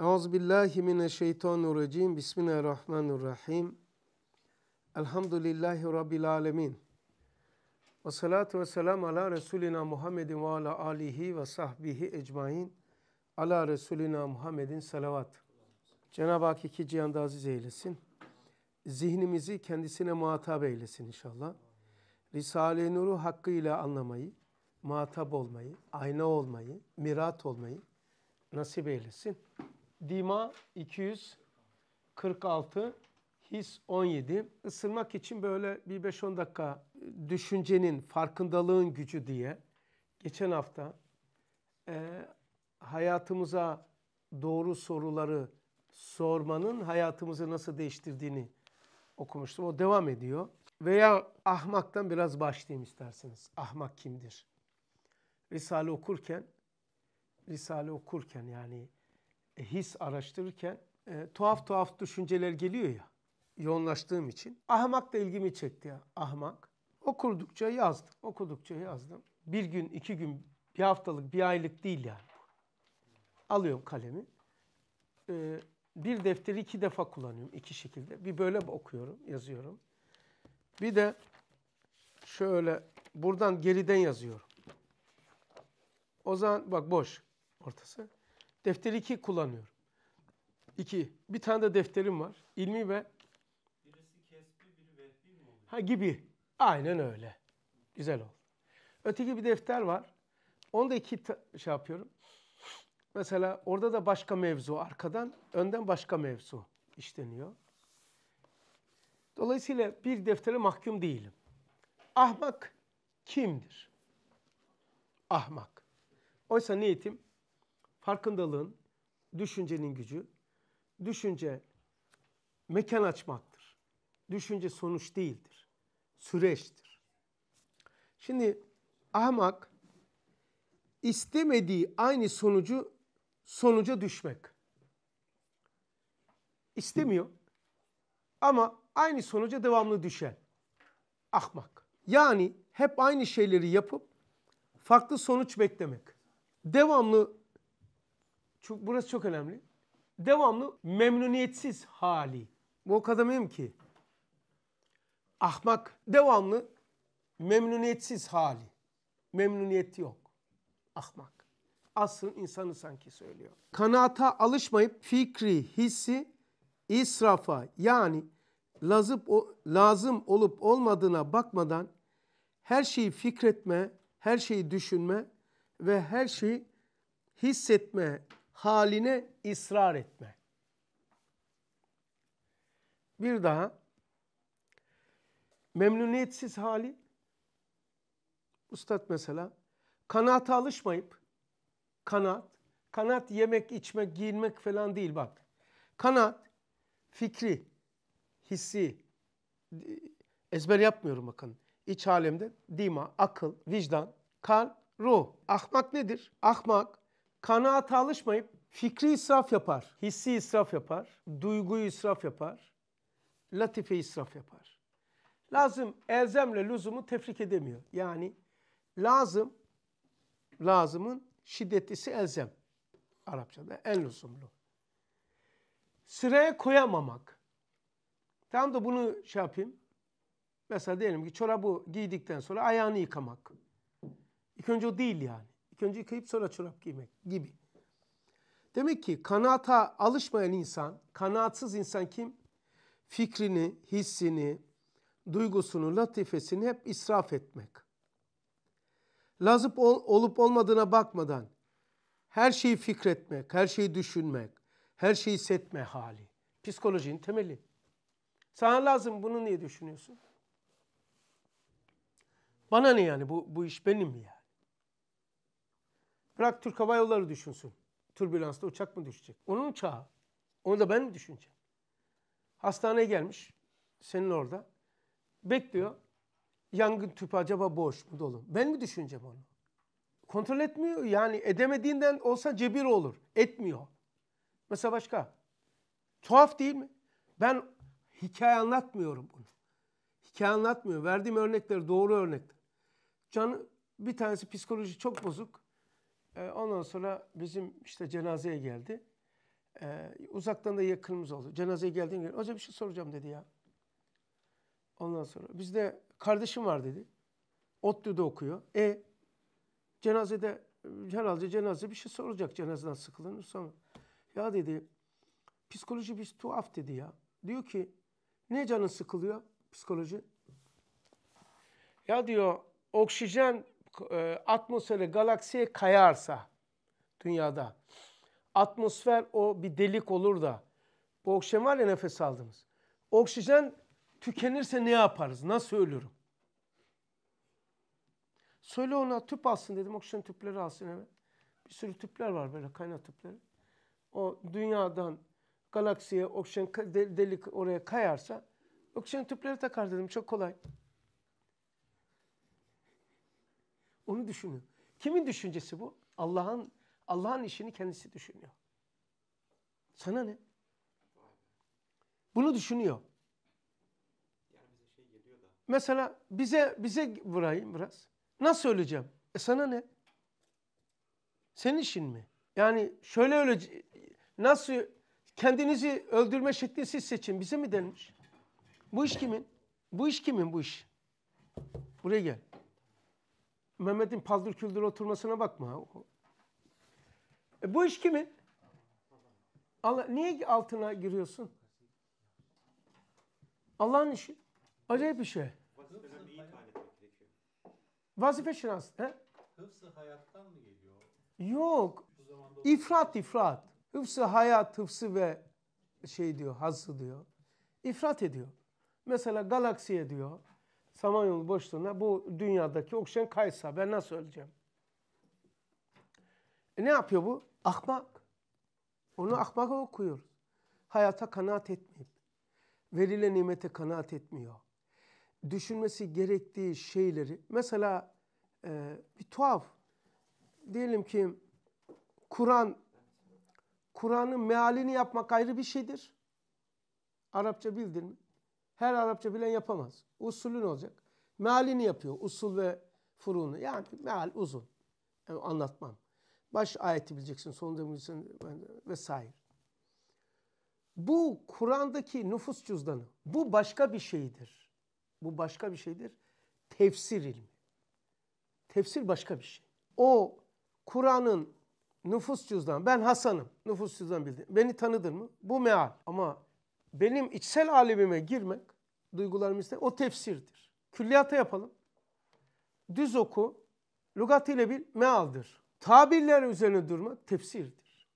Euzubillahi mineşşeytanirracim. Bismillahirrahmanirrahim. Elhamdülillahi Rabbil alemin. Ve salatu ve selam ala Resulina Muhammedin ve ala alihi ve sahbihi ecmain. Ala Resulina Muhammedin salavat. Cenab-ı Hak iki cihanda aziz eylesin. Zihnimizi kendisine muhatap eylesin inşallah. Risale-i Nur'u hakkıyla anlamayı, muhatap olmayı, ayna olmayı, mirat olmayı nasip eylesin. Dima 246, his 17. Isırmak için böyle bir 5-10 dakika düşüncenin, farkındalığın gücü diye geçen hafta e, hayatımıza doğru soruları sormanın hayatımızı nasıl değiştirdiğini okumuştum. O devam ediyor. Veya ahmaktan biraz başlayayım isterseniz. Ahmak kimdir? Risale okurken, Risale okurken yani his araştırırken e, tuhaf tuhaf düşünceler geliyor ya yoğunlaştığım için. Ahmak da ilgimi çekti ya ahmak. Okudukça yazdım, okudukça yazdım. Bir gün, iki gün, bir haftalık, bir aylık değil yani. Alıyorum kalemi. Ee, bir defteri iki defa kullanıyorum, iki şekilde. Bir böyle okuyorum, yazıyorum. Bir de şöyle buradan geriden yazıyorum. O zaman bak boş ortası. Defter 2 kullanıyorum. 2. Bir tane de defterim var. İlmi ve... Birisi kesbi, biri vehbi mi oluyor? Ha gibi. Aynen öyle. Güzel oldu. Öteki bir defter var. onda iki şey yapıyorum. Mesela orada da başka mevzu arkadan, önden başka mevzu işleniyor. Dolayısıyla bir deftere mahkum değilim. Ahmak kimdir? Ahmak. Oysa niyetim farkındalığın, düşüncenin gücü, düşünce mekan açmaktır. Düşünce sonuç değildir. Süreçtir. Şimdi ahmak istemediği aynı sonucu sonuca düşmek. İstemiyor ama aynı sonuca devamlı düşen ahmak. Yani hep aynı şeyleri yapıp farklı sonuç beklemek. Devamlı çok, burası çok önemli. Devamlı memnuniyetsiz hali. Bu o kadar mıyım ki. Ahmak devamlı memnuniyetsiz hali. Memnuniyeti yok. Ahmak. Asrın insanı sanki söylüyor. Kanaata alışmayıp fikri, hissi israfa yani lazıp, lazım olup olmadığına bakmadan her şeyi fikretme, her şeyi düşünme ve her şeyi hissetme haline ısrar etme. Bir daha memnuniyetsiz hali Ustad mesela kanaata alışmayıp kanaat kanaat yemek, içmek, giyinmek falan değil bak. Kanaat fikri, hissi ezber yapmıyorum bakın. İç alemde dima, akıl, vicdan, kalp, ruh. Ahmak nedir? Ahmak kanaata alışmayıp fikri israf yapar, hissi israf yapar, duyguyu israf yapar, latife israf yapar. Lazım elzemle lüzumu tefrik edemiyor. Yani lazım, lazımın şiddetlisi elzem. Arapçada en lüzumlu. Sıraya koyamamak. Tam da bunu şey yapayım. Mesela diyelim ki çorabı giydikten sonra ayağını yıkamak. İlk önce o değil yani. İlk önce yıkayıp sonra çorap giymek gibi. Demek ki kanaata alışmayan insan, kanaatsız insan kim? Fikrini, hissini, duygusunu, latifesini hep israf etmek. Lazıp ol, olup olmadığına bakmadan her şeyi fikretmek, her şeyi düşünmek, her şeyi hissetme hali. Psikolojinin temeli. Sana lazım bunu niye düşünüyorsun? Bana ne yani bu, bu iş benim ya. Bırak Türk Hava Yolları düşünsün. Türbülansta uçak mı düşecek? Onun uçağı. Onu da ben mi düşüneceğim? Hastaneye gelmiş. Senin orada. Bekliyor. Yangın tüpü acaba boş mu dolu? Ben mi düşüneceğim onu? Kontrol etmiyor. Yani edemediğinden olsa cebir olur. Etmiyor. Mesela başka. Tuhaf değil mi? Ben hikaye anlatmıyorum bunu. Hikaye anlatmıyor. Verdiğim örnekler doğru örnekler. Can bir tanesi psikoloji çok bozuk. Ee, ondan sonra bizim işte cenazeye geldi. E, uzaktan da yakınımız oldu. Cenazeye geldiğim gün hoca bir şey soracağım dedi ya. Ondan sonra bizde kardeşim var dedi. ODTÜ'de okuyor. E cenazede herhalde cenaze bir şey soracak cenazeden sıkılınırsa mı? Ya dedi psikoloji bir tuhaf dedi ya. Diyor ki ne canın sıkılıyor psikoloji? Ya diyor oksijen e, atmosfere galaksiye kayarsa dünyada atmosfer o bir delik olur da bu oksijen var ya nefes aldığımız. Oksijen tükenirse ne yaparız? Nasıl ölürüm? Söyle ona tüp alsın dedim. Oksijen tüpleri alsın hemen. Bir sürü tüpler var böyle kaynat tüpleri. O dünyadan galaksiye oksijen delik oraya kayarsa oksijen tüpleri takar dedim. Çok kolay. Onu düşünüyor. Kimin düşüncesi bu? Allah'ın Allah'ın işini kendisi düşünüyor. Sana ne? Bunu düşünüyor. Mesela bize bize vurayım biraz. Nasıl öleceğim? E sana ne? Senin işin mi? Yani şöyle öyle nasıl kendinizi öldürme şeklini siz seçin. Bize mi denmiş? Bu iş kimin? Bu iş kimin bu iş? Buraya gel. Mehmet'in paldır küldür oturmasına bakma. E, bu iş kimin? Allah, niye altına giriyorsun? Allah'ın işi. Acayip bir şey. Vazife şinası. He? Hıfzı hayattan mı geliyor? Yok. İfrat ifrat. Hıfzı hayat, hıfzı ve şey diyor, hazzı diyor. İfrat ediyor. Mesela galaksiye diyor. Samanyolu boşluğuna bu dünyadaki oksijen kaysa ben nasıl öleceğim? E ne yapıyor bu? Akmak. Onu akmak okuyor. Hayata kanaat etmeyip, verilen nimete kanaat etmiyor. Düşünmesi gerektiği şeyleri, mesela e, bir tuhaf, diyelim ki Kur'an, Kur'an'ın mealini yapmak ayrı bir şeydir. Arapça bildin mi? Her Arapça bilen yapamaz. Usulü olacak? Mealini yapıyor. Usul ve furuunu. Yani meal uzun. Yani anlatmam. Baş ayeti bileceksin. Sonunda bileceksin. Vesaire. Bu Kur'an'daki nüfus cüzdanı. Bu başka bir şeydir. Bu başka bir şeydir. Tefsir ilmi. Tefsir başka bir şey. O Kur'an'ın nüfus cüzdanı. Ben Hasan'ım. Nüfus cüzdanı bildim. Beni tanıdın mı? Bu meal. Ama benim içsel alemime girmek duygularımı O tefsirdir. Külliyata yapalım. Düz oku, lugat ile bir mealdir. Tabirler üzerine durma tefsirdir.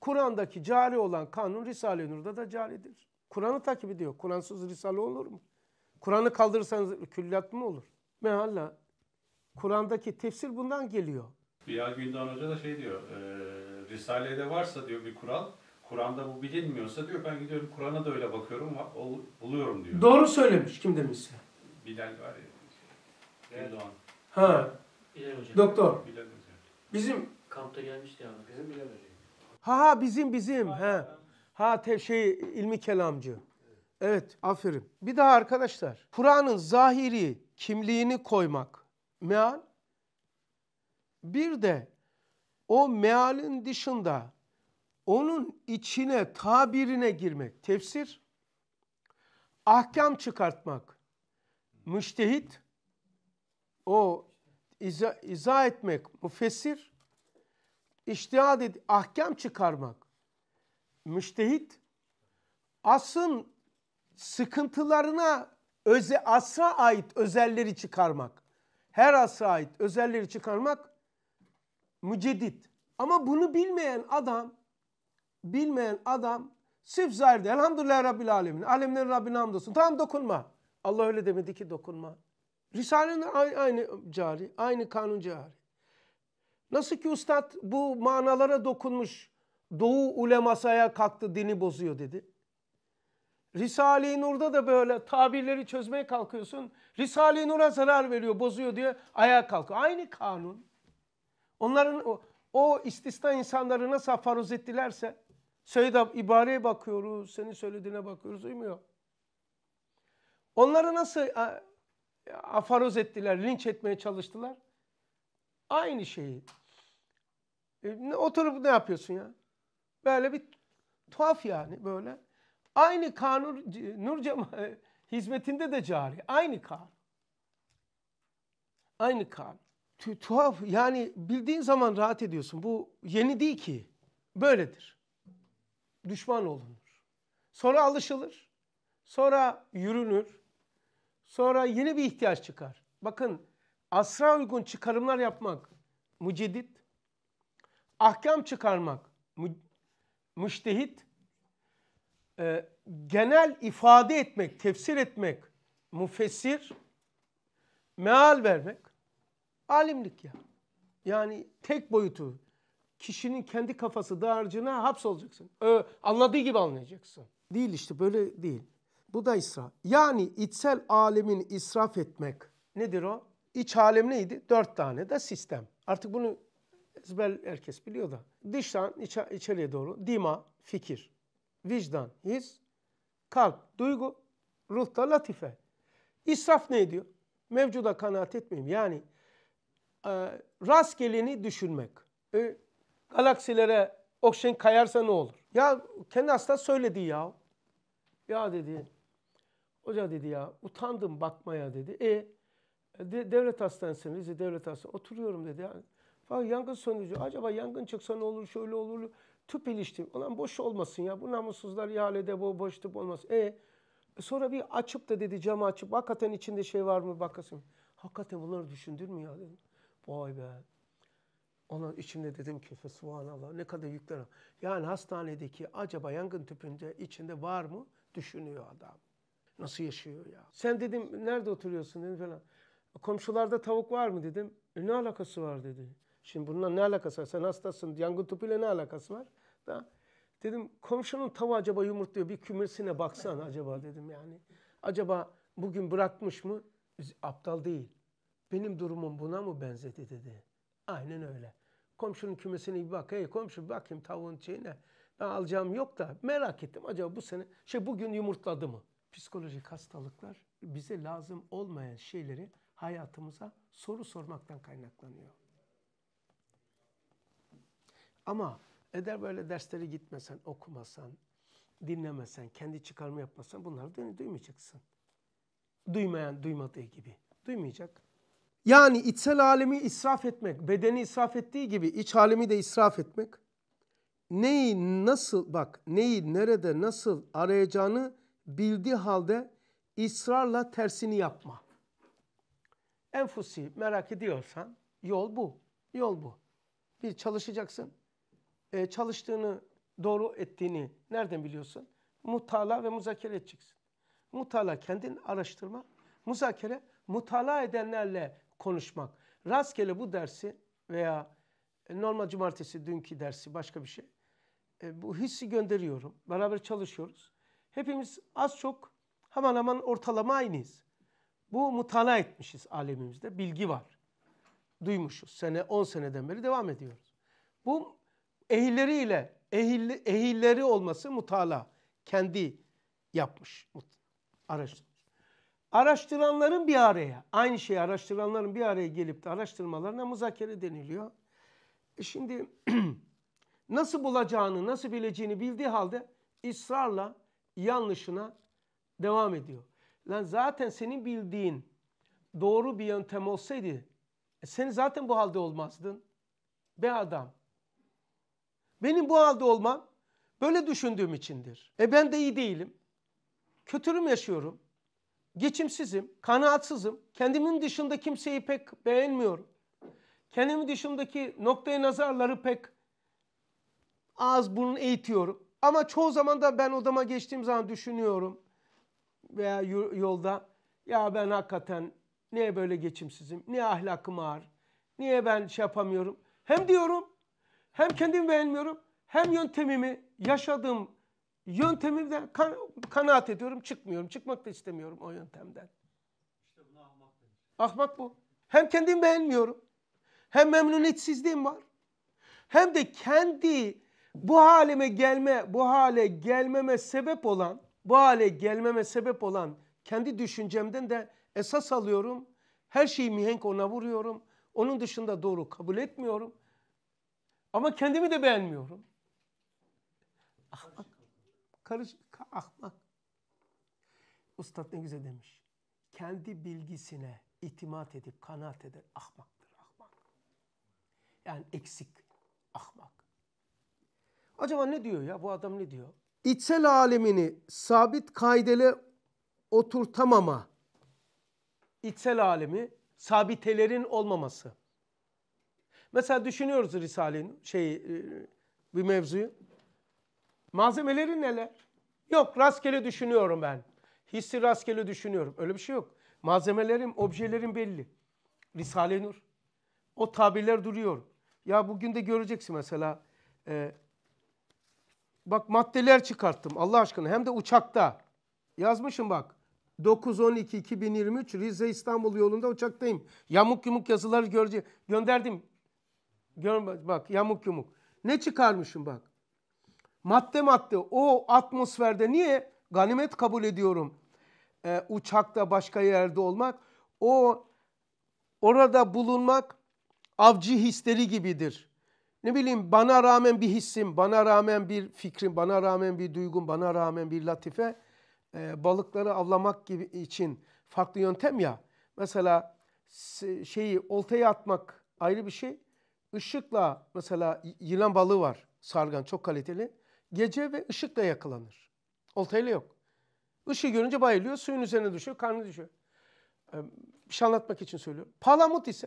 Kur'an'daki cari olan kanun Risale-i Nur'da da caridir. Kur'an'ı takip ediyor. Kur'ansız Risale olur mu? Kur'an'ı kaldırırsanız külliyat mı olur? Mehalla Kur'an'daki tefsir bundan geliyor. Bilal Gündoğan Hoca da şey diyor, e, Risale'de varsa diyor bir kural, Kur'an'da bu bilinmiyorsa diyor ben gidiyorum Kur'an'a da öyle bakıyorum buluyorum diyor. Doğru söylemiş kim demişse. Bilal var ya. Erdoğan. Ha. Bilal hocam. Doktor. Bilal hocam. Bizim kampta gelmişti abi. Bizim Bilal hocam. Ha ha bizim bizim. Ha. Ha, ha te, şey ilmi kelamcı. Evet, aferin. Bir daha arkadaşlar, Kur'an'ın zahiri kimliğini koymak meal. Bir de o mealin dışında onun içine tabirine girmek tefsir, ahkam çıkartmak müştehit, o iza, izah etmek müfessir, iştihad edip ahkam çıkarmak müştehit, asın sıkıntılarına öze, asra ait özelleri çıkarmak, her asra ait özelleri çıkarmak mücedit. Ama bunu bilmeyen adam bilmeyen adam sırf zahirde elhamdülillah Rabbil alemin. Alemlerin Rabbine hamdolsun. Tamam dokunma. Allah öyle demedi ki dokunma. Risalenin aynı cari, aynı kanun cari. Nasıl ki ustad bu manalara dokunmuş doğu ulemasaya kalktı dini bozuyor dedi. Risale-i Nur'da da böyle tabirleri çözmeye kalkıyorsun. Risale-i Nur'a zarar veriyor, bozuyor diye ayağa kalkıyor. Aynı kanun. Onların o, o istisna insanları nasıl faruz ettilerse Söyle ibareye bakıyoruz, senin söylediğine bakıyoruz, uymuyor. Onları nasıl afaroz ettiler, linç etmeye çalıştılar? Aynı şeyi. E, oturup ne yapıyorsun ya? Böyle bir tuhaf yani böyle. Aynı kanun Nur e, hizmetinde de cari. Aynı kan. Aynı kan. tuhaf yani bildiğin zaman rahat ediyorsun. Bu yeni değil ki. Böyledir düşman olunur. Sonra alışılır. Sonra yürünür. Sonra yeni bir ihtiyaç çıkar. Bakın asra uygun çıkarımlar yapmak mücedit. Ahkam çıkarmak mü, müştehit. E, genel ifade etmek, tefsir etmek müfessir. Meal vermek alimlik ya. Yani tek boyutu kişinin kendi kafası dağarcığına hapsolacaksın. Ee, anladığı gibi anlayacaksın. Değil işte böyle değil. Bu da israf. Yani içsel alemin israf etmek nedir o? İç alem neydi? Dört tane de sistem. Artık bunu ezber herkes biliyor da. Dıştan iç, içeriye doğru dima, fikir, vicdan, his, kalp, duygu, ruh da latife. İsraf ne diyor? Mevcuda kanaat etmeyeyim. Yani e, rastgeleni düşünmek. E, galaksilere oksijen kayarsa ne olur? Ya kendi hasta söyledi ya. Ya dedi. Hoca dedi ya utandım bakmaya dedi. E de, devlet hastanesine Rize devlet hastanesi oturuyorum dedi. Yani, falan yangın sonucu acaba yangın çıksa ne olur şöyle olur. Tüp iliştim. Ulan boş olmasın ya bu namussuzlar ihalede bu boş tüp olmaz. E, e sonra bir açıp da dedi camı açıp hakikaten içinde şey var mı bakasın. Hakikaten bunları düşündür mü ya dedim. Vay be onun içimde dedim ki subhanallah ne kadar yüklerim. Yani hastanedeki acaba yangın tüpünde içinde var mı düşünüyor adam. Nasıl yaşıyor ya? Sen dedim nerede oturuyorsun dedim falan. Komşularda tavuk var mı dedim. E ne alakası var dedi. Şimdi bununla ne alakası var? Sen hastasın. Yangın tüpüyle ne alakası var? Da dedim komşunun tavuğu acaba yumurtluyor. Bir kümürsüne baksan acaba dedim yani. Acaba bugün bırakmış mı? Biz Aptal değil. Benim durumum buna mı benzedi dedi. Aynen öyle. Komşunun kümesine bir bak. Hey komşu bakayım tavuğun ne? Ben alacağım yok da merak ettim. Acaba bu sene şey bugün yumurtladı mı? Psikolojik hastalıklar bize lazım olmayan şeyleri hayatımıza soru sormaktan kaynaklanıyor. Ama eğer böyle derslere gitmesen, okumasan, dinlemesen, kendi çıkarımı yapmasan bunları duymayacaksın. Duymayan duymadığı gibi duymayacak. Yani içsel alemi israf etmek, bedeni israf ettiği gibi iç alemi de israf etmek. Neyi nasıl bak, neyi nerede nasıl arayacağını bildiği halde ısrarla tersini yapma. Enfusi merak ediyorsan yol bu. Yol bu. Bir çalışacaksın. Ee, çalıştığını, doğru ettiğini nereden biliyorsun? Mutala ve muzakere edeceksin. Mutala kendin araştırma. Muzakere mutala edenlerle konuşmak. Rastgele bu dersi veya e, normal cumartesi dünkü dersi başka bir şey. E, bu hissi gönderiyorum. Beraber çalışıyoruz. Hepimiz az çok hemen hemen ortalama aynıyız. Bu mutala etmişiz alemimizde. Bilgi var. Duymuşuz. Sene 10 seneden beri devam ediyoruz. Bu ehilleriyle ehilli, ehilleri olması mutala. Kendi yapmış araştırma. Araştıranların bir araya, aynı şeyi araştıranların bir araya gelip de araştırmalarına muzakere deniliyor. E şimdi nasıl bulacağını, nasıl bileceğini bildiği halde ısrarla yanlışına devam ediyor. Lan zaten senin bildiğin doğru bir yöntem olsaydı e sen zaten bu halde olmazdın. Be adam. Benim bu halde olmam böyle düşündüğüm içindir. E ben de iyi değilim. Kötürüm yaşıyorum geçimsizim, kanaatsızım, kendimin dışında kimseyi pek beğenmiyorum. Kendimin dışındaki noktaya nazarları pek ağız burun eğitiyorum. Ama çoğu zaman da ben odama geçtiğim zaman düşünüyorum veya yolda ya ben hakikaten niye böyle geçimsizim, niye ahlakım ağır, niye ben şey yapamıyorum. Hem diyorum hem kendimi beğenmiyorum hem yöntemimi, yaşadığım yöntemimden kan kanaat ediyorum çıkmıyorum. Çıkmak da istemiyorum o yöntemden. İşte buna ahmak denir. Ahmak bu. Hem kendimi beğenmiyorum. Hem memnuniyetsizliğim var. Hem de kendi bu halime gelme, bu hale gelmeme sebep olan, bu hale gelmeme sebep olan kendi düşüncemden de esas alıyorum. Her şeyi mihenk ona vuruyorum. Onun dışında doğru kabul etmiyorum. Ama kendimi de beğenmiyorum. Ahmak. Karışık ahmak. Ustad ne güzel demiş. Kendi bilgisine itimat edip kanaat eder ahmaktır ahmak. Yani eksik ahmak. Acaba ne diyor ya bu adam ne diyor? İçsel alemini sabit kaidele oturtamama. İçsel alemi sabitelerin olmaması. Mesela düşünüyoruz Risale'nin şey bir mevzuyu. Malzemeleri neler? Yok rastgele düşünüyorum ben. Hissi rastgele düşünüyorum. Öyle bir şey yok. Malzemelerim, objelerim belli. risale Nur. O tabirler duruyor. Ya bugün de göreceksin mesela. E, bak maddeler çıkarttım Allah aşkına. Hem de uçakta. Yazmışım bak. 9-12-2023 Rize İstanbul yolunda uçaktayım. Yamuk yumuk yazıları görece gönderdim. Gör, bak yamuk yumuk. Ne çıkarmışım bak madde madde o atmosferde niye ganimet kabul ediyorum ee, uçakta başka yerde olmak o orada bulunmak avcı hisleri gibidir. Ne bileyim bana rağmen bir hissim, bana rağmen bir fikrim, bana rağmen bir duygum, bana rağmen bir latife e, balıkları avlamak gibi için farklı yöntem ya. Mesela şeyi oltaya atmak ayrı bir şey. Işıkla mesela yılan balığı var sargan çok kaliteli gece ve ışıkla yakalanır. Oltayla yok. Işığı görünce bayılıyor, suyun üzerine düşüyor, karnı düşüyor. Ee, bir şey anlatmak için söylüyorum. Palamut ise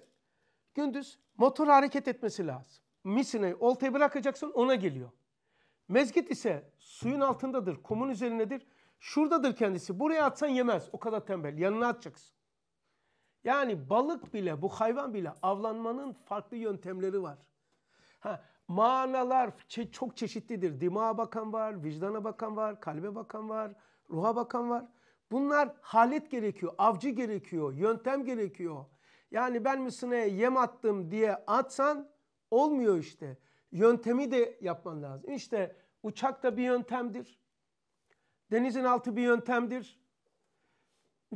gündüz motor hareket etmesi lazım. Misinayı oltayı bırakacaksın ona geliyor. Mezgit ise suyun altındadır, kumun üzerindedir. Şuradadır kendisi. Buraya atsan yemez. O kadar tembel. Yanına atacaksın. Yani balık bile, bu hayvan bile avlanmanın farklı yöntemleri var. Ha, manalar çok çeşitlidir. Dimağa bakan var, vicdana bakan var, kalbe bakan var, ruha bakan var. Bunlar halet gerekiyor, avcı gerekiyor, yöntem gerekiyor. Yani ben mısınaya yem attım diye atsan olmuyor işte. Yöntemi de yapman lazım. İşte uçak da bir yöntemdir. Denizin altı bir yöntemdir.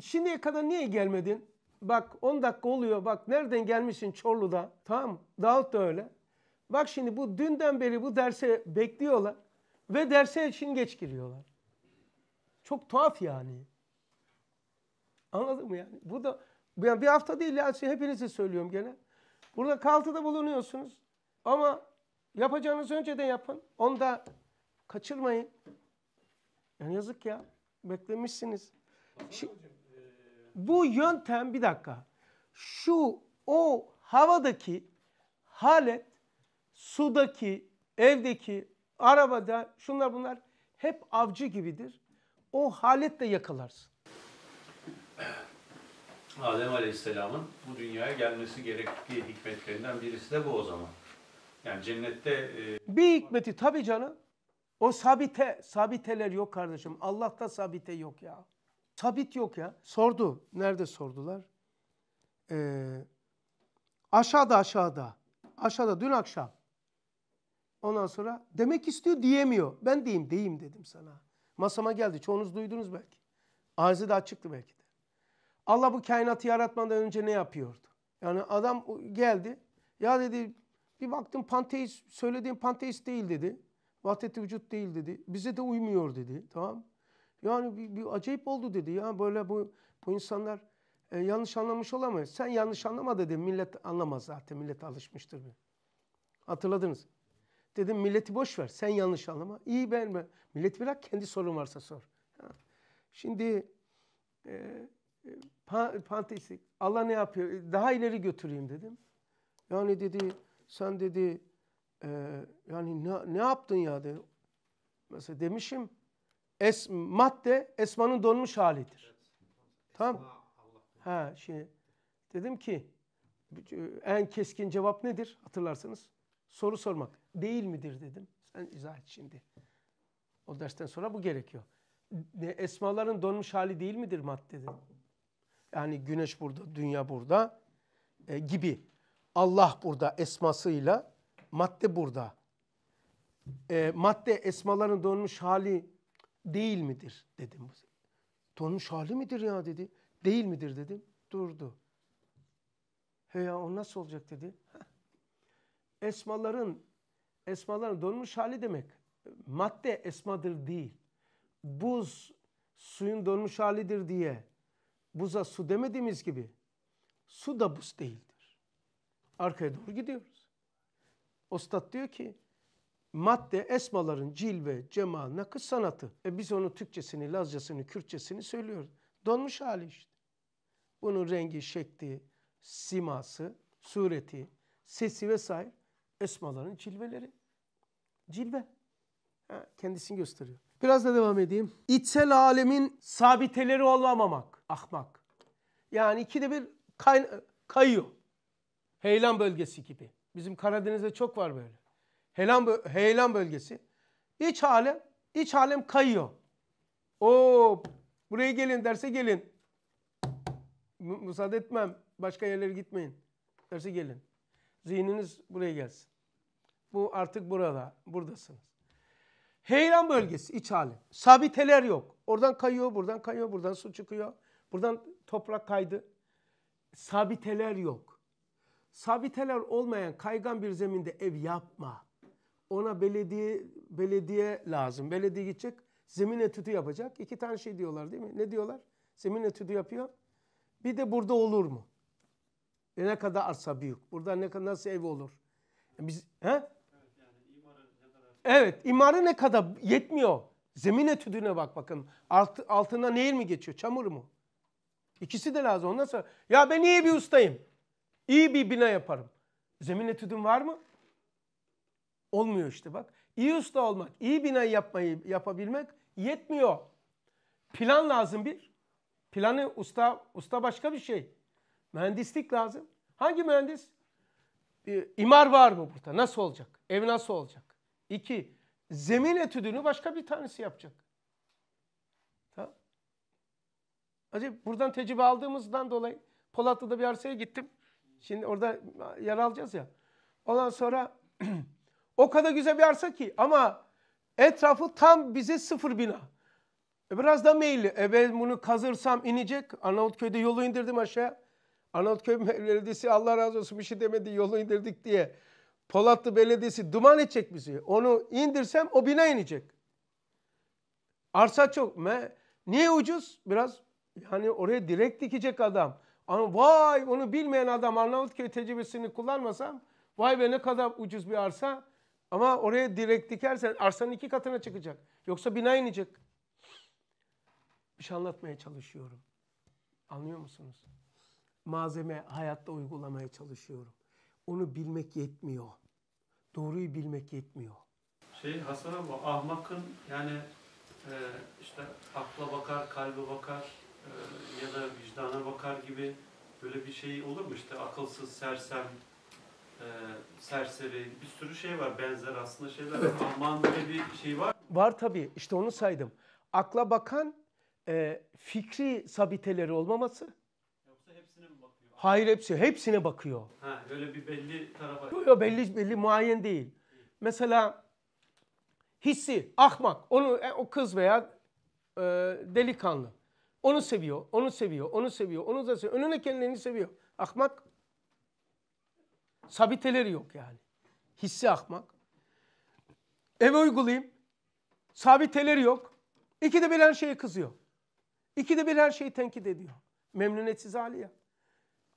Şimdiye kadar niye gelmedin? Bak 10 dakika oluyor. Bak nereden gelmişsin Çorlu'da. Tamam Davut da öyle. Bak şimdi bu dünden beri bu derse bekliyorlar ve derse için geç giriyorlar. Çok tuhaf yani. Anladın mı yani? Bu da yani bir hafta değil ya hepinize söylüyorum gene. Burada kaltıda bulunuyorsunuz. Ama yapacağınız önceden yapın. Onu da kaçırmayın. Yani yazık ya. Beklemişsiniz. Şimdi, bu yöntem bir dakika. Şu o havadaki halet sudaki, evdeki, arabada şunlar bunlar hep avcı gibidir. O haletle yakalarsın. Adem Aleyhisselam'ın bu dünyaya gelmesi gerektiği hikmetlerinden birisi de bu o zaman. Yani cennette... E... Bir hikmeti tabii canım. O sabite, sabiteler yok kardeşim. Allah'ta sabite yok ya. Sabit yok ya. Sordu. Nerede sordular? Ee, aşağıda aşağıda. Aşağıda dün akşam. Ondan sonra demek istiyor diyemiyor. Ben diyeyim diyeyim dedim sana. Masama geldi. Çoğunuz duydunuz belki. Arzi da açıktı belki de. Allah bu kainatı yaratmadan önce ne yapıyordu? Yani adam geldi. Ya dedi bir baktım panteist, söylediğim panteist değil dedi. Vahdeti vücut değil dedi. Bize de uymuyor dedi. Tamam. Yani bir, bir acayip oldu dedi. Ya böyle bu, bu insanlar e, yanlış anlamış olamayız. Sen yanlış anlama dedi. Millet anlamaz zaten. Millet alışmıştır. Hatırladınız. Dedim milleti boş ver. Sen yanlış anlama. İyi ben mi? Millet bırak kendi sorun varsa sor. Şimdi e, e pan, Allah ne yapıyor? Daha ileri götüreyim dedim. Yani dedi sen dedi e, yani ne, ne yaptın ya dedi. Mesela demişim es, madde esmanın donmuş halidir. Tamam. Ha şimdi dedim ki en keskin cevap nedir hatırlarsanız? Soru sormak değil midir dedim. Sen izah et şimdi. O dersten sonra bu gerekiyor. Esmaların donmuş hali değil midir madde Yani güneş burada, dünya burada e, gibi. Allah burada esmasıyla, madde burada. E, madde esmaların donmuş hali değil midir dedim. Donmuş hali midir ya dedi. Değil midir dedim. Durdu. He ya o nasıl olacak dedi. Esmaların esmaların donmuş hali demek. Madde esmadır değil. Buz suyun donmuş halidir diye buza su demediğimiz gibi su da buz değildir. Arkaya doğru gidiyoruz. Ostat diyor ki madde esmaların cilve, cemal, nakış sanatı. E biz onu Türkçesini, Lazcasını, Kürtçesini söylüyoruz. Donmuş hali işte. Bunun rengi, şekli, siması, sureti, sesi vesaire esmaların cilveleri. Cilve. Ha, kendisini gösteriyor. Biraz da devam edeyim. İçsel alemin sabiteleri olamamak. Ahmak. Yani ikide bir kay kayıyor. Heylan bölgesi gibi. Bizim Karadeniz'de çok var böyle. Heylan, bö heylan bölgesi. İç alem, iç alem kayıyor. O buraya gelin derse gelin. M müsaade etmem. Başka yerlere gitmeyin. Derse gelin. Zihniniz buraya gelsin. Bu artık burada, buradasınız. Heyran bölgesi, iç hali. Sabiteler yok. Oradan kayıyor, buradan kayıyor, buradan su çıkıyor. Buradan toprak kaydı. Sabiteler yok. Sabiteler olmayan kaygan bir zeminde ev yapma. Ona belediye belediye lazım. Belediye gidecek, zemin etüdü yapacak. İki tane şey diyorlar değil mi? Ne diyorlar? Zemin etüdü yapıyor. Bir de burada olur mu? E ne kadar arsa büyük. Burada ne kadar nasıl ev olur? E biz he? Evet, imarı ne kadar? imarı ne kadar yetmiyor. Zemin etüdüne bak bakın. Alt, altına nehir mi geçiyor, çamur mu? İkisi de lazım. Ondan sonra ya ben iyi bir ustayım. İyi bir bina yaparım. Zemin etüdün var mı? Olmuyor işte bak. İyi usta olmak, iyi bina yapmayı yapabilmek yetmiyor. Plan lazım bir. Planı usta usta başka bir şey. Mühendislik lazım. Hangi mühendis? Ee, imar var mı burada? Nasıl olacak? Ev nasıl olacak? İki, zemin etüdünü başka bir tanesi yapacak. Tamam. Acaba buradan tecrübe aldığımızdan dolayı Polatlı'da bir arsaya gittim. Şimdi orada yer alacağız ya. Ondan sonra o kadar güzel bir arsa ki ama etrafı tam bize sıfır bina. E biraz da meyilli. E ben bunu kazırsam inecek. Arnavutköy'de yolu indirdim aşağıya. Arnavutköy Belediyesi Allah razı olsun bir şey demedi yolu indirdik diye. Polatlı Belediyesi duman edecek bizi. Onu indirsem o bina inecek. Arsa çok. Me, niye ucuz? Biraz yani oraya direkt dikecek adam. Ama vay onu bilmeyen adam Arnavutköy tecrübesini kullanmasam vay be ne kadar ucuz bir arsa. Ama oraya direkt dikersen arsanın iki katına çıkacak. Yoksa bina inecek. Bir şey anlatmaya çalışıyorum. Anlıyor musunuz? malzeme hayatta uygulamaya çalışıyorum. Onu bilmek yetmiyor. Doğruyu bilmek yetmiyor. Şey Hasan abi ahmakın yani e, işte akla bakar, kalbe bakar e, ya da vicdana bakar gibi böyle bir şey olur mu? İşte akılsız, sersem, e, serseri bir sürü şey var benzer aslında şeyler. Evet. Ahmakın böyle bir şey var Var tabii işte onu saydım. Akla bakan e, fikri sabiteleri olmaması, Hayır hepsi. Hepsine bakıyor. Ha, öyle bir belli tarafa. Yok yok belli, belli muayen değil. Mesela hissi, ahmak. Onu, e, o kız veya e, delikanlı. Onu seviyor, onu seviyor, onu seviyor, onu da seviyor. Önüne kendini seviyor. Ahmak. Sabiteleri yok yani. Hissi ahmak. Eve uygulayayım. Sabiteleri yok. İki de bir her şeye kızıyor. İki de bir her şeyi tenkit ediyor. Memnuniyetsiz hali ya.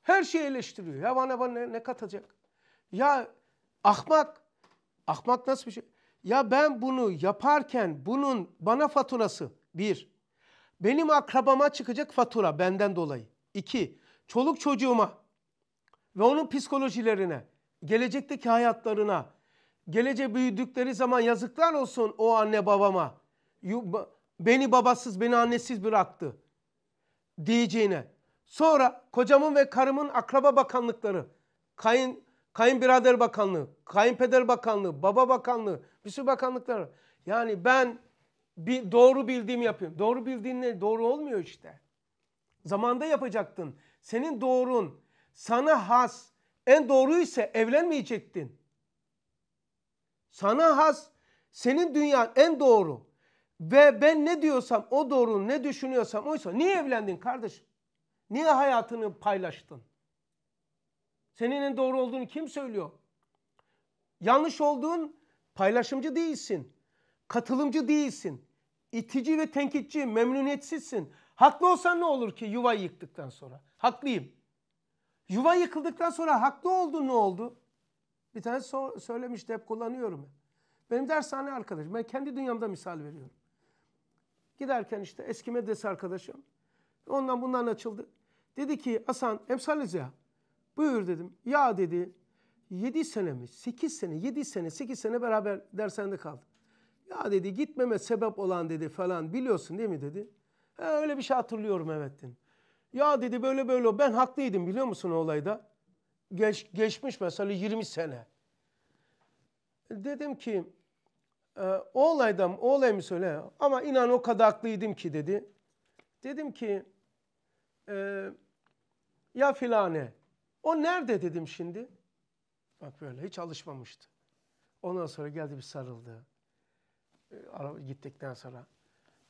Her şeyi eleştiriyor. Ya bana bana ne, ne katacak? Ya ahmak. Ahmak nasıl bir şey? Ya ben bunu yaparken bunun bana faturası bir. Benim akrabama çıkacak fatura benden dolayı. İki. Çoluk çocuğuma ve onun psikolojilerine, gelecekteki hayatlarına, gelece büyüdükleri zaman yazıklar olsun o anne babama. Beni babasız, beni annesiz bıraktı diyeceğine Sonra kocamın ve karımın akraba bakanlıkları, kayın kayınbirader bakanlığı, kayınpeder bakanlığı, baba bakanlığı, bir sürü bakanlıklar. Yani ben bir doğru bildiğimi yapıyorum. Doğru bildiğin ne? Doğru olmuyor işte. Zamanda yapacaktın. Senin doğrun, sana has, en doğruysa evlenmeyecektin. Sana has, senin dünyan en doğru. Ve ben ne diyorsam o doğru, ne düşünüyorsam oysa. Niye evlendin kardeşim? Niye hayatını paylaştın? Senin en doğru olduğunu kim söylüyor? Yanlış olduğun paylaşımcı değilsin. Katılımcı değilsin. İtici ve tenkitçi, memnuniyetsizsin. Haklı olsan ne olur ki yuva yıktıktan sonra? Haklıyım. Yuva yıkıldıktan sonra haklı oldun. ne oldu? Bir tane so söylemişti hep kullanıyorum. Benim dershane arkadaşım. Ben kendi dünyamda misal veriyorum. Giderken işte eski medrese arkadaşım. Ondan bundan açıldı. Dedi ki Hasan emsaliniz ya. Buyur dedim. Ya dedi 7 sene mi? 8 sene, 7 sene, 8 sene beraber dershanede kaldı. Ya dedi gitmeme sebep olan dedi falan biliyorsun değil mi dedi. He, öyle bir şey hatırlıyorum evet dedim. Ya dedi böyle böyle ben haklıydım biliyor musun o olayda? Geç, geçmiş mesela 20 sene. Dedim ki e, o olaydan o olayı mı söyle ama inan o kadar haklıydım ki dedi. Dedim ki e, ya filane. O nerede dedim şimdi. Bak böyle hiç alışmamıştı. Ondan sonra geldi bir sarıldı. E, ee, araba gittikten sonra.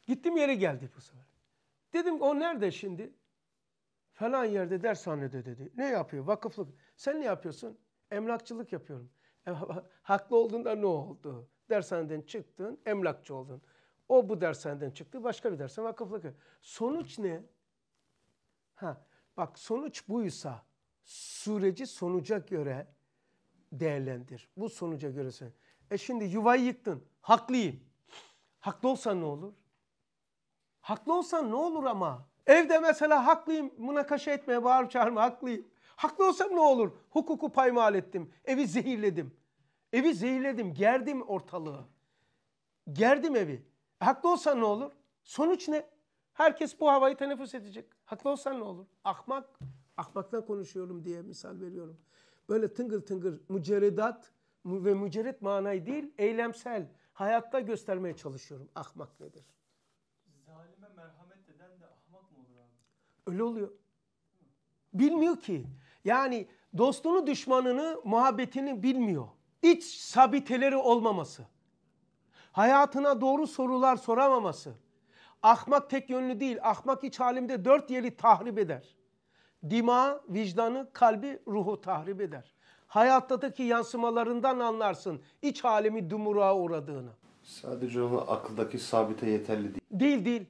Gittim yeri geldi bu sefer. Dedim o nerede şimdi? Falan yerde dershanede dedi. Ne yapıyor? Vakıflık. Sen ne yapıyorsun? Emlakçılık yapıyorum. E, haklı olduğunda ne oldu? Dershaneden çıktın, emlakçı oldun. O bu dershaneden çıktı, başka bir dersen vakıflık. Sonuç ne? Ha, bak sonuç buysa süreci sonuca göre değerlendir. Bu sonuca göre sen. E şimdi yuvayı yıktın. Haklıyım. Haklı olsan ne olur? Haklı olsan ne olur ama? Evde mesela haklıyım. Münakaşa etmeye bağırıp çağırma haklıyım. Haklı olsam ne olur? Hukuku paymal ettim. Evi zehirledim. Evi zehirledim. Gerdim ortalığı. Gerdim evi. Haklı olsan ne olur? Sonuç ne? Herkes bu havayı teneffüs edecek. Haklı olsan ne olur? Ahmak. Ahmaktan konuşuyorum diye misal veriyorum. Böyle tıngır tıngır mücerredat ve mücerret manayı değil, eylemsel, hayatta göstermeye çalışıyorum. Ahmak nedir? Zalime merhamet eden de ahmak mı olur abi? Öyle oluyor. Bilmiyor ki. Yani dostunu, düşmanını, muhabbetini bilmiyor. İç sabiteleri olmaması. Hayatına doğru sorular soramaması. Ahmak tek yönlü değil. Ahmak iç halimde dört yeri tahrip eder. Dima, vicdanı, kalbi, ruhu tahrip eder. Hayattaki yansımalarından anlarsın iç halimi dumura uğradığını. Sadece onu akıldaki sabite yeterli değil. Değil değil.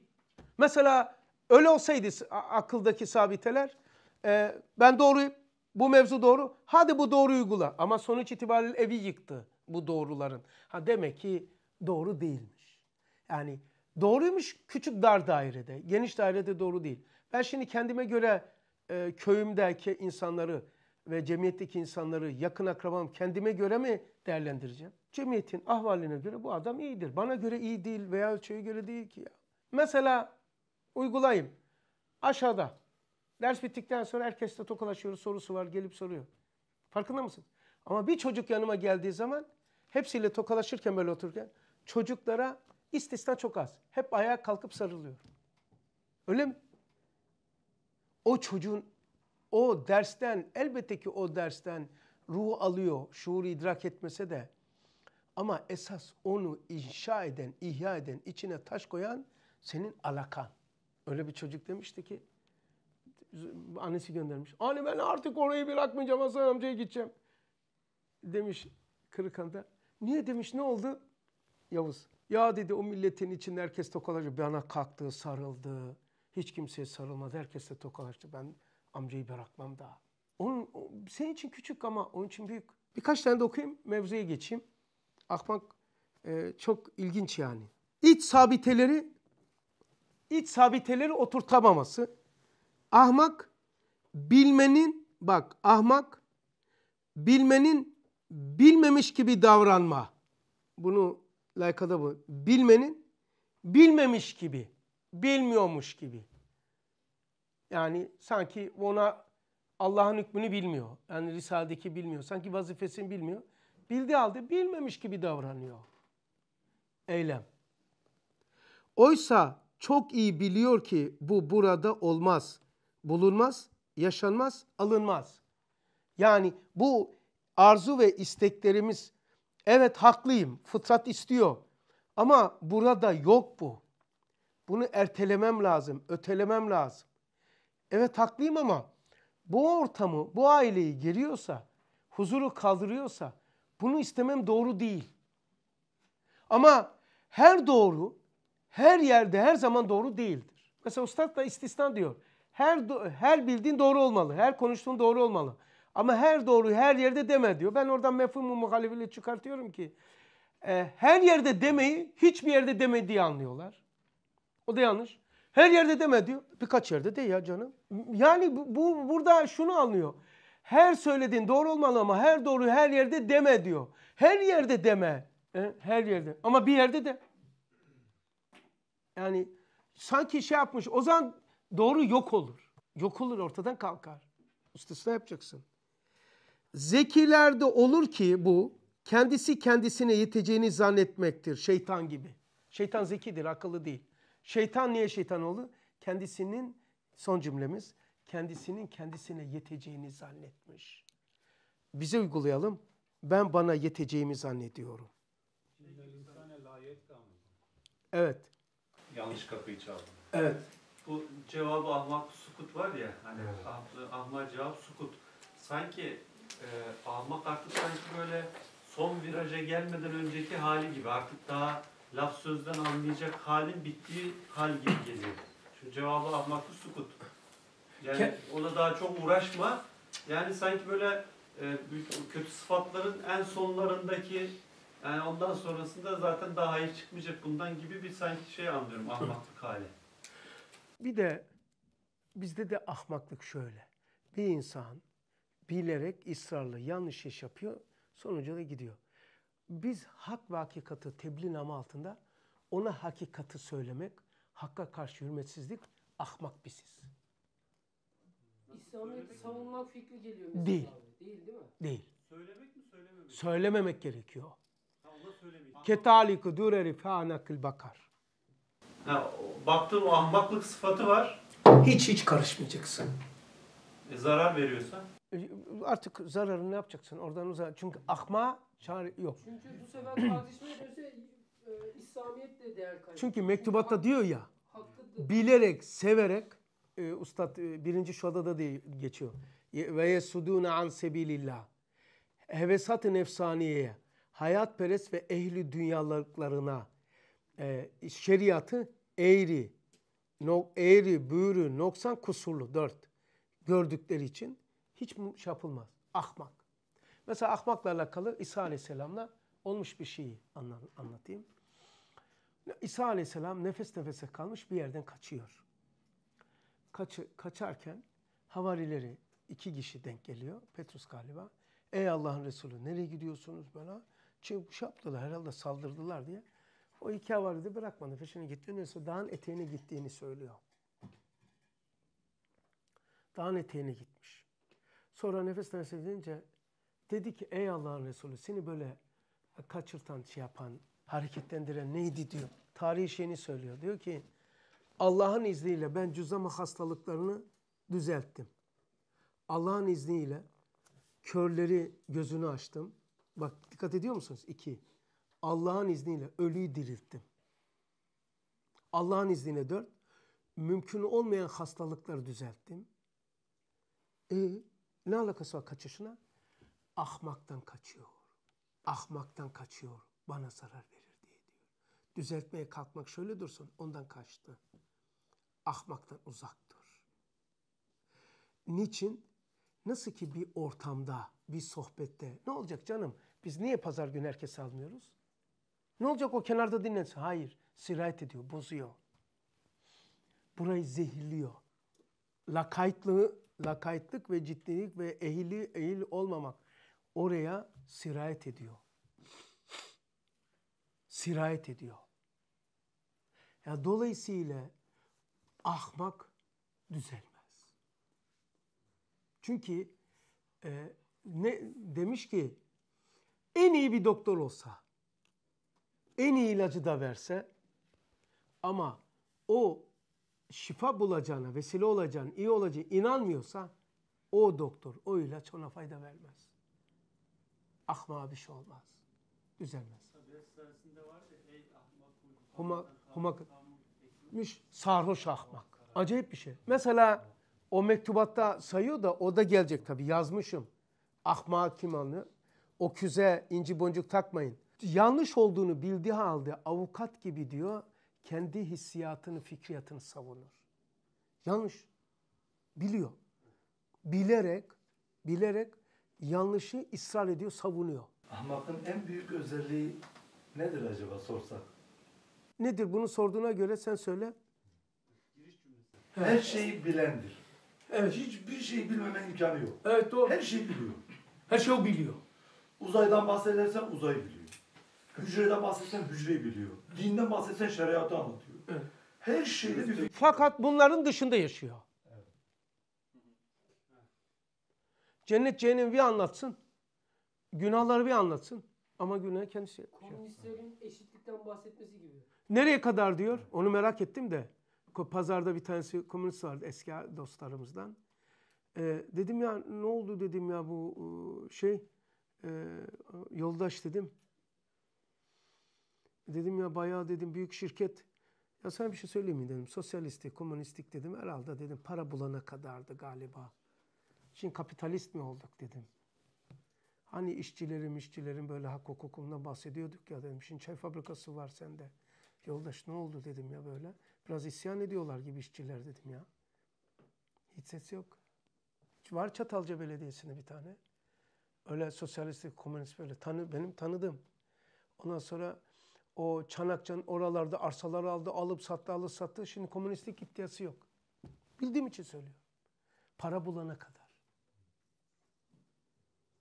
Mesela öyle olsaydı akıldaki sabiteler e, ben doğruyum bu mevzu doğru hadi bu doğru uygula ama sonuç itibariyle evi yıktı bu doğruların. Ha demek ki doğru değilmiş. Yani Doğruymuş küçük dar dairede, geniş dairede doğru değil. Ben şimdi kendime göre e, köyümdeki insanları ve cemiyetteki insanları, yakın akrabam kendime göre mi değerlendireceğim? Cemiyetin ahvaline göre bu adam iyidir. Bana göre iyi değil veya ölçüye göre değil ki ya. Mesela uygulayayım. Aşağıda ders bittikten sonra herkesle tokalaşıyoruz. Sorusu var gelip soruyor. Farkında mısın? Ama bir çocuk yanıma geldiği zaman hepsiyle tokalaşırken böyle otururken çocuklara İstisna çok az. Hep ayağa kalkıp sarılıyor. Öyle mi? O çocuğun o dersten elbette ki o dersten ruhu alıyor. Şuuru idrak etmese de ama esas onu inşa eden, ihya eden, içine taş koyan senin alakan. Öyle bir çocuk demişti ki annesi göndermiş. Anne ben artık orayı bırakmayacağım Hasan amcaya gideceğim. Demiş Kırıkan'da. Niye demiş ne oldu? Yavuz. Ya dedi o milletin içinde herkes tokalaştı. Bana kalktı, sarıldı. Hiç kimseye sarılmadı. Herkesle tokalaştı. Ben amcayı bırakmam daha. Onun, senin için küçük ama onun için büyük. Birkaç tane de okuyayım, mevzuya geçeyim. Akbank e, çok ilginç yani. İç sabiteleri, iç sabiteleri oturtamaması. Ahmak, bilmenin, bak ahmak, bilmenin bilmemiş gibi davranma. Bunu Laikada bu. Bilmenin bilmemiş gibi, bilmiyormuş gibi. Yani sanki ona Allah'ın hükmünü bilmiyor. Yani Risale'deki bilmiyor. Sanki vazifesini bilmiyor. Bildiği halde bilmemiş gibi davranıyor. Eylem. Oysa çok iyi biliyor ki bu burada olmaz, bulunmaz, yaşanmaz, alınmaz. Yani bu arzu ve isteklerimiz Evet haklıyım, fıtrat istiyor. Ama burada yok bu. Bunu ertelemem lazım, ötelemem lazım. Evet haklıyım ama bu ortamı, bu aileyi geriyorsa, huzuru kaldırıyorsa bunu istemem doğru değil. Ama her doğru, her yerde, her zaman doğru değildir. Mesela Ustad da istisna diyor. Her, her bildiğin doğru olmalı, her konuştuğun doğru olmalı. Ama her doğru her yerde deme diyor. Ben oradan mefhumu muhalifliği çıkartıyorum ki e, her yerde demeyi hiçbir yerde demediği anlıyorlar. O da yanlış. Her yerde deme diyor. Birkaç yerde de ya canım. Yani bu, bu burada şunu anlıyor. Her söylediğin doğru olmalı ama her doğruyu her yerde deme diyor. Her yerde deme. E, her yerde. Ama bir yerde de. Yani sanki şey yapmış. O zaman doğru yok olur. Yok olur ortadan kalkar. Üstesine yapacaksın. Zekilerde olur ki bu kendisi kendisine yeteceğini zannetmektir şeytan gibi. Şeytan zekidir, akıllı değil. Şeytan niye şeytan oldu? Kendisinin son cümlemiz kendisinin kendisine yeteceğini zannetmiş. Bize uygulayalım. Ben bana yeteceğimi zannediyorum. Evet. Yanlış kapıyı çaldım. Evet. Bu cevabı Ahmak sukut var ya hani evet. ahma ah, ah, cevap sukut. Sanki e, almak artık sanki böyle son viraja gelmeden önceki hali gibi. Artık daha laf sözden anlayacak halin bittiği hal gibi geliyor. Şu cevabı almakta sukut. Yani ona daha çok uğraşma. Yani sanki böyle e, kötü sıfatların en sonlarındaki yani ondan sonrasında zaten daha hayır çıkmayacak bundan gibi bir sanki şey anlıyorum ahmaklık hali. Bir de bizde de ahmaklık şöyle. Bir insan bilerek ısrarlı yanlış iş yapıyor. Sonuca da gidiyor. Biz hak ve hakikati tebliğ namı altında ona hakikati söylemek, hakka karşı hürmetsizlik, ahmak biziz. İslamiyet'i savunmak fikri geliyor mesela değil. Değil değil mi? Değil. Söylemek mi söylememek mi? Söylememek gerekiyor. Ketaliku dureri feanakil bakar. Ha, baktığın o ahmaklık sıfatı var. Hiç hiç karışmayacaksın. E, zarar veriyorsa? artık zararını yapacaksın. Oradan uzak. Çünkü akma çare yok. Çünkü bu sefer tartışma dönse İslamiyet de değer kaybeder. Çünkü mektubatta diyor ya bilerek, severek e, Ustad e, birinci şuada da diye geçiyor. Ve yesudûne an sebilillah. Hevesat-ı nefsaniyeye, hayatperest ve ehli dünyalıklarına e, şeriatı eğri, no, eğri, büğrü, noksan, kusurlu. Dört. Gördükleri için hiç şey yapılmaz. Ahmak. Mesela ahmakla alakalı İsa Aleyhisselam'la olmuş bir şeyi anlatayım. İsa Aleyhisselam nefes nefese kalmış bir yerden kaçıyor. Kaçı, kaçarken havarileri iki kişi denk geliyor. Petrus galiba. Ey Allah'ın Resulü nereye gidiyorsunuz bana? Çünkü şey yaptılar herhalde saldırdılar diye. O iki havari de bırakmadı. Peşine gitti. Neyse dağın eteğine gittiğini söylüyor. Dağın eteğine gitmiş. Sonra nefes nefes edince dedi ki ey Allah'ın Resulü seni böyle kaçırtan, şey yapan, hareketlendiren neydi diyor. Tarihi şeyini söylüyor. Diyor ki Allah'ın izniyle ben cüzama hastalıklarını düzelttim. Allah'ın izniyle körleri gözünü açtım. Bak dikkat ediyor musunuz? İki. Allah'ın izniyle ölüyü dirilttim. Allah'ın izniyle dört. Mümkün olmayan hastalıkları düzelttim. E ne alakası var kaçışına? Ahmaktan kaçıyor. Ahmaktan kaçıyor. Bana zarar verir diye diyor. Düzeltmeye kalkmak şöyle dursun. Ondan kaçtı. Ahmaktan uzak dur. Niçin? Nasıl ki bir ortamda, bir sohbette ne olacak canım? Biz niye pazar günü herkes almıyoruz? Ne olacak o kenarda dinlensin? Hayır. Sirayet ediyor, bozuyor. Burayı zehirliyor. Lakaytlığı lakaytlık ve ciddilik ve ehli ehil olmamak oraya sirayet ediyor. Sirayet ediyor. Ya dolayısıyla ahmak düzelmez. Çünkü e, ne demiş ki en iyi bir doktor olsa, en iyi ilacı da verse ama o şifa bulacağına, vesile olacağına, iyi olacağına inanmıyorsa o doktor, o ilaç ona fayda vermez. Ahma bir şey olmaz. Düzelmez. Huma, huma, sarhoş ahmak. Acayip bir şey. Mesela o mektubatta sayıyor da o da gelecek tabii yazmışım. Ahmağı kim anlıyor? O küze inci boncuk takmayın. Yanlış olduğunu bildiği halde avukat gibi diyor kendi hissiyatını, fikriyatını savunur. Yanlış. Biliyor. Bilerek, bilerek yanlışı ısrar ediyor, savunuyor. Ahmakın en büyük özelliği nedir acaba sorsak? Nedir? Bunu sorduğuna göre sen söyle. Her evet. şeyi bilendir. Evet. Hiçbir şey bilmeme imkanı yok. Evet doğru. Her şeyi biliyor. Her şeyi biliyor. Uzaydan bahsedersen uzay biliyor. Hücreden bahsetsen hücreyi biliyor. Dinden bahsetsen şeriatı anlatıyor. Evet. Her şeyde bir Fakat bunların dışında yaşıyor. Cennet cehennemi bir anlatsın. Günahları bir anlatsın. Ama günah kendisi. Şey yapıyor. Komünistlerin eşitlikten bahsetmesi gibi. Nereye kadar diyor? Onu merak ettim de. Pazarda bir tanesi komünist vardı eski dostlarımızdan. Ee, dedim ya ne oldu dedim ya bu e, şey e, yoldaş dedim. Dedim ya bayağı dedim büyük şirket. Ya sana bir şey söyleyeyim mi dedim. Sosyalisti, komünistik dedim. Herhalde dedim para bulana kadardı galiba. Şimdi kapitalist mi olduk dedim. Hani işçilerim işçilerim böyle hak hukukundan bahsediyorduk ya dedim. Şimdi çay fabrikası var sende. Yoldaş ne oldu dedim ya böyle. Biraz isyan ediyorlar gibi işçiler dedim ya. Hiç ses yok. Var Çatalca Belediyesi'nde bir tane. Öyle sosyalist, komünist böyle tanı, benim tanıdım Ondan sonra o Çanakçı'nın oralarda arsalar aldı, alıp sattı, alıp sattı. Şimdi komünistlik iddiası yok. Bildiğim için söylüyorum. Para bulana kadar.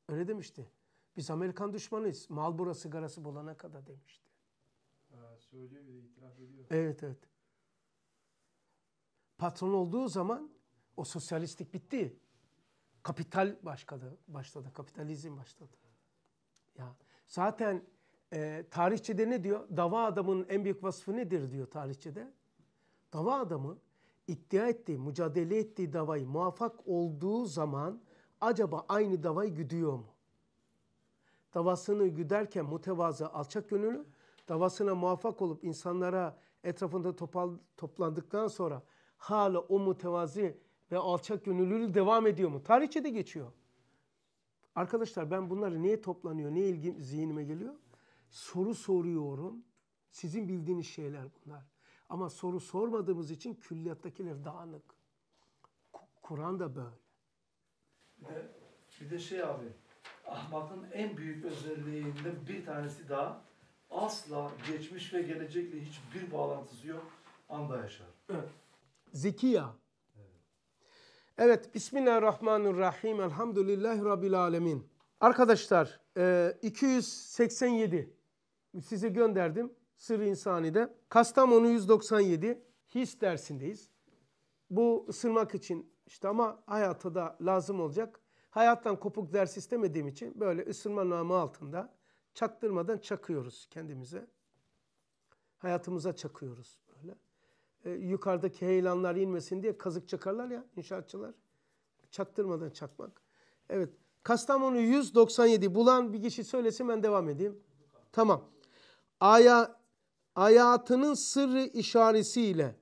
Öyle demişti. Biz Amerikan düşmanıyız. Mal burası, garası bulana kadar demişti. Ha, söylüyor bir de itiraf ediyor. Evet, evet. Patron olduğu zaman o sosyalistlik bitti. Kapital başladı, başladı. Kapitalizm başladı. Ya zaten e, ee, tarihçide ne diyor? Dava adamın en büyük vasfı nedir diyor tarihçide. Dava adamı iddia ettiği, mücadele ettiği davayı muvaffak olduğu zaman acaba aynı davayı güdüyor mu? Davasını güderken mütevazı, alçak gönüllü, davasına muvaffak olup insanlara etrafında topal, toplandıktan sonra hala o mütevazi ve alçak gönüllülüğü devam ediyor mu? Tarihçede geçiyor. Arkadaşlar ben bunları niye toplanıyor, niye ilgim zihnime geliyor? soru soruyorum. Sizin bildiğiniz şeyler bunlar. Ama soru sormadığımız için külliyattakiler dağınık. Kur'an da böyle. Bir de, şey abi, ahmakın en büyük özelliğinde bir tanesi daha asla geçmiş ve gelecekle hiçbir bağlantısı yok. Anda yaşar. Evet. Zekiya. Evet. evet. Bismillahirrahmanirrahim. Elhamdülillahi Rabbil Alemin. Arkadaşlar 287 e, size gönderdim. Sır-ı İnsani'de. Kastamonu 197 his dersindeyiz. Bu ısırmak için işte ama hayata da lazım olacak. Hayattan kopuk ders istemediğim için böyle ısırma namı altında çaktırmadan çakıyoruz kendimize. Hayatımıza çakıyoruz böyle. E, yukarıdaki heyelanlar inmesin diye kazık çakarlar ya inşaatçılar. Çaktırmadan çakmak. Evet. Kastamonu 197 bulan bir kişi söylesin ben devam edeyim. Tamam aya, hayatının sırrı işaresiyle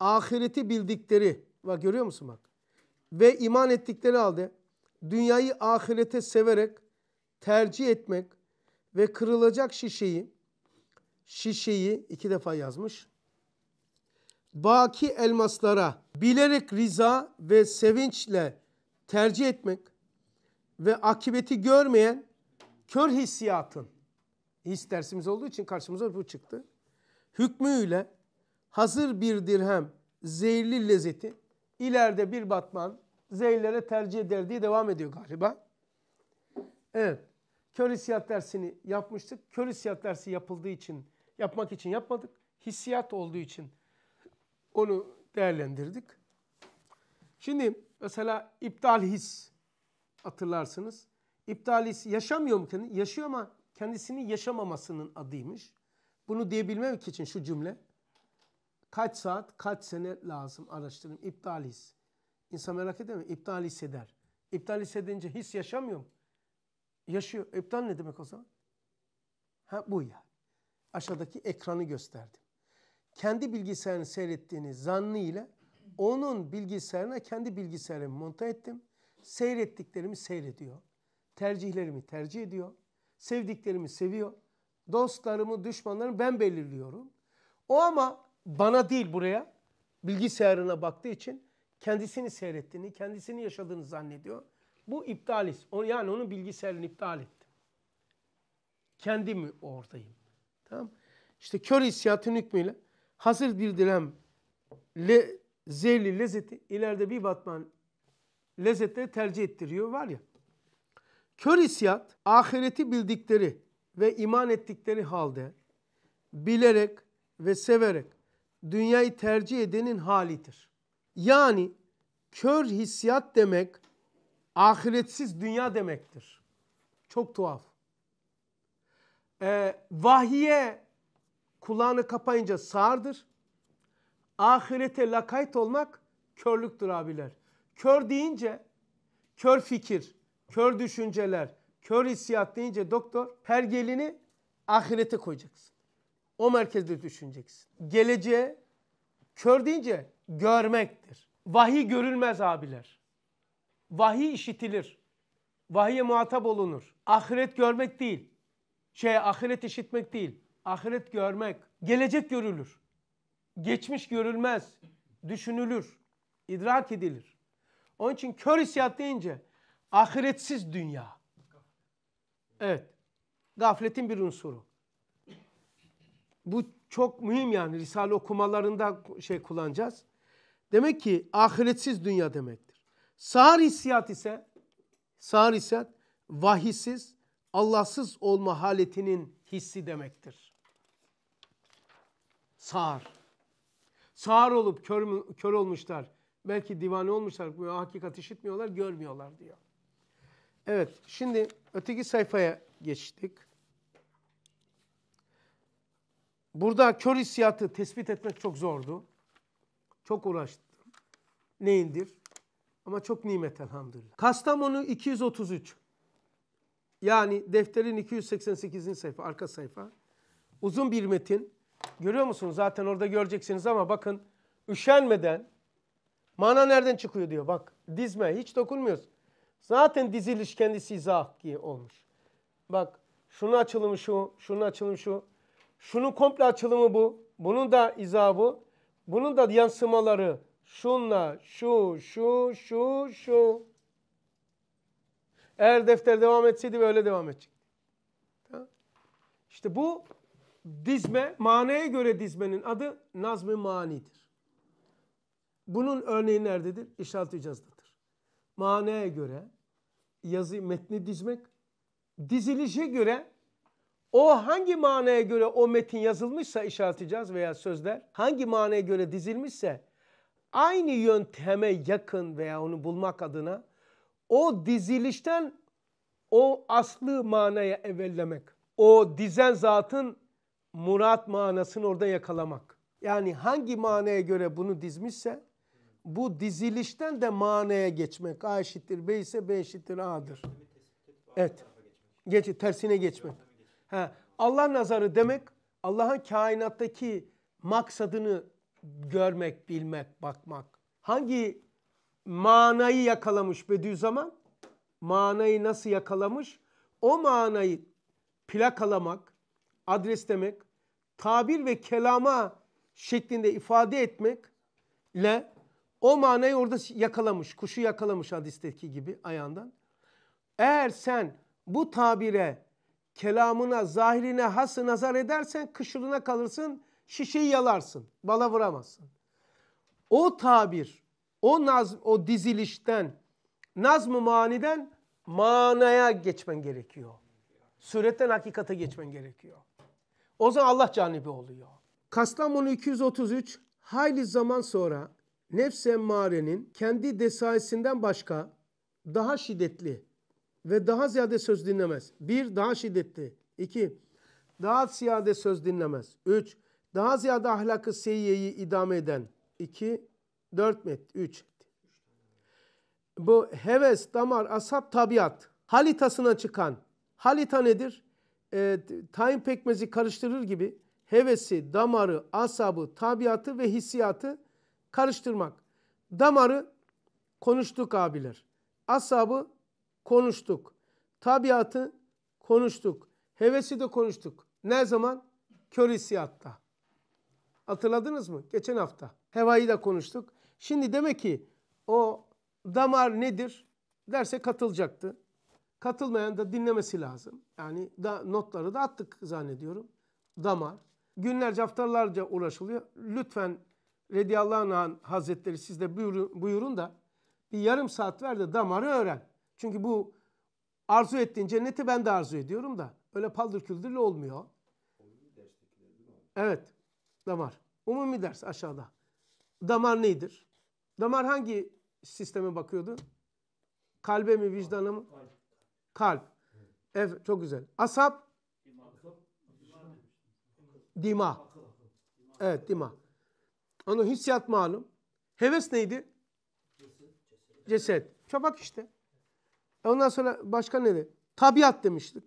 ahireti bildikleri bak görüyor musun bak ve iman ettikleri halde dünyayı ahirete severek tercih etmek ve kırılacak şişeyi şişeyi iki defa yazmış. Baki elmaslara bilerek rıza ve sevinçle tercih etmek ve akibeti görmeyen kör hissiyatın His dersimiz olduğu için karşımıza bu çıktı. Hükmüyle hazır bir dirhem zehirli lezzeti ileride bir batman zehirlere tercih eder diye devam ediyor galiba. Evet. Kör hissiyat dersini yapmıştık. Kör hissiyat dersi yapıldığı için, yapmak için yapmadık. Hissiyat olduğu için onu değerlendirdik. Şimdi mesela iptal his hatırlarsınız. İptal his yaşamıyor mu kendini? Yaşıyor ama kendisini yaşamamasının adıymış. Bunu diyebilmek için şu cümle kaç saat, kaç sene lazım araştırın. İptal his. İnsan merak eder mi? İptal hisseder. İptal hissedince his yaşamıyor mu? Yaşıyor. İptal ne demek o zaman? Ha bu ya. Aşağıdaki ekranı gösterdim. Kendi bilgisayarını seyrettiğini zannıyla onun bilgisayarına kendi bilgisayarımı monta ettim. Seyrettiklerimi seyrediyor. Tercihlerimi tercih ediyor. Sevdiklerimi seviyor. Dostlarımı, düşmanlarımı ben belirliyorum. O ama bana değil buraya bilgisayarına baktığı için kendisini seyrettiğini, kendisini yaşadığını zannediyor. Bu iptalis. Yani onun bilgisayarını iptal ettim. Kendi mi oradayım? Tamam İşte kör hissiyatın hükmüyle hazır bir dilem le, zehirli lezzeti ileride bir batman lezzetleri tercih ettiriyor var ya. Kör isyat, ahireti bildikleri ve iman ettikleri halde bilerek ve severek dünyayı tercih edenin halidir. Yani kör hissiyat demek ahiretsiz dünya demektir. Çok tuhaf. Ee, vahiye kulağını kapayınca sağırdır. Ahirete lakayt olmak körlüktür abiler. Kör deyince kör fikir, kör düşünceler, kör hissiyat deyince doktor pergelini ahirete koyacaksın. O merkezde düşüneceksin. Geleceğe kör deyince görmektir. Vahiy görülmez abiler. Vahiy işitilir. Vahiye muhatap olunur. Ahiret görmek değil. Şey ahiret işitmek değil. Ahiret görmek. Gelecek görülür. Geçmiş görülmez. Düşünülür. İdrak edilir. Onun için kör hissiyat deyince Ahiretsiz dünya. Evet. Gafletin bir unsuru. Bu çok mühim yani Risale okumalarında şey kullanacağız. Demek ki ahiretsiz dünya demektir. Sağır hissiyat ise sağır hissiyat vahisiz, Allahsız olma haletinin hissi demektir. Sağır. Sağır olup kör, kör olmuşlar. Belki divane olmuşlar. Hakikat işitmiyorlar, görmüyorlar diyor. Evet, şimdi öteki sayfaya geçtik. Burada kör hissiyatı tespit etmek çok zordu. Çok uğraştım. Neyindir? Ama çok nimet elhamdülillah. Kastamonu 233. Yani defterin 288. sayfa, arka sayfa. Uzun bir metin. Görüyor musunuz? Zaten orada göreceksiniz ama bakın üşenmeden mana nereden çıkıyor diyor. Bak dizme hiç dokunmuyoruz. Zaten diziliş kendisi izah olmuş. Bak şunu açılımı şu, şunu açılımı şu. Şunun komple açılımı bu. Bunun da izahı bu. Bunun da yansımaları şunla, şu, şu, şu, şu. Eğer defter devam etseydi böyle devam edecek. İşte bu dizme, manaya göre dizmenin adı nazm-ı manidir. Bunun örneği nerededir? İşaret icazdadır. Maneye göre yazı metni dizmek. Dizilişe göre o hangi manaya göre o metin yazılmışsa işaretleyeceğiz veya sözler hangi manaya göre dizilmişse aynı yönteme yakın veya onu bulmak adına o dizilişten o aslı manaya evvellemek. O dizen zatın murat manasını orada yakalamak. Yani hangi manaya göre bunu dizmişse bu dizilişten de manaya geçmek. A eşittir B ise B eşittir A'dır. Evet. Geç, tersine geçmek. Ha, Allah nazarı demek Allah'ın kainattaki maksadını görmek, bilmek, bakmak. Hangi manayı yakalamış Bediüzzaman? Manayı nasıl yakalamış? O manayı plakalamak, adres demek tabir ve kelama şeklinde ifade etmekle o manayı orada yakalamış. Kuşu yakalamış hadisteki gibi ayağından. Eğer sen bu tabire kelamına, zahirine hası nazar edersen kışılına kalırsın, şişeyi yalarsın, bala vuramazsın. O tabir, o naz, o dizilişten, nazm-ı maniden manaya geçmen gerekiyor. Suretten hakikate geçmen gerekiyor. O zaman Allah canibi oluyor. Kastamonu 233 hayli zaman sonra nefs emmarenin kendi desaisinden başka daha şiddetli ve daha ziyade söz dinlemez. Bir, daha şiddetli. İki, daha ziyade söz dinlemez. Üç, daha ziyade ahlakı seyyeyi idame eden. İki, dört met, üç. Bu heves, damar, asap, tabiat. Halitasına çıkan. Halita nedir? E, tayin pekmezi karıştırır gibi hevesi, damarı, asabı, tabiatı ve hissiyatı karıştırmak. Damarı konuştuk abiler. Asabı konuştuk. Tabiatı konuştuk. Hevesi de konuştuk. Ne zaman? Kör hissiyatta. Hatırladınız mı? Geçen hafta. Hevayı da konuştuk. Şimdi demek ki o damar nedir derse katılacaktı. Katılmayan da dinlemesi lazım. Yani da notları da attık zannediyorum. Damar. Günlerce haftalarca uğraşılıyor. Lütfen radiyallahu anh hazretleri siz de buyurun, buyurun da bir yarım saat ver de damarı öğren. Çünkü bu arzu ettiğin cenneti ben de arzu ediyorum da öyle paldır küldürle olmuyor. Evet damar. Umumi ders aşağıda. Damar nedir? Damar hangi sisteme bakıyordu? Kalbe mi vicdana mı? Kalp. Kalp. Evet, çok güzel. Asap? Dima. Evet dima. Onun hissiyat malum. Heves neydi? Ceset. Çapak işte. E ondan sonra başka neydi? Tabiat demiştik.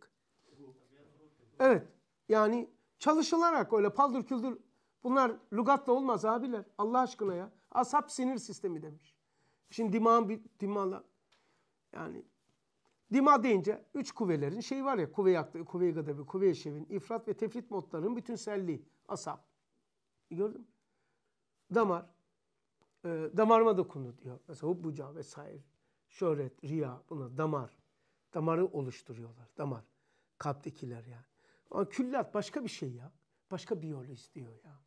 Evet. Yani çalışılarak öyle paldır küldür bunlar lugatla olmaz abiler. Allah aşkına ya. Asap sinir sistemi demiş. Şimdi dimağın bir dimağla yani dima deyince üç kuvvelerin şeyi var ya kuvve yaklı, kuvve gadabi, kuvve şevin, ifrat ve tefrit modlarının bütünselliği asap. Gördün mü? damar e, damarıma dokundu diyor. Mesela buca bucağı vesaire. Şöhret, riya buna damar. Damarı oluşturuyorlar. Damar. Kalptekiler yani. Ama küllat başka bir şey ya. Başka biyoloji diyor ya.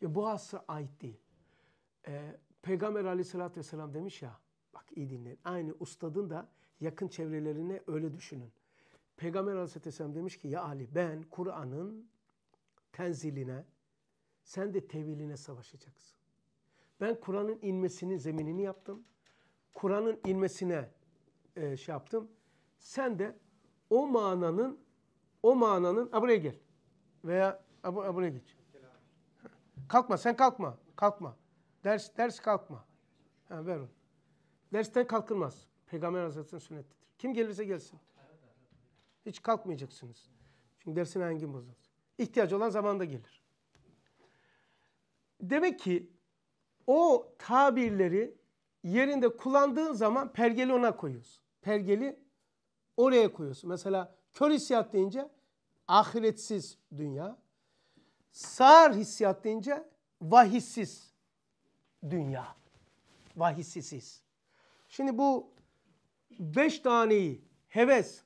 ya bu asra ait değil. Ee, Peygamber aleyhissalatü vesselam demiş ya. Bak iyi dinleyin. Aynı ustadın da yakın çevrelerine öyle düşünün. Peygamber aleyhissalatü vesselam demiş ki ya Ali ben Kur'an'ın tenziline sen de teviline savaşacaksın. Ben Kur'an'ın inmesinin zeminini yaptım. Kur'an'ın inmesine e, şey yaptım. Sen de o mananın o mananın a buraya gel. Veya a, a buraya geç. Kalkma sen kalkma. Kalkma. Ders ders kalkma. Ha, ver onu. Dersten kalkılmaz. Peygamber Hazretleri'nin sünnetidir. Kim gelirse gelsin. Hiç kalkmayacaksınız. Çünkü dersin hangi bozulur. İhtiyacı olan zamanda gelir. Demek ki o tabirleri yerinde kullandığın zaman pergeli ona koyuyorsun. Pergeli oraya koyuyorsun. Mesela kör hissiyat deyince ahiretsiz dünya. Sağır hissiyat deyince vahissiz dünya. Vahissisiz. Şimdi bu beş taneyi heves,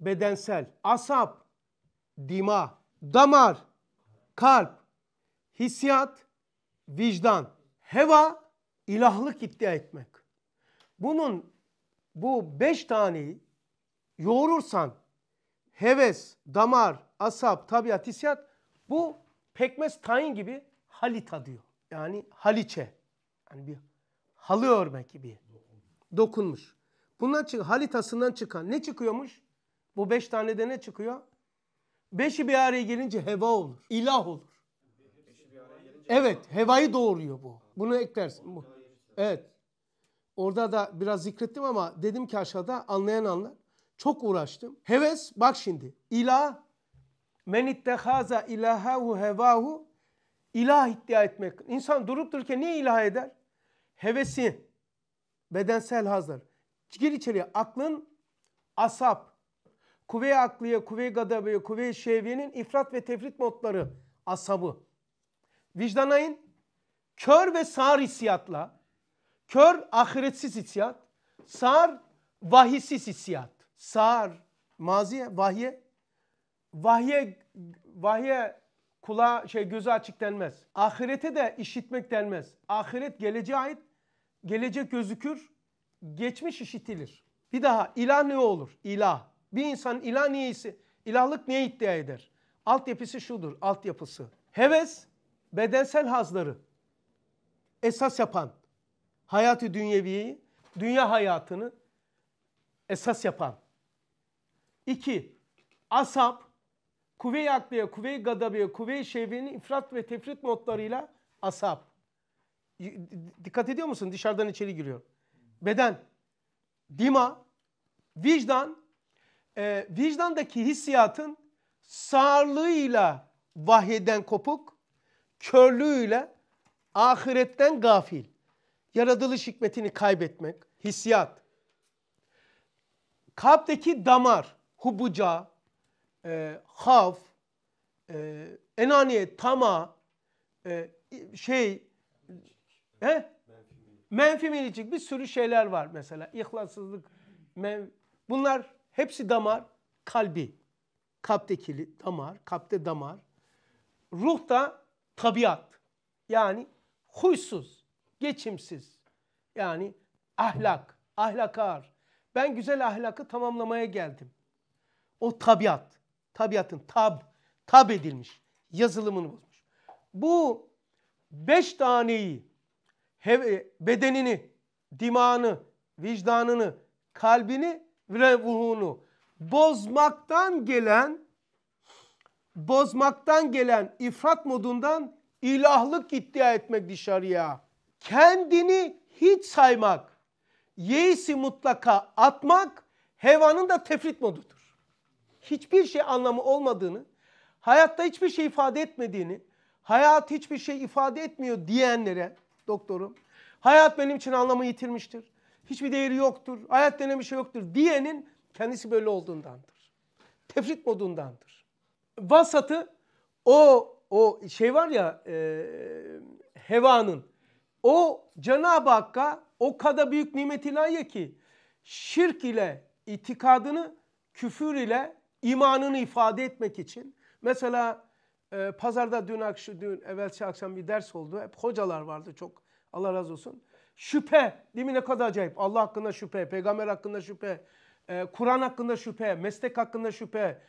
bedensel, asap, dima, damar, kalp, hissiyat, vicdan, heva, ilahlık iddia etmek. Bunun bu beş taneyi yoğurursan heves, damar, asap, tabiat, hissiyat bu pekmez tayin gibi halita diyor. Yani haliçe. Yani bir halı örmek gibi. Dokunmuş. Bundan çık halitasından çıkan ne çıkıyormuş? Bu beş tanede ne çıkıyor? Beşi bir araya gelince heva olur. ilah olur. Evet, hevayı doğuruyor bu. Bunu eklersin. Evet. Orada da biraz zikrettim ama dedim ki aşağıda anlayan anlar. Çok uğraştım. Heves bak şimdi. İlah men ittehaza ilahahu hevahu ilah iddia etmek. İnsan durup dururken niye ilah eder? Hevesi, bedensel hazır. Gir içeriye aklın asap, kuvve-i akliye, kuvve-i gadabeye, kuvve-i şevviyenin ifrat ve tefrit modları asabı vicdana in. Kör ve sağır hissiyatla. Kör ahiretsiz hissiyat. Sağır vahisiz hissiyat. Sağır maziye, vahye. Vahye, vahye kulağa şey gözü açık denmez. Ahirete de işitmek denmez. Ahiret geleceğe ait. Gelecek gözükür. Geçmiş işitilir. Bir daha ilah ne olur? İlah. Bir insan ilah niye ilahlık niye iddia eder? Altyapısı şudur. Altyapısı. Heves bedensel hazları esas yapan, hayatı dünyeviyi, dünya hayatını esas yapan. İki, asap, kuvve-i akliye, kuvve-i gadabiye, kuvve-i şevvenin ifrat ve tefrit modlarıyla asap. Dikkat ediyor musun? Dışarıdan içeri giriyor. Beden, dima, vicdan, e, vicdandaki hissiyatın sağlığıyla vahyeden kopuk, körlüğüyle ahiretten gafil, yaratılış hikmetini kaybetmek, hissiyat, kalpteki damar, hubuca, e, hav, e, enaniyet, tama, e, şey, he? menfi minicik bir sürü şeyler var mesela. İhlassızlık, men... bunlar hepsi damar, kalbi. Kalpteki damar, kalpte damar. Ruh da tabiat. Yani huysuz, geçimsiz. Yani ahlak, ahlakar Ben güzel ahlakı tamamlamaya geldim. O tabiat, tabiatın tab, tab edilmiş, yazılımını bozmuş. Bu beş taneyi, e, bedenini, dimağını, vicdanını, kalbini ve ruhunu bozmaktan gelen bozmaktan gelen ifrat modundan ilahlık iddia etmek dışarıya. Kendini hiç saymak, yeisi mutlaka atmak hevanın da tefrit modudur. Hiçbir şey anlamı olmadığını, hayatta hiçbir şey ifade etmediğini, hayat hiçbir şey ifade etmiyor diyenlere doktorum, hayat benim için anlamı yitirmiştir, hiçbir değeri yoktur, hayat denen bir şey yoktur diyenin kendisi böyle olduğundandır. Tefrit modundandır vasatı o o şey var ya e, hevanın o Cenab-ı Hakk'a o kadar büyük nimet ilahiye ki şirk ile itikadını küfür ile imanını ifade etmek için mesela e, pazarda dün akşam dün evvelsi akşam bir ders oldu. Hep hocalar vardı çok. Allah razı olsun. Şüphe değil mi ne kadar acayip. Allah hakkında şüphe, peygamber hakkında şüphe, ee, Kur'an hakkında şüphe, meslek hakkında şüphe,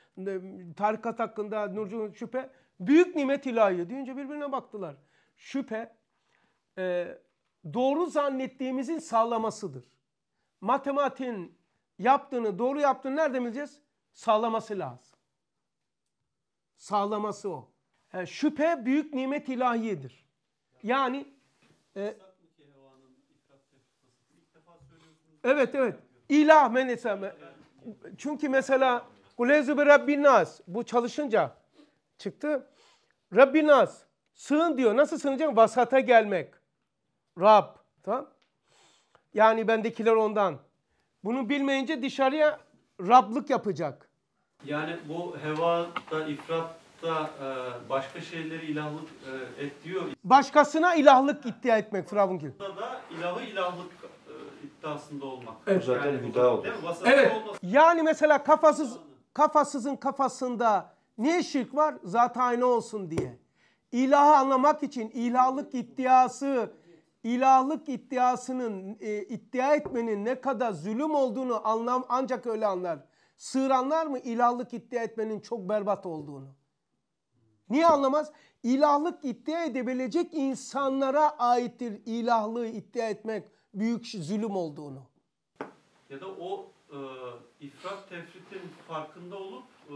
tarikat hakkında Nurcu şüphe. Büyük nimet ilahi deyince birbirine baktılar. Şüphe e, doğru zannettiğimizin sağlamasıdır. Matematiğin yaptığını, doğru yaptığını nereden bileceğiz? Sağlaması lazım. Sağlaması o. E, şüphe büyük nimet ilahiyedir. Yani e, evet evet. İlah meneseme. Çünkü mesela Kulezu bir Rabbinas bu çalışınca çıktı. Rabbinas sığın diyor. Nasıl sığınacak? Vasata gelmek. Rab. Tamam. Yani bendekiler ondan. Bunu bilmeyince dışarıya Rablık yapacak. Yani bu hevada, ifratta e, başka şeyleri ilahlık e, et diyor. Başkasına ilahlık iddia etmek Firavun gibi. Burada da ilahı ilahlık iddiasında olmak. Evet. Zaten yani, hüda olur. Evet. Olması... Yani mesela kafasız kafasızın kafasında ne şirk var? Zaten aynı olsun diye. İlahı anlamak için ilahlık iddiası, ilahlık iddiasının e, iddia etmenin ne kadar zulüm olduğunu anlam ancak öyle anlar. Sığıranlar mı ilahlık iddia etmenin çok berbat olduğunu? Niye anlamaz? İlahlık iddia edebilecek insanlara aittir ilahlığı iddia etmek büyük zulüm olduğunu. Ya da o e, ifrat tefritin farkında olup e,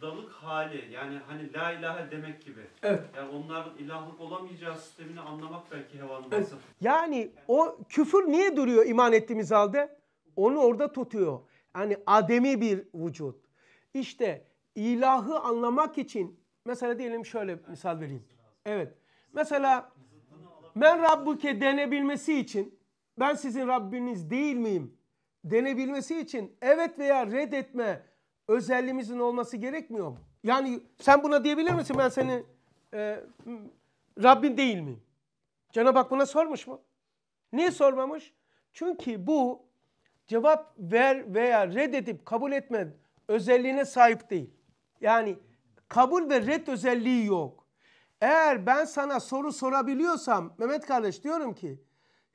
dalık hali yani hani la ilahe demek gibi. Evet. Yani onların ilahlık olamayacağı sistemini anlamak belki hevanın evet. Yani o küfür niye duruyor iman ettiğimiz halde? Onu orada tutuyor. Yani ademi bir vücut. İşte ilahı anlamak için mesela diyelim şöyle misal vereyim. Evet. Mesela men rabbuke denebilmesi için ben sizin Rabbiniz değil miyim denebilmesi için evet veya reddetme özelliğimizin olması gerekmiyor mu? Yani sen buna diyebilir misin ben senin e, Rabbin değil miyim? Cenab-ı Hak buna sormuş mu? Niye sormamış? Çünkü bu cevap ver veya reddedip kabul etme özelliğine sahip değil. Yani kabul ve red özelliği yok. Eğer ben sana soru sorabiliyorsam Mehmet kardeş diyorum ki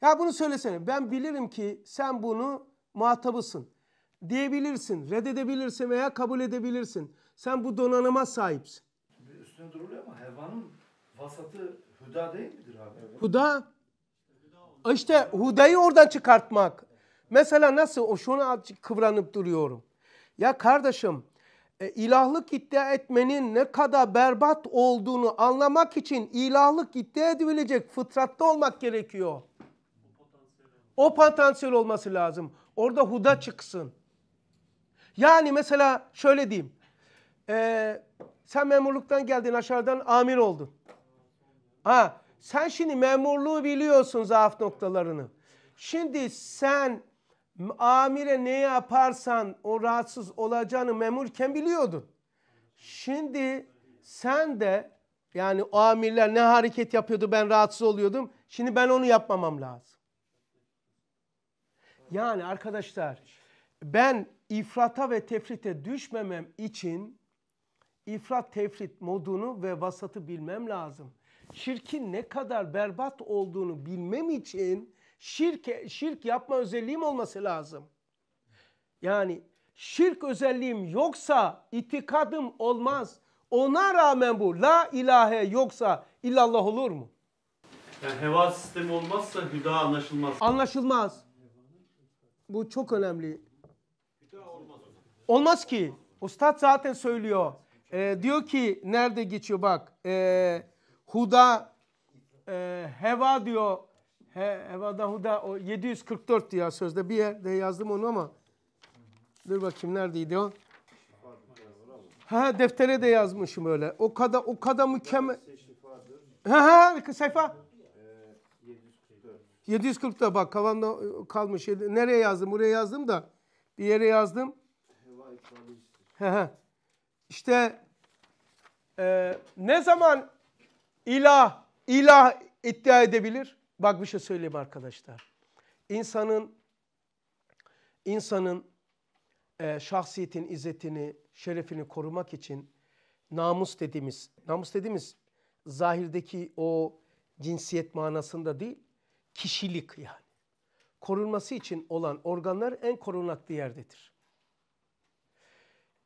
ya bunu söylesene ben bilirim ki sen bunu muhatabısın diyebilirsin, reddedebilirsin veya kabul edebilirsin. Sen bu donanıma sahipsin. Şimdi üstüne duruluyor ama hevanın vasatı huda değil midir abi? Evet. Huda işte hudayı oradan çıkartmak. Mesela nasıl o şuna kıvranıp duruyorum. Ya kardeşim e, ilahlık iddia etmenin ne kadar berbat olduğunu anlamak için ilahlık iddia edilecek fıtratta olmak gerekiyor. O potansiyel olması lazım. Orada huda çıksın. Yani mesela şöyle diyeyim. Ee, sen memurluktan geldin aşağıdan amir oldun. Ha, sen şimdi memurluğu biliyorsun zaaf noktalarını. Şimdi sen amire ne yaparsan o rahatsız olacağını memurken biliyordun. Şimdi sen de yani o amirler ne hareket yapıyordu ben rahatsız oluyordum. Şimdi ben onu yapmamam lazım. Yani arkadaşlar ben ifrata ve tefrite düşmemem için ifrat tefrit modunu ve vasatı bilmem lazım. Şirkin ne kadar berbat olduğunu bilmem için şirk, şirk yapma özelliğim olması lazım. Yani şirk özelliğim yoksa itikadım olmaz. Ona rağmen bu la ilahe yoksa illallah olur mu? Yani heva sistemi olmazsa hüda anlaşılmaz. Anlaşılmaz. Bu çok önemli. Olmaz ki. Ustad zaten söylüyor. Ee, diyor ki nerede geçiyor bak. E, huda e, heva diyor He, Evada Huda o 744 ya sözde bir yerde yazdım onu ama dur bakayım neredeydi o? Ha deftere de yazmışım öyle. O kadar o kadar mükemmel. Şey, ha ha sayfa. 740'da ee, bak kafamda e, kalmış. Nereye yazdım? Buraya yazdım da bir yere yazdım. işte e, ne zaman ilah ilah iddia edebilir? Bak bir şey söyleyeyim arkadaşlar. İnsanın insanın e, şahsiyetin izzetini, şerefini korumak için namus dediğimiz, namus dediğimiz zahirdeki o cinsiyet manasında değil, kişilik yani. Korunması için olan organlar en korunaklı yerdedir.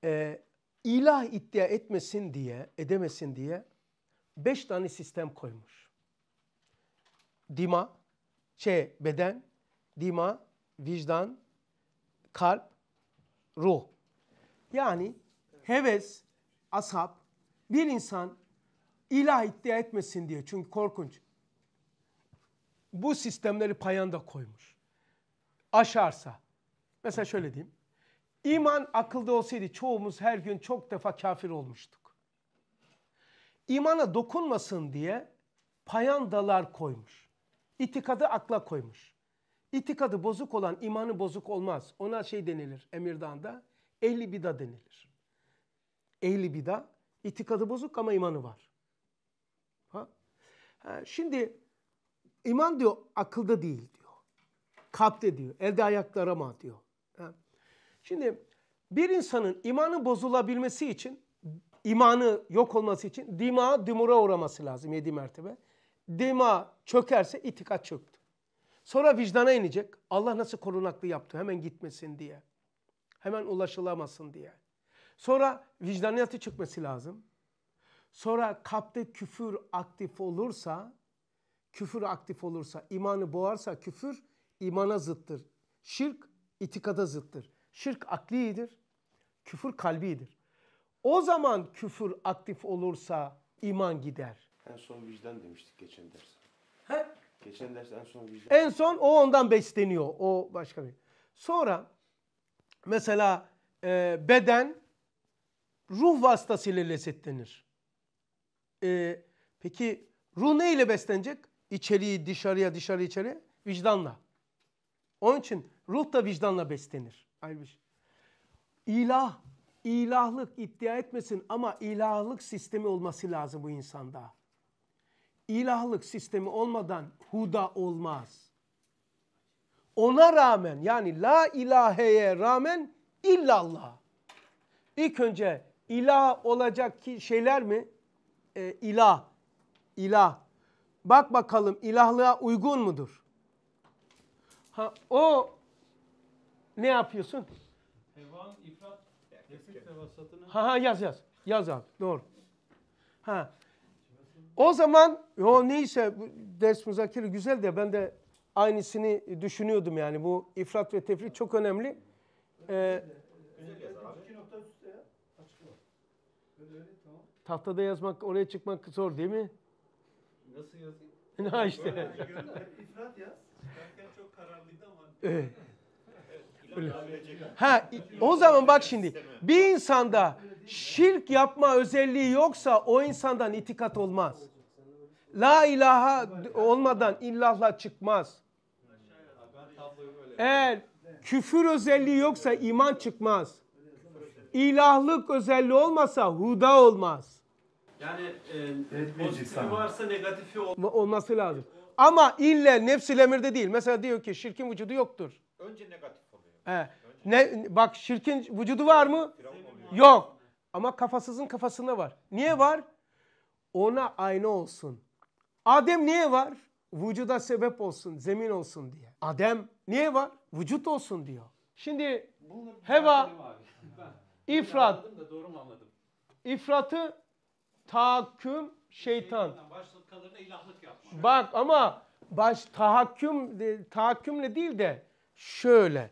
Ee, ilah iddia etmesin diye, edemesin diye beş tane sistem koymuş dima, şey beden, dima, vicdan, kalp, ruh. Yani heves, asap bir insan ilah iddia etmesin diye çünkü korkunç. Bu sistemleri payanda koymuş. Aşarsa. Mesela şöyle diyeyim. İman akılda olsaydı çoğumuz her gün çok defa kafir olmuştuk. İmana dokunmasın diye payandalar koymuş. İtikadı akla koymuş. İtikadı bozuk olan imanı bozuk olmaz. Ona şey denilir Emirdağ'da ehli bida denilir. Ehli bida itikadı bozuk ama imanı var. Ha? Ha, şimdi iman diyor akılda değil diyor. Kalpte diyor. Elde ayaklara mı diyor. Ha? Şimdi bir insanın imanı bozulabilmesi için imanı yok olması için dima dümura uğraması lazım yedi mertebe dima çökerse itikat çöktü. Sonra vicdana inecek. Allah nasıl korunaklı yaptı hemen gitmesin diye. Hemen ulaşılamasın diye. Sonra vicdaniyatı çıkması lazım. Sonra kalpte küfür aktif olursa, küfür aktif olursa, imanı boğarsa küfür imana zıttır. Şirk itikada zıttır. Şirk aklidir, küfür kalbidir. O zaman küfür aktif olursa iman gider. En son vicdan demiştik geçen ders. He? Geçen ders en son vicdan. En son o ondan besleniyor. O başka bir. Sonra mesela e, beden ruh vasıtasıyla lezzetlenir. E, peki ruh neyle beslenecek? İçeriği dışarıya dışarı içeriye vicdanla. Onun için ruh da vicdanla beslenir. Ayrı İlah, ilahlık iddia etmesin ama ilahlık sistemi olması lazım bu insanda ilahlık sistemi olmadan huda olmaz. Ona rağmen yani la ilaheye rağmen illallah. İlk önce ilah olacak ki şeyler mi? E, ilah. İlah. Bak bakalım ilahlığa uygun mudur? Ha, o ne yapıyorsun? Hevan, ifrat, tefrit ve vasatını... Ha, ha yaz yaz. Yaz abi doğru. Ha, o zaman o neyse ders müzakere güzel de ben de aynısını düşünüyordum yani bu ifrat ve tefrit çok önemli. Ee, tahtada yazmak oraya çıkmak zor değil mi? Nasıl yazayım? ha işte. ifrat yaz. Zaten çok kararlıydı ama. Evet. Öyle. Ha, o zaman bak şimdi bir insanda şirk yapma özelliği yoksa o insandan itikat olmaz. La ilaha olmadan illahla çıkmaz. Eğer küfür özelliği yoksa iman çıkmaz. İlahlık özelliği olmasa huda olmaz. Yani e, varsa negatifi ol- olması lazım. Ama ille nefsil emirde değil. Mesela diyor ki şirkin vücudu yoktur. Önce negatif. He. Ne, bak şirkin vücudu var mı? Yok. Ama kafasızın kafasında var. Niye var? Ona ayna olsun. Adem niye var? Vücuda sebep olsun, zemin olsun diye. Adem niye var? Vücut olsun diyor. Şimdi heva, ifrat, İfratı tahakküm şeytan. Bak ama baş tahakküm tahakkümle değil de şöyle.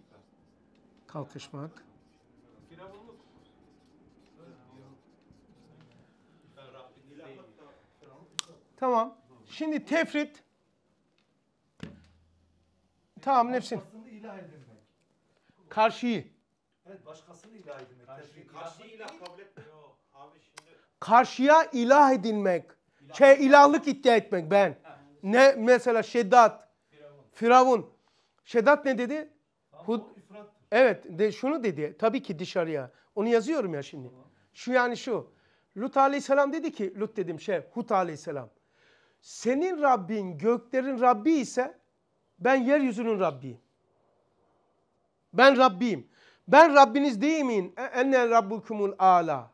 kalkışmak. Tamam. Şimdi tefrit Tamam nefsin. Karşıyı. Evet başkasını ilah edinmek. Karşı, karşı ilah kabul etmiyor. Abi şimdi. Karşıya ilah edinmek. İlah. Şey ilahlık iddia etmek ben. ne mesela Şeddat. Firavun. Firavun. Şeddat ne dedi? Hud, Evet de şunu dedi tabii ki dışarıya. Onu yazıyorum ya şimdi. Şu yani şu. Lut aleyhisselam dedi ki Lut dedim şey Hut aleyhisselam. Senin Rabbin göklerin Rabbi ise ben yeryüzünün Rabbiyim. Ben Rabbiyim. Ben Rabbiniz değil miyim? E, enne rabbukumul ala.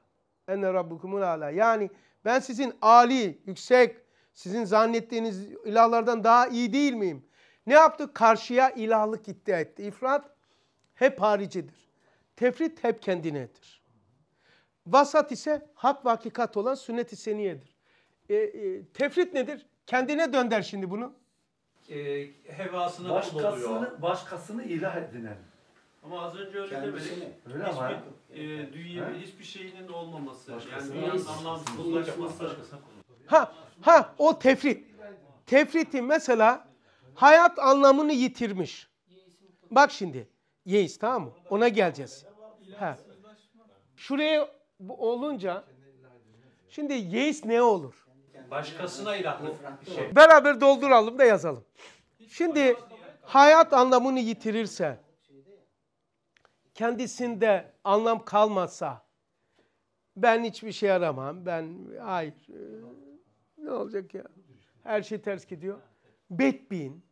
Enne rabbukumul ala. Yani ben sizin ali, yüksek, sizin zannettiğiniz ilahlardan daha iyi değil miyim? Ne yaptı? Karşıya ilahlık iddia etti. İfrat hep haricidir. Tefrit hep kendinedir. Vasat ise hak ve hakikat olan sünnet-i seniyedir. E, e, tefrit nedir? Kendine dönder şimdi bunu. E, hevasına başkasını, başkasını ilah edinen. Ama az önce öyle Kendisini. demedik. Öyle hiçbir, ama. E, dünya, hiçbir şeyinin olmaması. Başkasına yani anlamsızlaşması. Ha, ha o tefrit. Tefriti mesela hayat anlamını yitirmiş. Bak şimdi yeis tamam mı? Ona geleceğiz. Ha. Şuraya bu olunca şimdi yeis ne olur? Başkasına ilahlık bir şey. Beraber dolduralım da yazalım. Şimdi hayat anlamını yitirirse kendisinde anlam kalmazsa ben hiçbir şey aramam. Ben ay e, Ne olacak ya? Her şey ters gidiyor. Bedbin.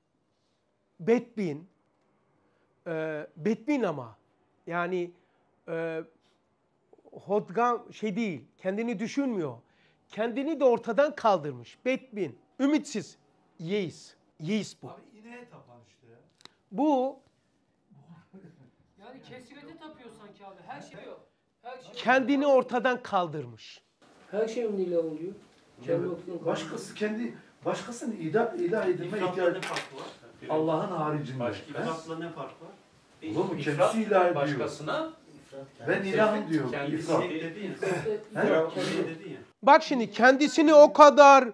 Bedbin e, ee, Batman ama. Yani e, Hodgan şey değil, kendini düşünmüyor. Kendini de ortadan kaldırmış. Batman, ümitsiz, yeis. Yeis bu. Abi ineğe tapan işte ya. Bu Yani kesrete tapıyor sanki abi. Her şey yok. Her şey yok. kendini ortadan kaldırmış. Her şey ünlüyle oluyor. Kendi Başkası kendi başkasını ida ilah edilme ihtiyacı. var. Allah'ın haricinde. Başka ifratla ne fark var? Oğlum İfrat, kendisi ilah ediyor. Başkasına ben ilahım diyor. Kendisi dedi ya. Bak şimdi kendisini o kadar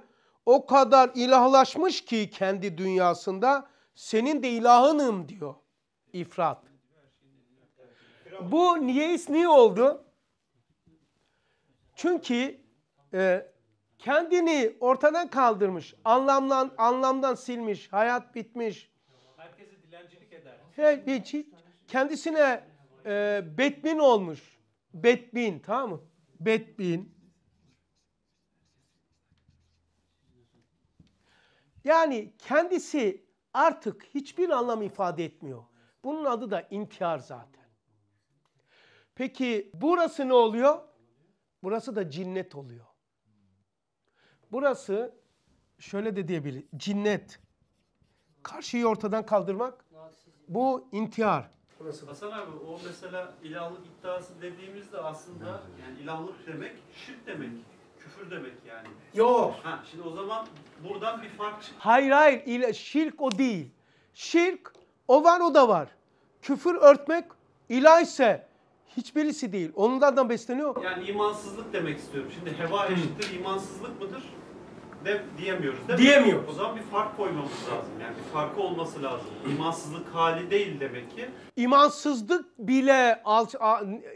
o kadar ilahlaşmış ki kendi dünyasında senin de ilahınım diyor. İfrat. Bu niye niye oldu? Çünkü e, kendini ortadan kaldırmış, anlamdan, anlamdan silmiş, hayat bitmiş. Herkesi dilencilik eder. He, hiç, hiç. Kendisine e, Batman olmuş. Batman tamam mı? Batman. Yani kendisi artık hiçbir anlam ifade etmiyor. Bunun adı da intihar zaten. Peki burası ne oluyor? Burası da cinnet oluyor. Burası şöyle de diyebilir. Cinnet. Karşıyı ortadan kaldırmak. Bu intihar. Burası. Hasan abi o mesela ilahlık iddiası dediğimizde aslında yani ilahlık demek şirk demek. Küfür demek yani. Yok. Ha, şimdi o zaman buradan bir fark çık. Hayır hayır İla- şirk o değil. Şirk o var o da var. Küfür örtmek ilah ise hiçbirisi değil. Onlardan besleniyor. Yani imansızlık demek istiyorum. Şimdi heva eşittir imansızlık mıdır? de diyemiyoruz değil mi? Diyemiyoruz. O zaman bir fark koymamız lazım. Yani bir farkı olması lazım. İmansızlık hali değil demek ki. İmansızlık bile alç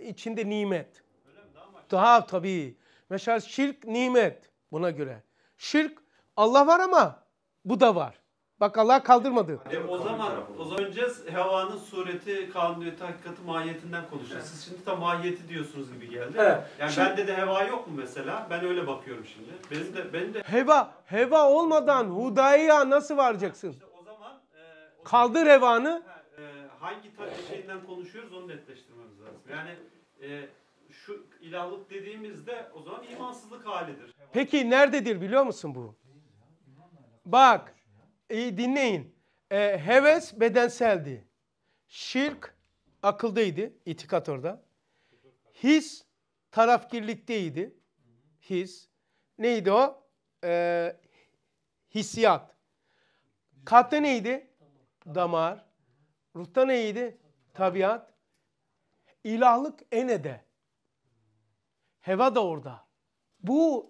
içinde nimet. Öyle mi? Daha, daha tabii. Mesela şirk nimet buna göre. Şirk Allah var ama bu da var. Bak Allah kaldırmadı. E, o zaman o zaman önce hevanın sureti, kanuniyeti, hakikati, mahiyetinden konuşacağız. Siz şimdi tam mahiyeti diyorsunuz gibi geldi. Evet. Yani şimdi, bende de heva yok mu mesela? Ben öyle bakıyorum şimdi. Benim de ben de heva heva olmadan hudaya nasıl varacaksın? İşte o zaman e, o kaldır hevanı. e, hangi tabii şeyden konuşuyoruz onu netleştirmemiz lazım. Yani e, şu ilahlık dediğimizde o zaman imansızlık halidir. Peki nerededir biliyor musun bu? Bak iyi dinleyin. E, heves bedenseldi. Şirk akıldaydı itikat orada. His tarafgirlikteydi. His. Neydi o? E, hissiyat. Kalpte neydi? Damar. Ruhta neydi? Tabiat. İlahlık enede. Heva da orada. Bu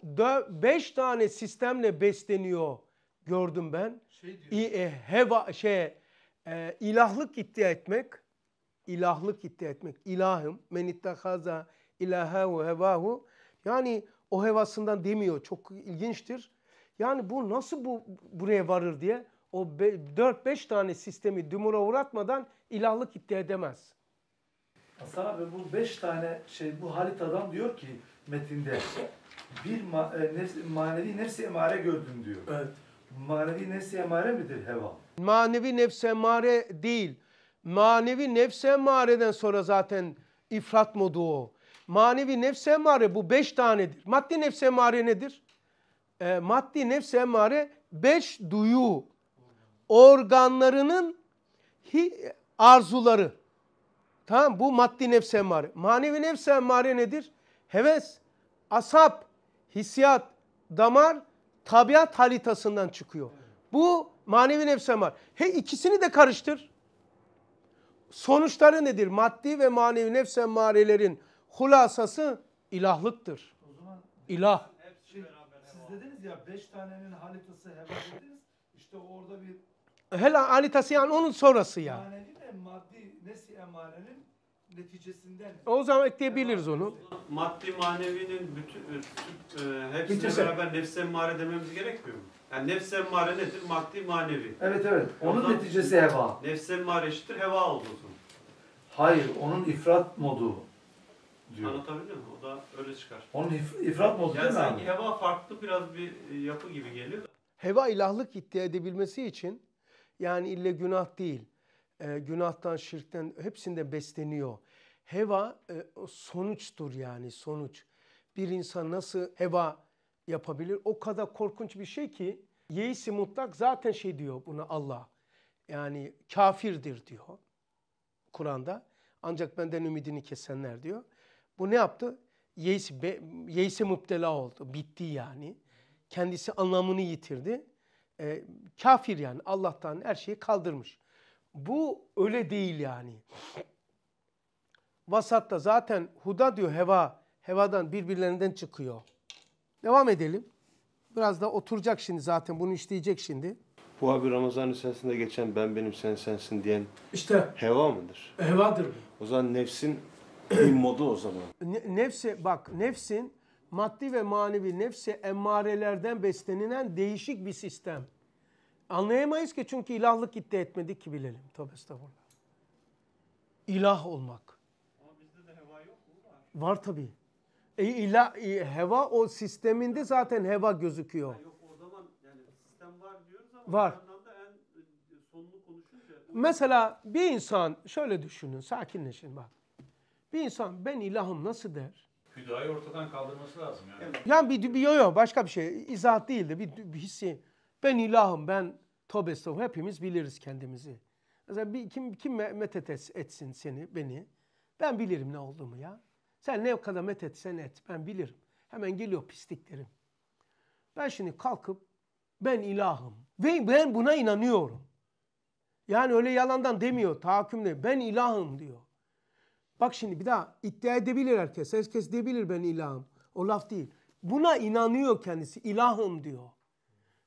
beş tane sistemle besleniyor gördüm ben. Şey E, heva şey e, ilahlık iddia etmek, ilahlık iddia etmek. İlahım men ittahaza ilahahu hevahu. Yani o hevasından demiyor. Çok ilginçtir. Yani bu nasıl bu buraya varır diye o 4-5 tane sistemi dümura uğratmadan ilahlık iddia edemez. Hasan abi bu 5 tane şey bu haritadan diyor ki metinde bir ma, e, nefs, manevi nefsi emare gördüm diyor. Evet. Manevi nefse emare midir heva? Manevi nefse emare değil. Manevi nefse emareden sonra zaten ifrat modu o. Manevi nefse emare bu beş tanedir. Maddi nefse emare nedir? E, maddi nefse emare beş duyu organlarının hi, arzuları. Tamam bu maddi nefse emare. Manevi nefse emare nedir? Heves, asap, hissiyat, damar, tabiat halitasından çıkıyor. Bu manevi nefse var. He ikisini de karıştır. Sonuçları nedir? Maddi ve manevi nefs marelerin hulasası ilahlıktır. Zaman, İlah. Şey, siz dediniz ya beş tanenin halitası heva İşte orada bir... Hela halitası yani onun sonrası ya. Manevi ve maddi nefs emmarenin neticesinden... O zaman ekleyebiliriz onu. Maddi manevinin bütün, bütün e, e, hepsine Bütünse. beraber nefse emmare dememiz gerekmiyor mu? Yani nefse emmare nedir? Maddi manevi. Evet evet. Onun Ondan neticesi heva. Nefse emmare eşittir heva oldu Hayır. Onun ifrat modu diyor. Anlatabildim mi? O da öyle çıkar. Onun if, ifrat modu yani değil mi Yani sanki heva farklı biraz bir e, yapı gibi geliyor. Heva ilahlık iddia edebilmesi için yani ille günah değil. E, günahtan, şirkten hepsinde besleniyor. Heva e, sonuçtur yani sonuç. Bir insan nasıl heva yapabilir? O kadar korkunç bir şey ki yeisi mutlak zaten şey diyor buna Allah. Yani kafirdir diyor Kur'an'da. Ancak benden ümidini kesenler diyor. Bu ne yaptı? Yeisi, be, yeisi müptela oldu. Bitti yani. Kendisi anlamını yitirdi. E, kafir yani Allah'tan her şeyi kaldırmış. Bu öyle değil yani. Vasatta zaten huda diyor heva. Hevadan birbirlerinden çıkıyor. Devam edelim. Biraz da oturacak şimdi zaten bunu işleyecek şimdi. Bu abi Ramazan içerisinde geçen ben benim sen sensin diyen işte heva mıdır? E, hevadır bu. O zaman nefsin bir modu o zaman. Ne, nefse bak nefsin maddi ve manevi nefse emmarelerden beslenilen değişik bir sistem. Anlayamayız ki çünkü ilahlık iddia etmedik ki bilelim. Tabi estağfurullah. İlah olmak. Var tabi. E, ila, e, heva o sisteminde zaten heva gözüküyor. Yani yok o zaman yani sistem var diyoruz ama var. bir yandan da en e, Mesela bir insan şöyle düşünün sakinleşin bak. Bir insan ben ilahım nasıl der? Hüdayı ortadan kaldırması lazım yani. Yani bir, bir yok yok başka bir şey İzah değil de bir, bir hissi. Ben ilahım ben tövbe estağfurullah hepimiz biliriz kendimizi. Mesela bir, kim, kim met etsin seni beni ben bilirim ne olduğumu ya. Sen ne kadar met etsen et. Ben bilirim. Hemen geliyor pisliklerim. Ben şimdi kalkıp ben ilahım ve ben buna inanıyorum. Yani öyle yalandan demiyor tahakkümle. Ben ilahım diyor. Bak şimdi bir daha iddia edebilir herkes. Herkes diyebilir ben ilahım. O laf değil. Buna inanıyor kendisi. İlahım diyor.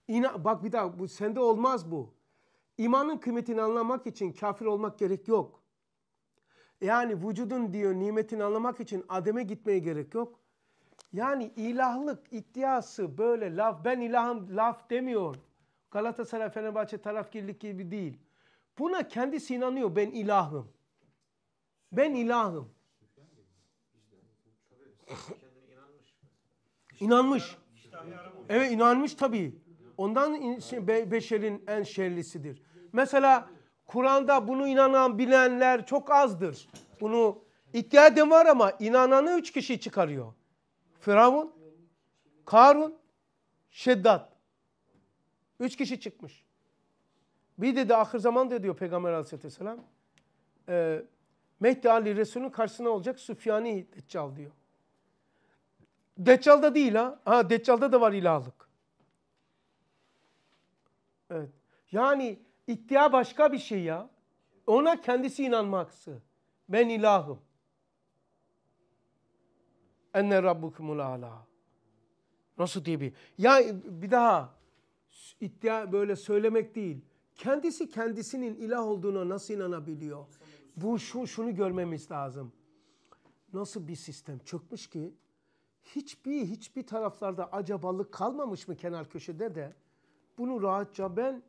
İna Bak bir daha bu sende olmaz bu. İmanın kıymetini anlamak için kafir olmak gerek yok. Yani vücudun diyor nimetini anlamak için ademe gitmeye gerek yok. Yani ilahlık iddiası böyle laf ben ilahım laf demiyor. Galatasaray Fenerbahçe tarafkirlik gibi değil. Buna kendisi inanıyor ben ilahım. Ben ilahım. İnanmış. Evet inanmış tabii. Ondan beşerin en şerlisidir. Mesela Kur'an'da bunu inanan bilenler çok azdır. Bunu iddia eden var ama inananı üç kişi çıkarıyor. Firavun, Karun, Şeddat. Üç kişi çıkmış. Bir dedi ahir zaman diyor Peygamber aleyhisselam. E, ee, Mehdi Ali Resul'ün karşısına olacak Süfyani Deccal diyor. Deccal'da değil ha. Ha Deccal'da da var ilahlık. Evet. Yani İddia başka bir şey ya. Ona kendisi inanmaksı. Ben ilahım. Enne rabbukumul ala. Nasıl diye bir... Ya bir daha iddia böyle söylemek değil. Kendisi kendisinin ilah olduğuna nasıl inanabiliyor? Bu şu, şunu görmemiz lazım. Nasıl bir sistem çökmüş ki hiçbir hiçbir taraflarda acabalık kalmamış mı kenar köşede de bunu rahatça ben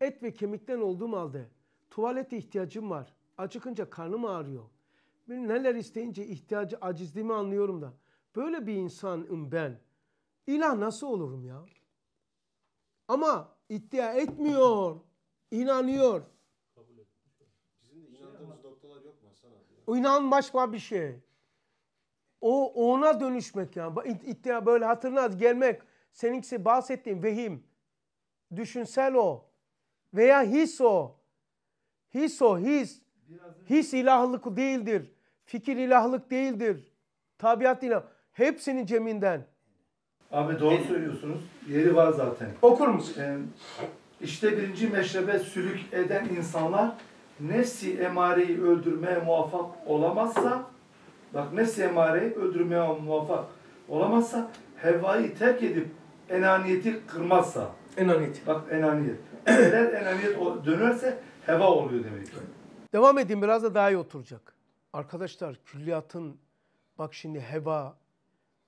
Et ve kemikten olduğum halde tuvalete ihtiyacım var. Acıkınca karnım ağrıyor. Neler isteyince ihtiyacı acizliğimi anlıyorum da. Böyle bir insanım ben. İlah nasıl olurum ya? Ama iddia etmiyor. inanıyor. Bizim de inandığımız noktalar yok mu Hasan abi? O başka bir şey. O ona dönüşmek yani. İddia böyle hatırına gelmek. Seninkisi bahsettiğim vehim. Düşünsel o veya his o. His o his. His ilahlık değildir. Fikir ilahlık değildir. Tabiat ilah. Hepsinin ceminden. Abi doğru söylüyorsunuz. Yeri var zaten. Okur musun? Ee, işte birinci meşrebe sülük eden insanlar nefsi emareyi öldürmeye muvaffak olamazsa bak nefsi emareyi öldürmeye muvaffak olamazsa hevayı terk edip enaniyeti kırmazsa enaniyet. Bak enaniyet neden enaniyet dönerse heva oluyor demek ki. Devam edeyim biraz da daha iyi oturacak. Arkadaşlar külliyatın bak şimdi heva,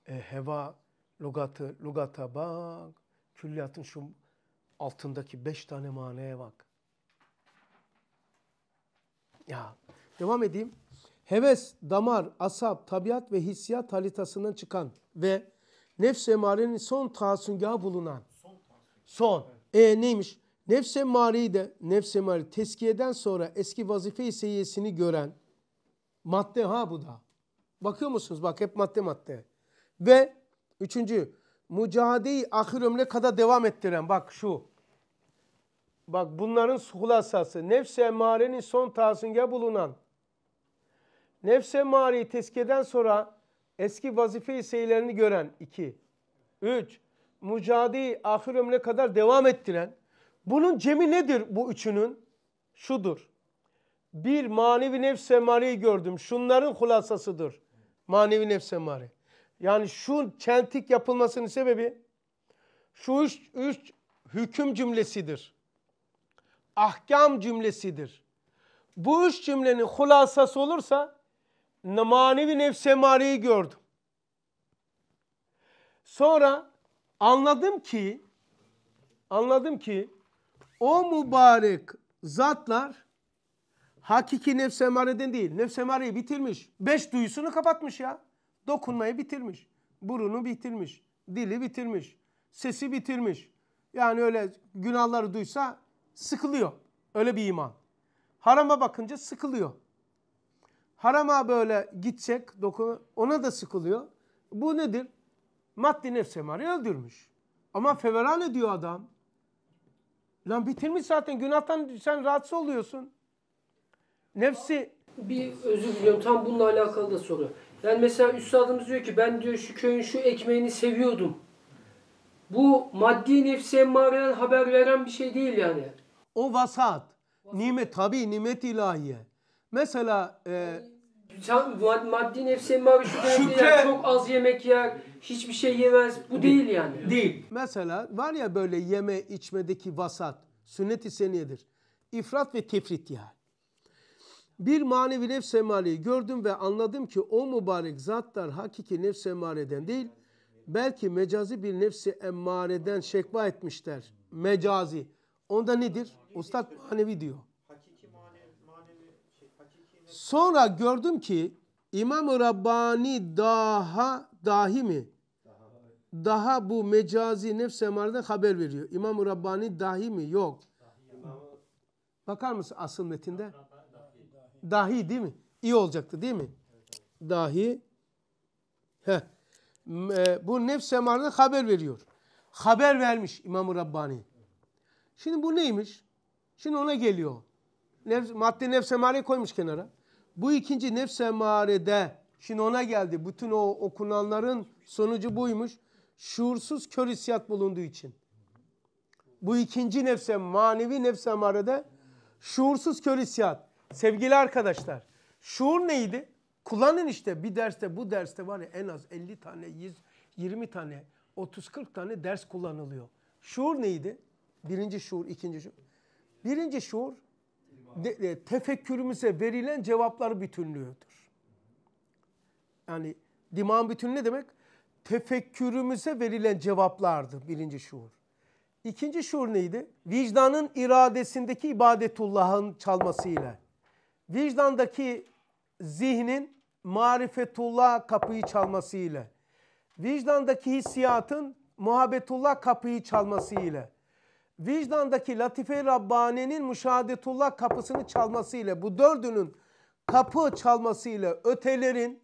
e, heva lugatı, lugata bak. Külliyatın şu altındaki beş tane mane'ye bak. Ya devam edeyim. Heves, damar, asap, tabiat ve hissiyat haritasından çıkan ve nefs emarenin son tahasüngahı bulunan. Son. son. Evet. E neymiş? Nefs emmareyi de nefs emmare teskiyeden sonra eski vazife seviyesini gören madde ha bu da. Bakıyor musunuz? Bak hep madde madde. Ve üçüncü mücadeleyi ahir ömre kadar devam ettiren bak şu. Bak bunların hulasası nefs-i son tasınge bulunan nefs-i emmareyi teskiyeden sonra eski vazife seyirlerini gören iki. Üç, mücadeleyi ahir ömre kadar devam ettiren bunun cemi nedir bu üçünün? Şudur. Bir manevi nefs emareyi gördüm. Şunların hulasasıdır. Manevi nefs emare. Yani şu çentik yapılmasının sebebi şu üç, üç hüküm cümlesidir. Ahkam cümlesidir. Bu üç cümlenin hulasası olursa manevi nefs emareyi gördüm. Sonra anladım ki anladım ki o mübarek zatlar hakiki nefs değil. Nefs bitirmiş. Beş duyusunu kapatmış ya. Dokunmayı bitirmiş. Burunu bitirmiş. Dili bitirmiş. Sesi bitirmiş. Yani öyle günahları duysa sıkılıyor. Öyle bir iman. Harama bakınca sıkılıyor. Harama böyle gidecek, dokun ona da sıkılıyor. Bu nedir? Maddi nefs emari öldürmüş. Ama feveran ediyor adam. Lan bitirmiş zaten. Günahtan sen rahatsız oluyorsun. Nefsi. Bir özür diliyorum. Tam bununla alakalı da soru. Yani mesela üstadımız diyor ki ben diyor şu köyün şu ekmeğini seviyordum. Bu maddi nefsi emmareden haber veren bir şey değil yani. O vasat. Nimet tabi nimet ilahiye. Mesela e, sen maddi nefsi emmavi şükre çok az yemek yer, hiçbir şey yemez. Bu değil yani. Değil. Mesela var ya böyle yeme içmedeki vasat, sünnet-i seniyedir. İfrat ve tefrit yani. Bir manevi nefs emareyi gördüm ve anladım ki o mübarek zatlar hakiki nefs emareden değil, belki mecazi bir nefsi emareden şekva etmişler. Mecazi. Onda nedir? Ustad manevi diyor. Sonra gördüm ki İmam-ı Rabbani daha dahi mi? Daha bu mecazi nefs emareden haber veriyor. İmam-ı Rabbani dahi mi? Yok. Bakar mısın asıl metinde? Dahi değil mi? İyi olacaktı değil mi? Dahi. Heh. E, bu nefs emareden haber veriyor. Haber vermiş İmam-ı Rabbani. Şimdi bu neymiş? Şimdi ona geliyor. Nefs, madde nefs emareyi koymuş kenara. Bu ikinci nefs emarede şimdi ona geldi. Bütün o okunanların sonucu buymuş. Şuursuz kör hissiyat bulunduğu için. Bu ikinci nefse manevi nefs emarede şuursuz kör hissiyat. Sevgili arkadaşlar şuur neydi? Kullanın işte bir derste bu derste var ya en az 50 tane 100, 20 tane 30-40 tane ders kullanılıyor. Şuur neydi? Birinci şuur, ikinci şuur. Birinci şuur de, e, tefekkürümüze verilen cevaplar bütünlüğüdür. Yani dimağın bütünü ne demek? Tefekkürümüze verilen cevaplardı birinci şuur. İkinci şuur neydi? Vicdanın iradesindeki ibadetullahın çalmasıyla. Vicdandaki zihnin marifetullah kapıyı çalmasıyla. Vicdandaki hissiyatın muhabbetullah kapıyı çalmasıyla vicdandaki latife Rabbani'nin müşahadetullah kapısını çalmasıyla, bu dördünün kapı çalmasıyla ötelerin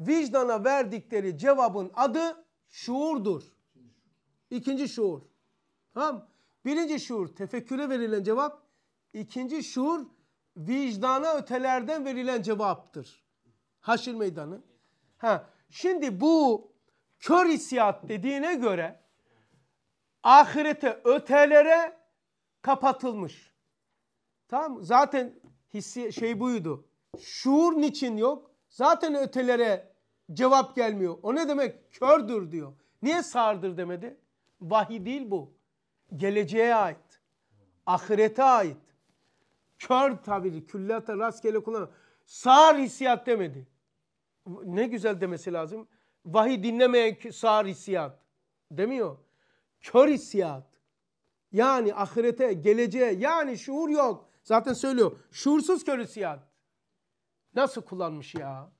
vicdana verdikleri cevabın adı şuurdur. İkinci şuur. Tamam Birinci şuur tefekküre verilen cevap. İkinci şuur vicdana ötelerden verilen cevaptır. Haşir meydanı. Ha. Şimdi bu kör hissiyat dediğine göre ahirete ötelere kapatılmış. Tamam Zaten hissi şey buydu. Şuur niçin yok? Zaten ötelere cevap gelmiyor. O ne demek? Kördür diyor. Niye sağırdır demedi? Vahiy değil bu. Geleceğe ait. Ahirete ait. Kör tabiri. Külliyata rastgele kullanıyor. Sağır hissiyat demedi. Ne güzel demesi lazım. Vahiy dinlemeyen sağır hissiyat demiyor. Kör hissiyat. Yani ahirete, geleceğe yani şuur yok. Zaten söylüyor. Şuursuz kör hissiyat. Nasıl kullanmış ya?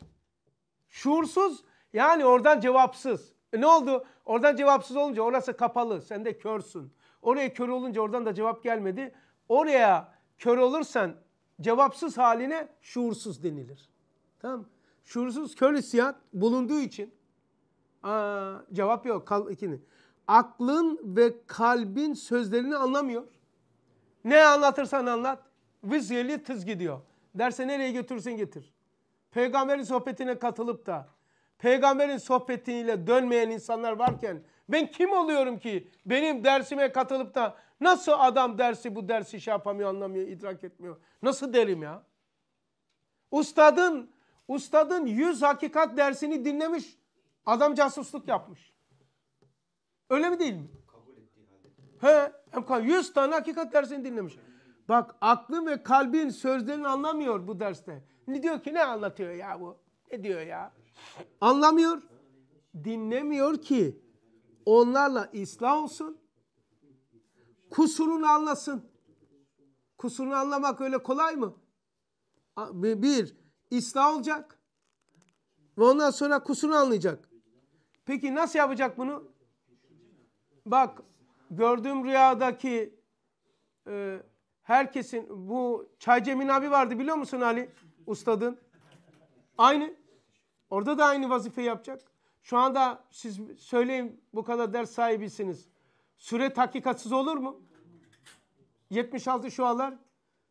Şuursuz yani oradan cevapsız. E ne oldu? Oradan cevapsız olunca orası kapalı. Sen de körsün. Oraya kör olunca oradan da cevap gelmedi. Oraya kör olursan cevapsız haline şuursuz denilir. Tamam Şuursuz kör hissiyat bulunduğu için aa, cevap yok. Kal, ikini aklın ve kalbin sözlerini anlamıyor. Ne anlatırsan anlat. vizyeli tız gidiyor. Derse nereye götürsün getir. Peygamberin sohbetine katılıp da peygamberin sohbetiyle dönmeyen insanlar varken ben kim oluyorum ki benim dersime katılıp da nasıl adam dersi bu dersi şey yapamıyor anlamıyor idrak etmiyor. Nasıl derim ya? Ustadın ustadın yüz hakikat dersini dinlemiş adam casusluk yapmış. Öyle mi değil mi? He, ettiği 100 tane hakikat dersini dinlemiş. Bak aklın ve kalbin sözlerini anlamıyor bu derste. Ne diyor ki ne anlatıyor ya bu? Ne diyor ya? Anlamıyor. Dinlemiyor ki onlarla ıslah olsun. Kusurunu anlasın. Kusurunu anlamak öyle kolay mı? Bir, ıslah olacak. Ve ondan sonra kusurunu anlayacak. Peki nasıl yapacak bunu? Bak gördüğüm rüyadaki e, herkesin bu Çaycemin abi vardı biliyor musun Ali? Ustadın. Aynı. Orada da aynı vazife yapacak. Şu anda siz söyleyin bu kadar ders sahibisiniz. Süre takikatsız olur mu? 76 şu şualar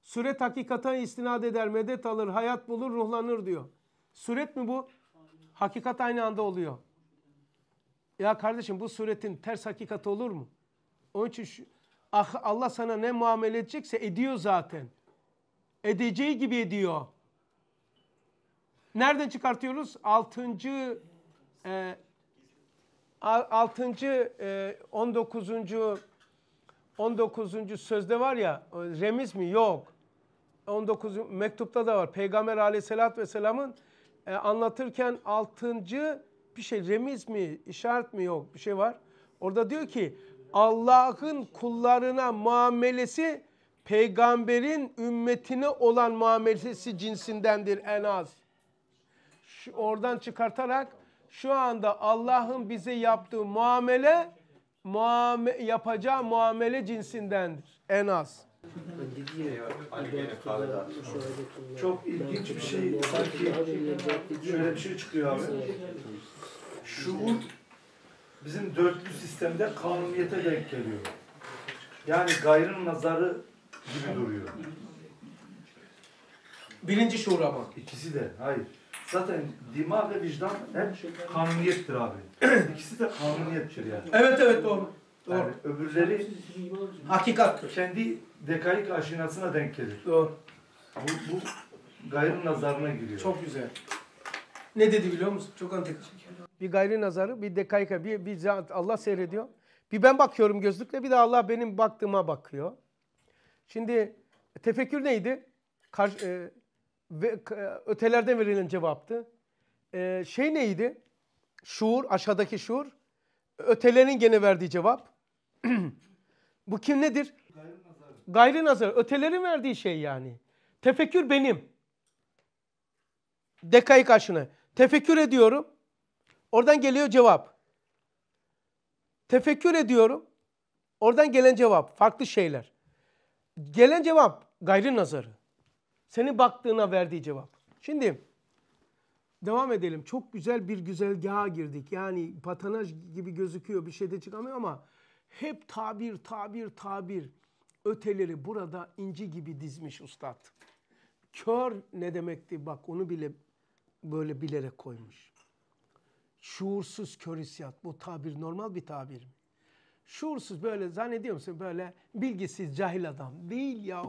süret takikata istinad eder, medet alır, hayat bulur, ruhlanır diyor. Süret mi bu? Hakikat aynı anda oluyor. Ya kardeşim bu suretin ters hakikati olur mu? Onun için şu, ah, Allah sana ne muamele edecekse ediyor zaten. Edeceği gibi ediyor. Nereden çıkartıyoruz? Altıncı, e, altıncı, e, on dokuzuncu, on dokuzuncu sözde var ya, remiz mi? Yok. 19 mektupta da var. Peygamber aleyhissalatü vesselamın e, anlatırken altıncı bir şey remiz mi, işaret mi yok bir şey var. Orada diyor ki Allah'ın kullarına muamelesi peygamberin ümmetine olan muamelesi cinsindendir en az. Şu, oradan çıkartarak şu anda Allah'ın bize yaptığı muamele muame, yapacağı muamele cinsindendir en az. Çok ilginç bir şey sanki şöyle bir şey çıkıyor abi şuur bizim dörtlü sistemde kanuniyete denk geliyor. Yani gayrın nazarı gibi duruyor. Birinci şuur ama. İkisi de hayır. Zaten dima ve vicdan hep kanuniyettir abi. İkisi de kanuniyettir yani. Evet evet doğru. Doğru. Yani öbürleri hakikat Kendi dekaik aşinasına denk gelir. Doğru. Bu, bu gayrın nazarına giriyor. Çok güzel. Ne dedi biliyor musun? Çok antik bir gayri nazarı, bir dekayka, bir, bir Allah seyrediyor. Bir ben bakıyorum gözlükle, bir de Allah benim baktığıma bakıyor. Şimdi e, tefekkür neydi? Kar, e, ve, e, ötelerden verilen cevaptı. E, şey neydi? Şuur, aşağıdaki şuur. Ötelerin gene verdiği cevap. Bu kim nedir? Gayri nazar. Gayri Ötelerin verdiği şey yani. Tefekkür benim. Dekayı karşına. Tefekkür ediyorum. Oradan geliyor cevap. Tefekkür ediyorum. Oradan gelen cevap farklı şeyler. Gelen cevap gayri nazarı. Senin baktığına verdiği cevap. Şimdi devam edelim. Çok güzel bir güzergaha girdik. Yani patanaj gibi gözüküyor bir şey de çıkamıyor ama hep tabir tabir tabir öteleri burada inci gibi dizmiş ustad. Kör ne demekti bak onu bile böyle bilerek koymuş. Şuursuz kör hissiyat. Bu tabir normal bir tabir mi? Şuursuz böyle zannediyor musun böyle bilgisiz cahil adam? Değil ya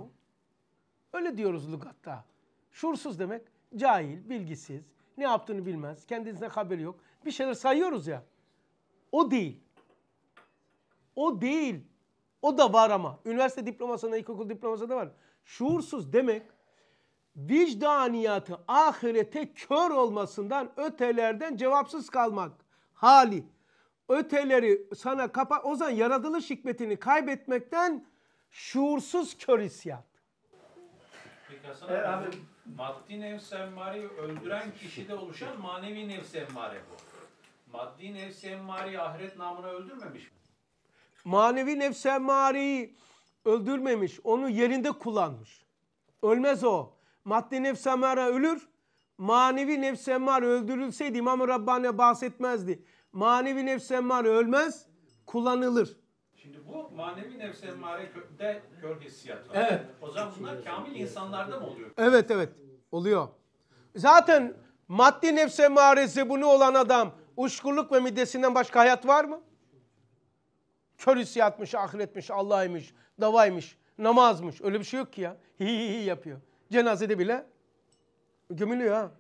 Öyle diyoruz lugatta. Şuursuz demek cahil, bilgisiz, ne yaptığını bilmez, kendisine haberi yok. Bir şeyler sayıyoruz ya. O değil. O değil. O da var ama. Üniversite diplomasında, ilkokul diplomasında var. Şuursuz demek vicdaniyatı ahirete kör olmasından ötelerden cevapsız kalmak hali. Öteleri sana kapa o zaman yaratılış hikmetini kaybetmekten şuursuz kör hissiyat. Peki abi, maddi nefs emmareyi öldüren kişide oluşan manevi nefs emmare bu. Maddi nefs emmareyi ahiret namına öldürmemiş mi? Manevi nefs emmareyi öldürmemiş. Onu yerinde kullanmış. Ölmez o. Maddi nefs ölür. Manevi nefsemar öldürülseydi İmam-ı Rabbani bahsetmezdi. Manevi nefsemar ölmez, kullanılır. Şimdi bu manevi nefs emmarede kör hissiyat var. Evet. O zaman bunlar kamil insanlarda mı oluyor? Evet evet oluyor. Zaten maddi nefs emmaresi bunu olan adam uçkurluk ve midesinden başka hayat var mı? Kör hissiyatmış, ahiretmiş, Allah'ymış, davaymış, namazmış. Öyle bir şey yok ki ya. Hi yapıyor. Cenazede bile gömülüyor ha.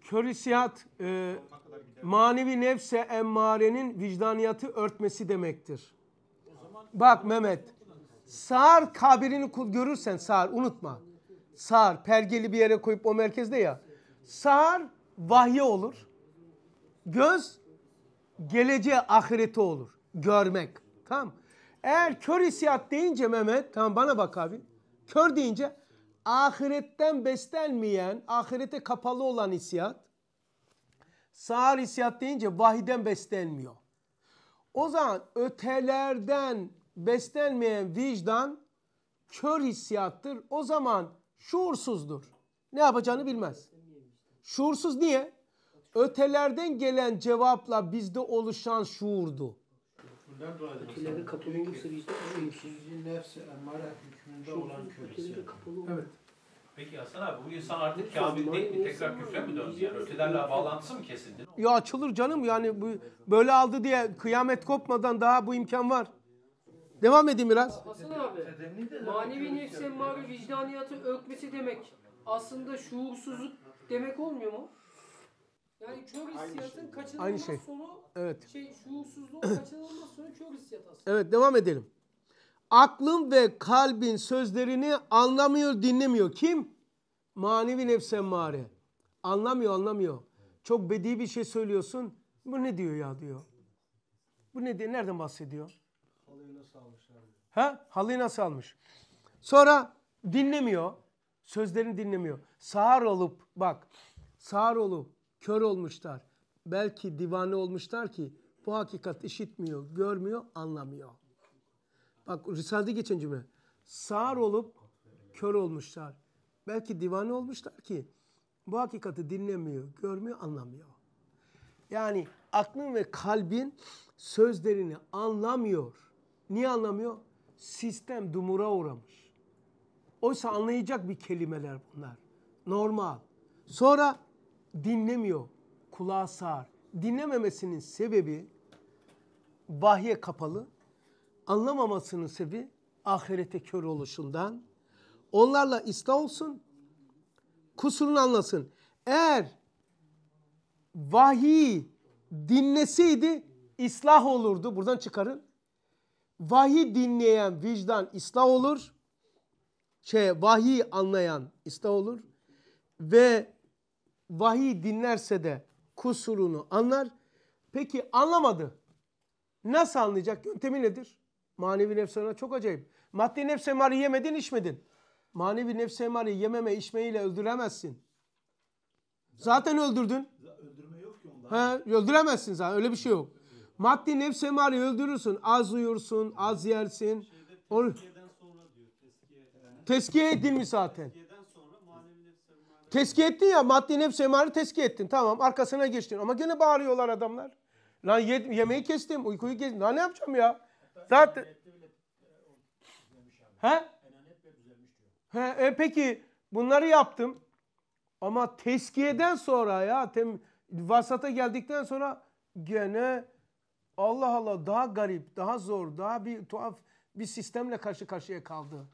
Kör hissiyat e, manevi nefse emmarenin vicdaniyatı örtmesi demektir. Bak Mehmet. Sağır kabirini görürsen sağır unutma. Sağır pergeli bir yere koyup o merkezde ya. Sağır vahye olur. Göz geleceği ahireti olur. Görmek. Tamam Eğer kör hissiyat deyince Mehmet, tamam bana bak abi. Kör deyince ahiretten beslenmeyen, ahirete kapalı olan hissiyat. Sağır hissiyat deyince vahiden beslenmiyor. O zaman ötelerden beslenmeyen vicdan kör hissiyattır. O zaman şuursuzdur. Ne yapacağını bilmez. Şuursuz niye? ötelerden gelen cevapla bizde oluşan şuurdu. Bundan kapalı olursa bizde çünkü nefsi emmare hükmünde olan kölesi. Evet. Peki Hasan abi bu insan artık kamil değil mi? Tekrar küfre mi döndü? Yani ötelerle bağlantısı mı kesildi? Ya açılır canım yani bu böyle aldı diye kıyamet kopmadan daha bu imkan var. Devam edeyim biraz. Hasan abi, manevi nefsen mavi vicdaniyatı ökmesi demek aslında şuursuzluk demek olmuyor mu? Yani kör şey. hissiyatın şey. kaçınılmaz şey. sonu, evet. şey, şuursuzluğun kaçınılmaz sonu kör hissiyat aslında. Evet devam edelim. Aklın ve kalbin sözlerini anlamıyor, dinlemiyor. Kim? Manevi nefsemmare. Anlamıyor, anlamıyor. Çok bedi bir şey söylüyorsun. Bu ne diyor ya diyor. Bu ne diyor? Nereden bahsediyor? Halıyı nasıl almış? Ha? Halıyı nasıl almış? Sonra dinlemiyor. Sözlerini dinlemiyor. Sağır olup bak. Sağır olup kör olmuşlar. Belki divane olmuşlar ki bu hakikat işitmiyor, görmüyor, anlamıyor. Bak Risale'de geçen cümle. Sağır olup kör olmuşlar. Belki divane olmuşlar ki bu hakikati dinlemiyor, görmüyor, anlamıyor. Yani aklın ve kalbin sözlerini anlamıyor. Niye anlamıyor? Sistem dumura uğramış. Oysa anlayacak bir kelimeler bunlar. Normal. Sonra dinlemiyor. Kulağa sağır. Dinlememesinin sebebi vahye kapalı. Anlamamasının sebebi ahirete kör oluşundan. Onlarla ista olsun. Kusurunu anlasın. Eğer vahiy dinleseydi ıslah olurdu. Buradan çıkarın. Vahiy dinleyen vicdan ıslah olur. Şey, vahiy anlayan ıslah olur. Ve vahiy dinlerse de kusurunu anlar. Peki anlamadı. Nasıl anlayacak? Yöntemi nedir? Manevi nefsana çok acayip. Maddi nefse emari yemedin içmedin. Manevi nefse emari yememe içmeyle öldüremezsin. Zaten öldürdün. Öldürme yok ki onda. Ha, öldüremezsin zaten öyle bir şey yok. Maddi nefse emari öldürürsün. Az uyursun, az yersin. Şeyde, Onu... Teskiye edilmiş zaten. Tezkiye ettin ya maddi nefs emari tezkiye ettin. Tamam arkasına geçtin ama gene bağırıyorlar adamlar. Lan ye yemeği kestim, uykuyu kestim. Lan ne yapacağım ya? Zaten... He? He, e peki bunları yaptım. Ama teskiyeden sonra ya tem, vasata geldikten sonra gene Allah Allah daha garip, daha zor, daha bir tuhaf bir sistemle karşı karşıya kaldı.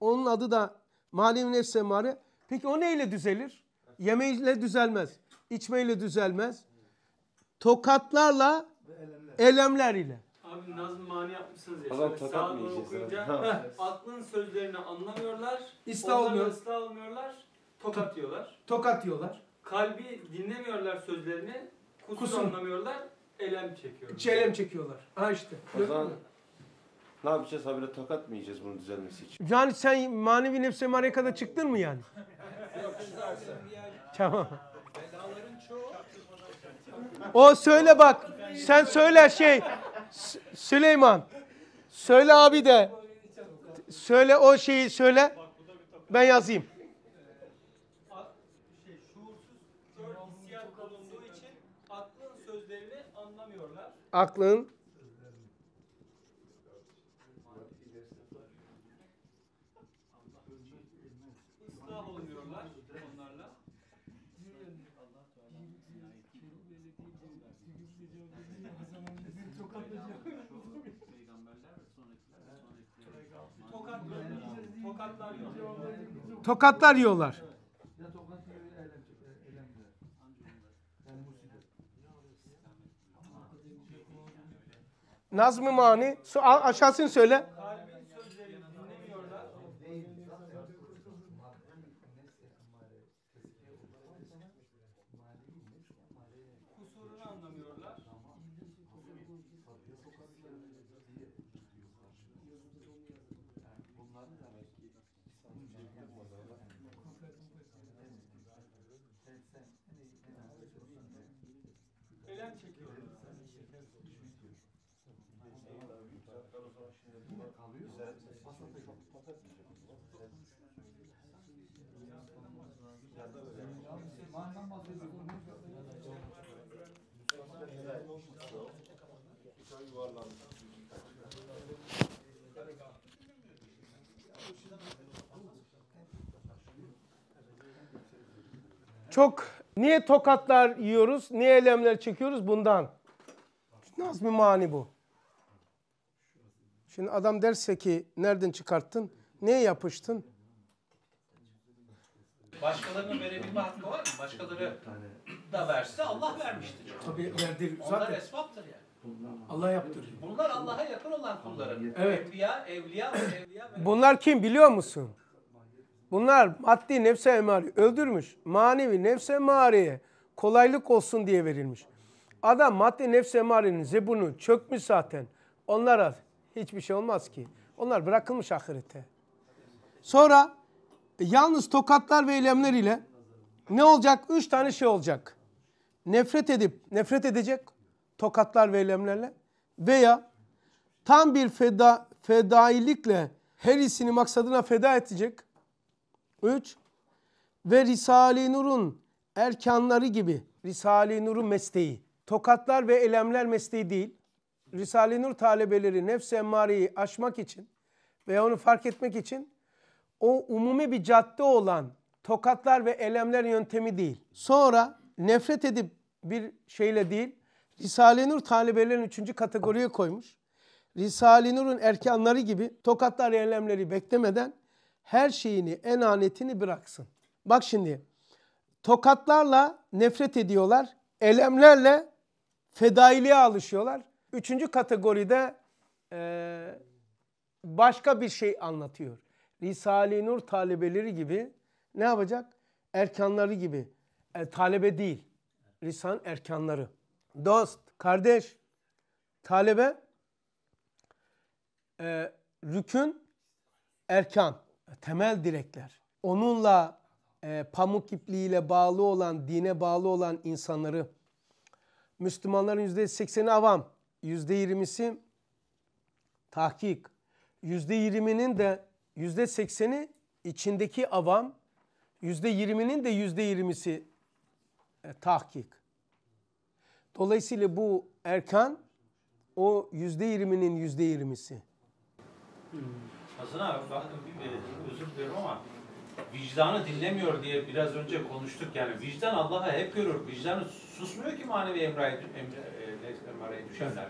Onun adı da malim nefse mare. Peki o neyle düzelir? Yemeyle düzelmez. İçmeyle düzelmez. Tokatlarla elemler. ile. Abi Nazım mani yapmışsınız ya. Adam tokat mı okuyunca aklın sözlerini anlamıyorlar. İsta olmuyor. Islah olmuyorlar. Tokat diyorlar. Tokat diyorlar. Kalbi dinlemiyorlar sözlerini. Kusur, Kusur. anlamıyorlar. Elem çekiyorlar. Elem çekiyorlar. Ha işte. O zaman ne yapacağız? Habire tokat mı yiyeceğiz bunu düzelmesi için? Yani sen manevi nefse marekada çıktın mı yani? Tamam. O söyle bak. Sen söyle şey. Süleyman. Söyle abi de. Söyle o şeyi söyle. Ben yazayım. Aklın izleyeceğim. Bizi tokatlayacağım. Tokatlar, tokatlar yiyorlar. Tokatlar Nazm-ı Mani. Aşağısını söyle. Çok niye tokatlar yiyoruz, niye elemler çekiyoruz bundan. bir mani bu. Şimdi adam derse ki nereden çıkarttın, niye yapıştın? Başkalarına verebilme hakkı var mı? Başkaları da verse Allah vermiştir. Tabii verdir. Onlar zaten. esvaptır yani. Allah yaptırıyor. Bunlar Allah'a yakın olan kulların. Evet. Evliya, evliya ve evliya. Bunlar kim biliyor musun? Bunlar maddi nefse emari öldürmüş. Manevi nefse emariye kolaylık olsun diye verilmiş. Adam maddi nefse emarinin zebunu çökmüş zaten. Onlara hiçbir şey olmaz ki. Onlar bırakılmış ahirete. Sonra e, yalnız tokatlar ve eylemler ile ne olacak? Üç tane şey olacak. Nefret edip nefret edecek tokatlar ve eylemlerle veya tam bir feda, fedailikle her isini maksadına feda edecek Üç, ve Risale-i Nur'un erkanları gibi Risale-i Nur'un mesleği. Tokatlar ve elemler mesleği değil. Risale-i Nur talebeleri nefs emmareyi aşmak için veya onu fark etmek için o umumi bir cadde olan tokatlar ve elemler yöntemi değil. Sonra nefret edip bir şeyle değil, Risale-i Nur talebelerini üçüncü kategoriye koymuş. Risale-i Nur'un erkanları gibi tokatlar ve elemleri beklemeden her şeyini, enanetini bıraksın. Bak şimdi tokatlarla nefret ediyorlar, elemlerle fedailiğe alışıyorlar. Üçüncü kategoride e, başka bir şey anlatıyor. Risale-i Nur talebeleri gibi ne yapacak? Erkanları gibi. E, talebe değil. Risan erkanları. Dost, kardeş, talebe, e, rükün, erkan temel direkler. Onunla e, pamuk ipliğiyle bağlı olan, dine bağlı olan insanları, Müslümanların %80'i avam, %20'si tahkik, %20'nin de %80'i içindeki avam, %20'nin de %20'si e, tahkik. Dolayısıyla bu erkan o %20'nin %20'si. Hmm. Hasan abi bakın bir, e, özür dilerim ama vicdanı dinlemiyor diye biraz önce konuştuk yani. Vicdan Allah'a hep görür. Vicdanı susmuyor ki manevi emrayı emraya e, düşenler.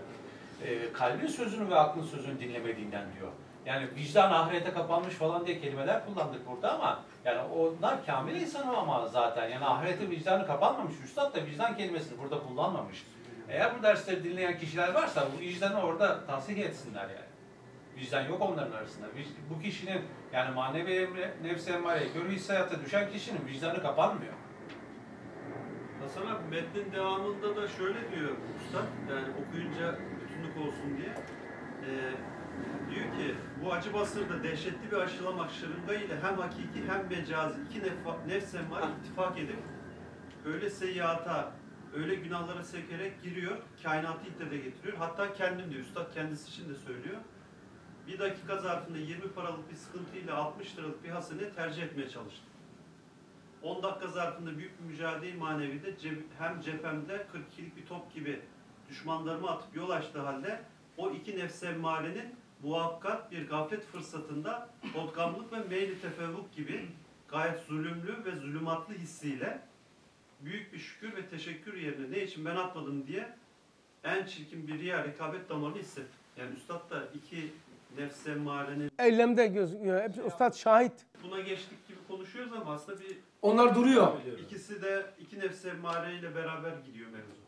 E, kalbin sözünü ve aklın sözünü dinlemediğinden diyor. Yani vicdan ahirete kapanmış falan diye kelimeler kullandık burada ama yani onlar kamil insan ama zaten. Yani ahirete vicdanı kapanmamış. Üstad da vicdan kelimesini burada kullanmamış. Eğer bu dersleri dinleyen kişiler varsa bu vicdanı orada tahsik etsinler yani. Vicdan yok onların arasında. Bu kişinin yani manevi emre, nefsi emmareye göre hissiyata düşen kişinin vicdanı kapanmıyor. Hasan abi metnin devamında da şöyle diyor usta, yani okuyunca bütünlük olsun diye. E, diyor ki bu acı basırda dehşetli bir aşılama şırınga ile hem hakiki hem mecazi iki nef nefs emmar ittifak edip öyle seyyata öyle günahlara sekerek giriyor. Kainatı iddede getiriyor. Hatta kendim diyor. Üstad kendisi için de söylüyor bir dakika zarfında 20 paralık bir sıkıntıyla 60 liralık bir hasene tercih etmeye çalıştım. 10 dakika zarfında büyük bir mücadele manevide hem cephemde 42'lik bir top gibi düşmanlarımı atıp yol açtığı halde o iki nefse emmarenin muvakkat bir gaflet fırsatında odgamlık ve meyli tefevvuk gibi gayet zulümlü ve zulümatlı hissiyle büyük bir şükür ve teşekkür yerine ne için ben atmadım diye en çirkin bir yer rekabet damarını hissettim. Yani üstad da iki nefse marenin Eylemde gözüküyor. Hepsi ustad şahit. buna geçtik gibi konuşuyoruz ama aslında bir Onlar duruyor. İkisi de iki nefse mare ile beraber gidiyor mevzu.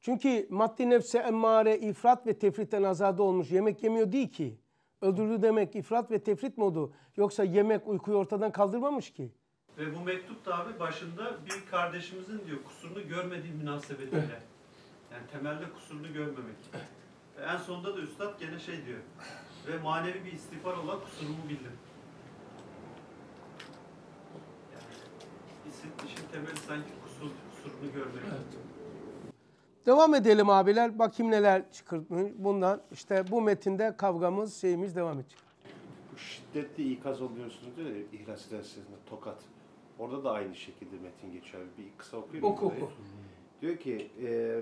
Çünkü maddi nefse emmare ifrat ve tefritten azade olmuş. Yemek yemiyor değil ki. Öldürdü demek ifrat ve tefrit modu. Yoksa yemek uykuyu ortadan kaldırmamış ki. Ve bu mektup da abi başında bir kardeşimizin diyor kusurunu görmediği münasebetiyle. Yani temelde kusurunu görmemek. Ve en sonunda da üstad gene şey diyor ve manevi bir istiğfar olarak kusurumu bildim. Yani işin temeli sanki kusur, kusurunu görmek. Evet. Devam edelim abiler. Bakayım neler çıkartmış. Bundan İşte bu metinde kavgamız, şeyimiz devam edecek. Bu şiddetli ikaz oluyorsunuz değil mi? İhlas derslerinde tokat. Orada da aynı şekilde metin geçer. Bir kısa okuyayım. Oku oku. Diyor ki e,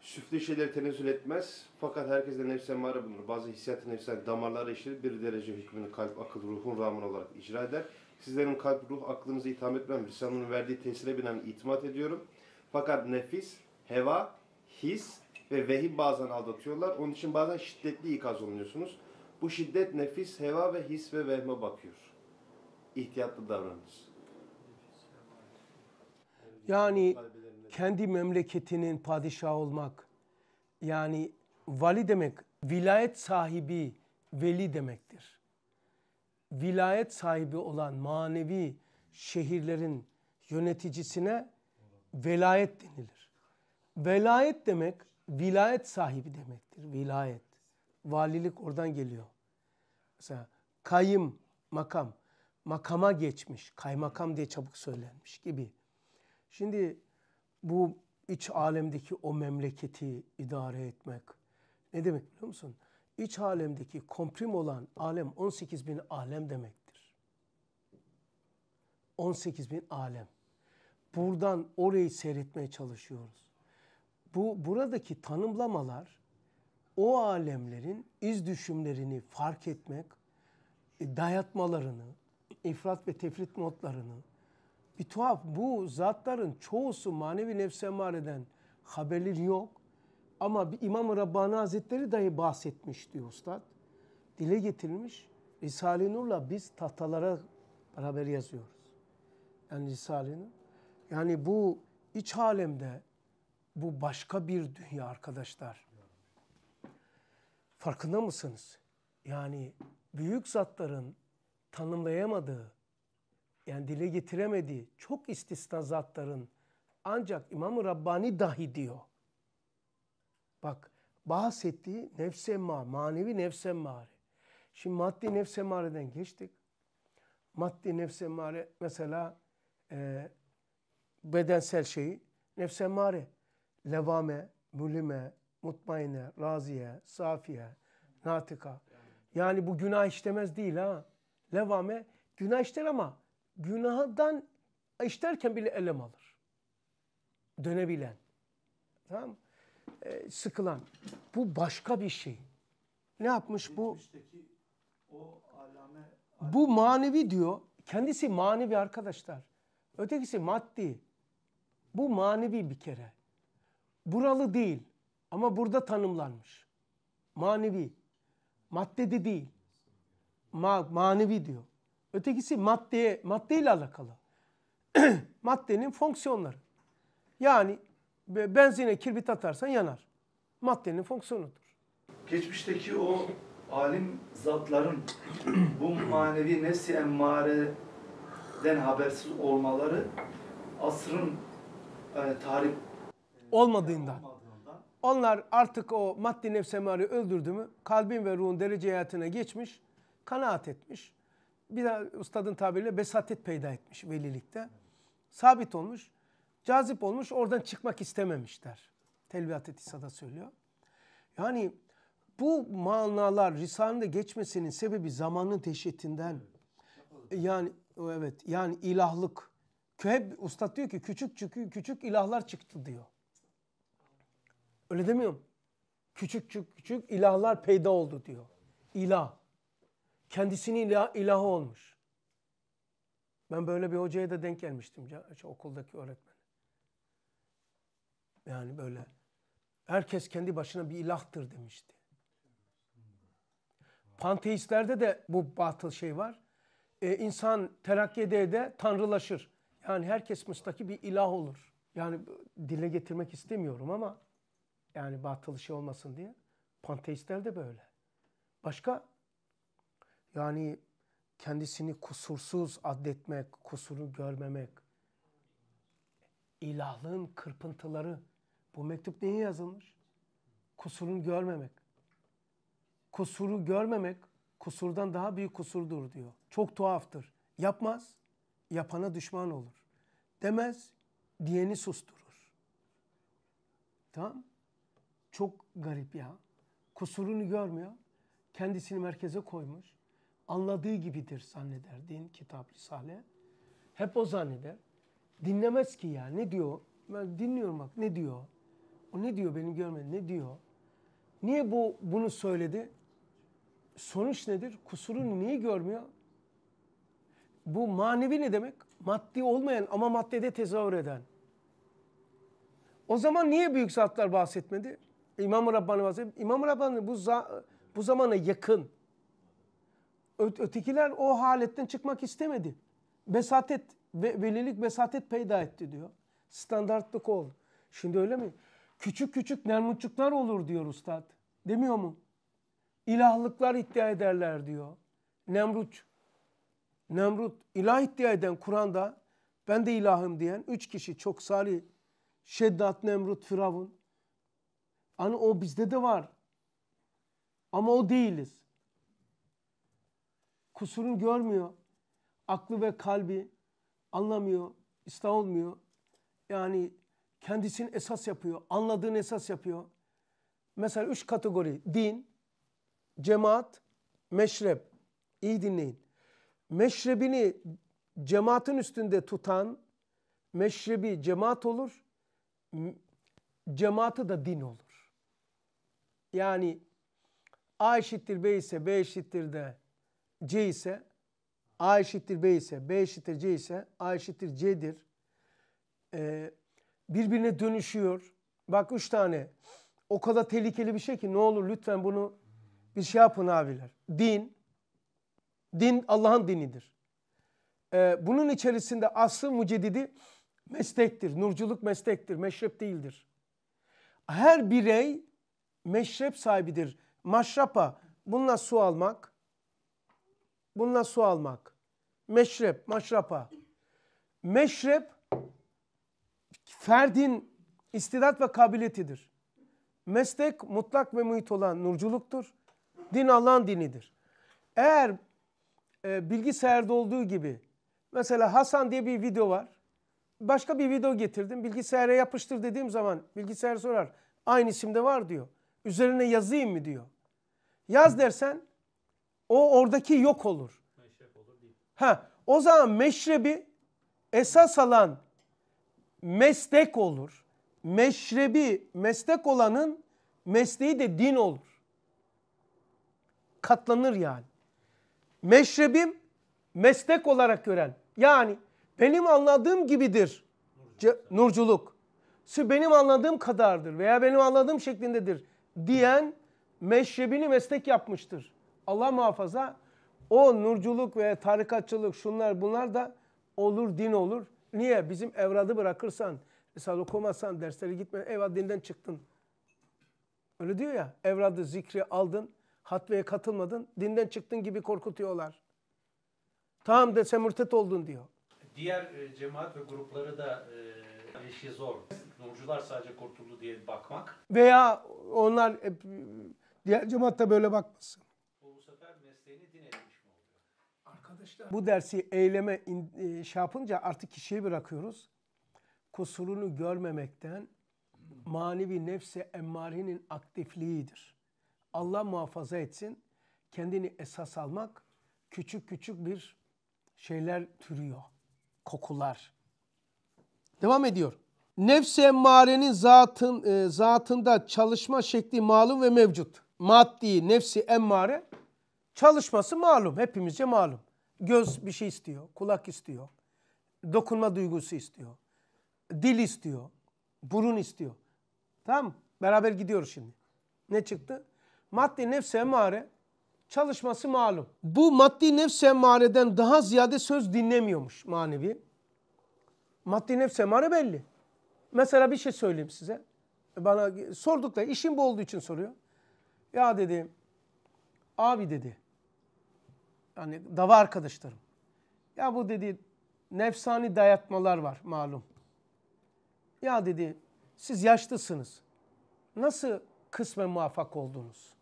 Süfli şeyler tenezzül etmez. Fakat herkeste nefs var bulunur. Bazı hissiyatı nefsen damarlara işler. Bir derece hükmünü kalp, akıl, ruhun rağmen olarak icra eder. Sizlerin kalp, ruh, aklınızı itham etmem. Risale'nin verdiği tesire binen itimat ediyorum. Fakat nefis, heva, his ve vehim bazen aldatıyorlar. Onun için bazen şiddetli ikaz olunuyorsunuz. Bu şiddet nefis, heva ve his ve vehme bakıyor. İhtiyatlı davranınız. Yani kendi memleketinin padişahı olmak yani vali demek vilayet sahibi veli demektir. Vilayet sahibi olan manevi şehirlerin yöneticisine velayet denilir. Velayet demek vilayet sahibi demektir. Vilayet. Valilik oradan geliyor. Mesela kayım, makam. Makama geçmiş. Kaymakam diye çabuk söylenmiş gibi. Şimdi bu iç alemdeki o memleketi idare etmek. Ne demek biliyor musun? İç alemdeki komprim olan alem 18 bin alem demektir. 18 bin alem. Buradan orayı seyretmeye çalışıyoruz. Bu buradaki tanımlamalar o alemlerin iz düşümlerini fark etmek, e, dayatmalarını, ifrat ve tefrit notlarını, bir tuhaf bu zatların çoğusu manevi nefse emareden haberleri yok. Ama İmam-ı Rabbani Hazretleri dahi bahsetmiş diyor ustad. Dile getirilmiş. Risale-i Nur'la biz tahtalara beraber yazıyoruz. Yani Risale-i Nur. Yani bu iç alemde bu başka bir dünya arkadaşlar. Farkında mısınız? Yani büyük zatların tanımlayamadığı yani dile getiremediği çok istisna zatların ancak İmam-ı Rabbani dahi diyor. Bak bahsettiği nefse ma, manevi nefse mari. Şimdi maddi nefse mareden geçtik. Maddi nefse mare mesela e, bedensel şeyi nefse mare. Levame, mülime, mutmaine, raziye, safiye, natika. Yani bu günah işlemez değil ha. Levame günah işler ama günahdan işlerken bile elem alır. Dönebilen. Tamam mı? Ee, sıkılan. Bu başka bir şey. Ne yapmış bu? O alame, alame. Bu manevi diyor. Kendisi manevi arkadaşlar. Ötekisi maddi. Bu manevi bir kere. Buralı değil ama burada tanımlanmış. Manevi. Maddede değil. Ma manevi diyor. Ötekisi maddeye, maddeyle alakalı. Maddenin fonksiyonları. Yani benzine kirbit atarsan yanar. Maddenin fonksiyonudur. Geçmişteki o alim zatların bu manevi nefsi emmareden habersiz olmaları asrın e, tarih olmadığından. Onlar artık o maddi nefsemari öldürdü mü kalbin ve ruhun derece hayatına geçmiş, kanaat etmiş bir daha ustadın tabiriyle besatet peyda etmiş velilikte. Sabit olmuş, cazip olmuş, oradan çıkmak istememişler. Telviyat-ı Tisa'da söylüyor. Yani bu manalar Risale'de geçmesinin sebebi zamanın teşhitinden. Yani evet yani ilahlık. Hep ustad diyor ki küçük çünkü küçük ilahlar çıktı diyor. Öyle demiyorum. Küçük küçük küçük ilahlar peyda oldu diyor. İlah. Kendisini ilah, ilahı olmuş. Ben böyle bir hocaya da denk gelmiştim okuldaki öğretmen. Yani böyle herkes kendi başına bir ilahtır demişti. Panteistlerde de bu batıl şey var. Ee, insan terakki ede de tanrılaşır. Yani herkes müstaki bir ilah olur. Yani dile getirmek istemiyorum ama yani batıl şey olmasın diye. Panteistler de böyle. Başka yani kendisini kusursuz addetmek, kusuru görmemek. İlahlığın kırpıntıları. Bu mektup niye yazılmış? Kusurunu görmemek. Kusuru görmemek kusurdan daha büyük kusurdur diyor. Çok tuhaftır. Yapmaz, yapana düşman olur. Demez, diyeni susturur. Tamam Çok garip ya. Kusurunu görmüyor. Kendisini merkeze koymuş anladığı gibidir zanneder din, kitap, risale. Hep o zanneder. Dinlemez ki ya ne diyor? Ben dinliyorum bak ne diyor? O ne diyor beni görmedi ne diyor? Niye bu bunu söyledi? Sonuç nedir? kusuru niye görmüyor? Bu manevi ne demek? Maddi olmayan ama maddede tezahür eden. O zaman niye büyük zatlar bahsetmedi? İmam-ı Rabbani bahsetmedi. İmam-ı Rabbani bu, za bu zamana yakın Ötekiler o haletten çıkmak istemedi. Besatet, ve, velilik besatet peyda etti diyor. Standartlık ol. Şimdi öyle mi? Küçük küçük nermutçuklar olur diyor ustad. Demiyor mu? İlahlıklar iddia ederler diyor. Nemrut. Nemrut ilah iddia eden Kur'an'da ben de ilahım diyen üç kişi çok salih. Şeddat, Nemrut, Firavun. Hani o bizde de var. Ama o değiliz kusurunu görmüyor. Aklı ve kalbi anlamıyor, ıslah olmuyor. Yani kendisini esas yapıyor, anladığını esas yapıyor. Mesela üç kategori din, cemaat, meşrep. İyi dinleyin. Meşrebini cemaatin üstünde tutan meşrebi cemaat olur, cemaatı da din olur. Yani A eşittir B ise B eşittir de C ise A eşittir B ise B eşittir C ise A eşittir C'dir. Ee, birbirine dönüşüyor. Bak üç tane. O kadar tehlikeli bir şey ki ne olur lütfen bunu bir şey yapın abiler. Din, din Allah'ın dinidir. Ee, bunun içerisinde aslı mucedidi meslektir. Nurculuk meslektir, meşrep değildir. Her birey meşrep sahibidir. Maşrapa, bununla su almak, Bununla su almak. Meşrep, maşrapa. Meşrep ferdin istidat ve kabiliyetidir. Meslek mutlak ve muhit olan nurculuktur. Din Allah'ın dinidir. Eğer e, bilgisayarda olduğu gibi mesela Hasan diye bir video var. Başka bir video getirdim. Bilgisayara yapıştır dediğim zaman bilgisayar sorar. Aynı isimde var diyor. Üzerine yazayım mı diyor. Yaz dersen o oradaki yok olur. Ha, o zaman meşrebi esas alan meslek olur. Meşrebi meslek olanın mesleği de din olur. Katlanır yani. Meşrebim meslek olarak gören. Yani benim anladığım gibidir nurculuk. nurculuk. Benim anladığım kadardır veya benim anladığım şeklindedir diyen meşrebini meslek yapmıştır. Allah muhafaza o nurculuk ve tarikatçılık şunlar bunlar da olur din olur. Niye? Bizim evradı bırakırsan, misal okumasan derslere gitme, eyvah dinden çıktın. Öyle diyor ya, evradı, zikri aldın, hatveye katılmadın, dinden çıktın gibi korkutuyorlar. Tamam dese mürtet oldun diyor. Diğer e, cemaat ve grupları da e, ilişki zor. Nurcular sadece kurtuldu diye bakmak. Veya onlar diğer cemaat da böyle bakmasın. Bu dersi eyleme e, şey yapınca artık kişiye bırakıyoruz. Kusurunu görmemekten manevi nefse emmarinin aktifliğidir. Allah muhafaza etsin. Kendini esas almak küçük küçük bir şeyler türüyor. Kokular. Devam ediyor. Nefse emmarenin zatın, e, zatında çalışma şekli malum ve mevcut. Maddi nefsi emmare çalışması malum. Hepimizce malum. Göz bir şey istiyor, kulak istiyor, dokunma duygusu istiyor, dil istiyor, burun istiyor. Tamam Beraber gidiyoruz şimdi. Ne çıktı? Maddi nefs emmare çalışması malum. Bu maddi nefs emmareden daha ziyade söz dinlemiyormuş manevi. Maddi nefs emmare belli. Mesela bir şey söyleyeyim size. Bana sordukları işim bu olduğu için soruyor. Ya dedi, abi dedi, hani dava arkadaşlarım. Ya bu dedi nefsani dayatmalar var malum. Ya dedi siz yaşlısınız. Nasıl kısmen muvaffak oldunuz?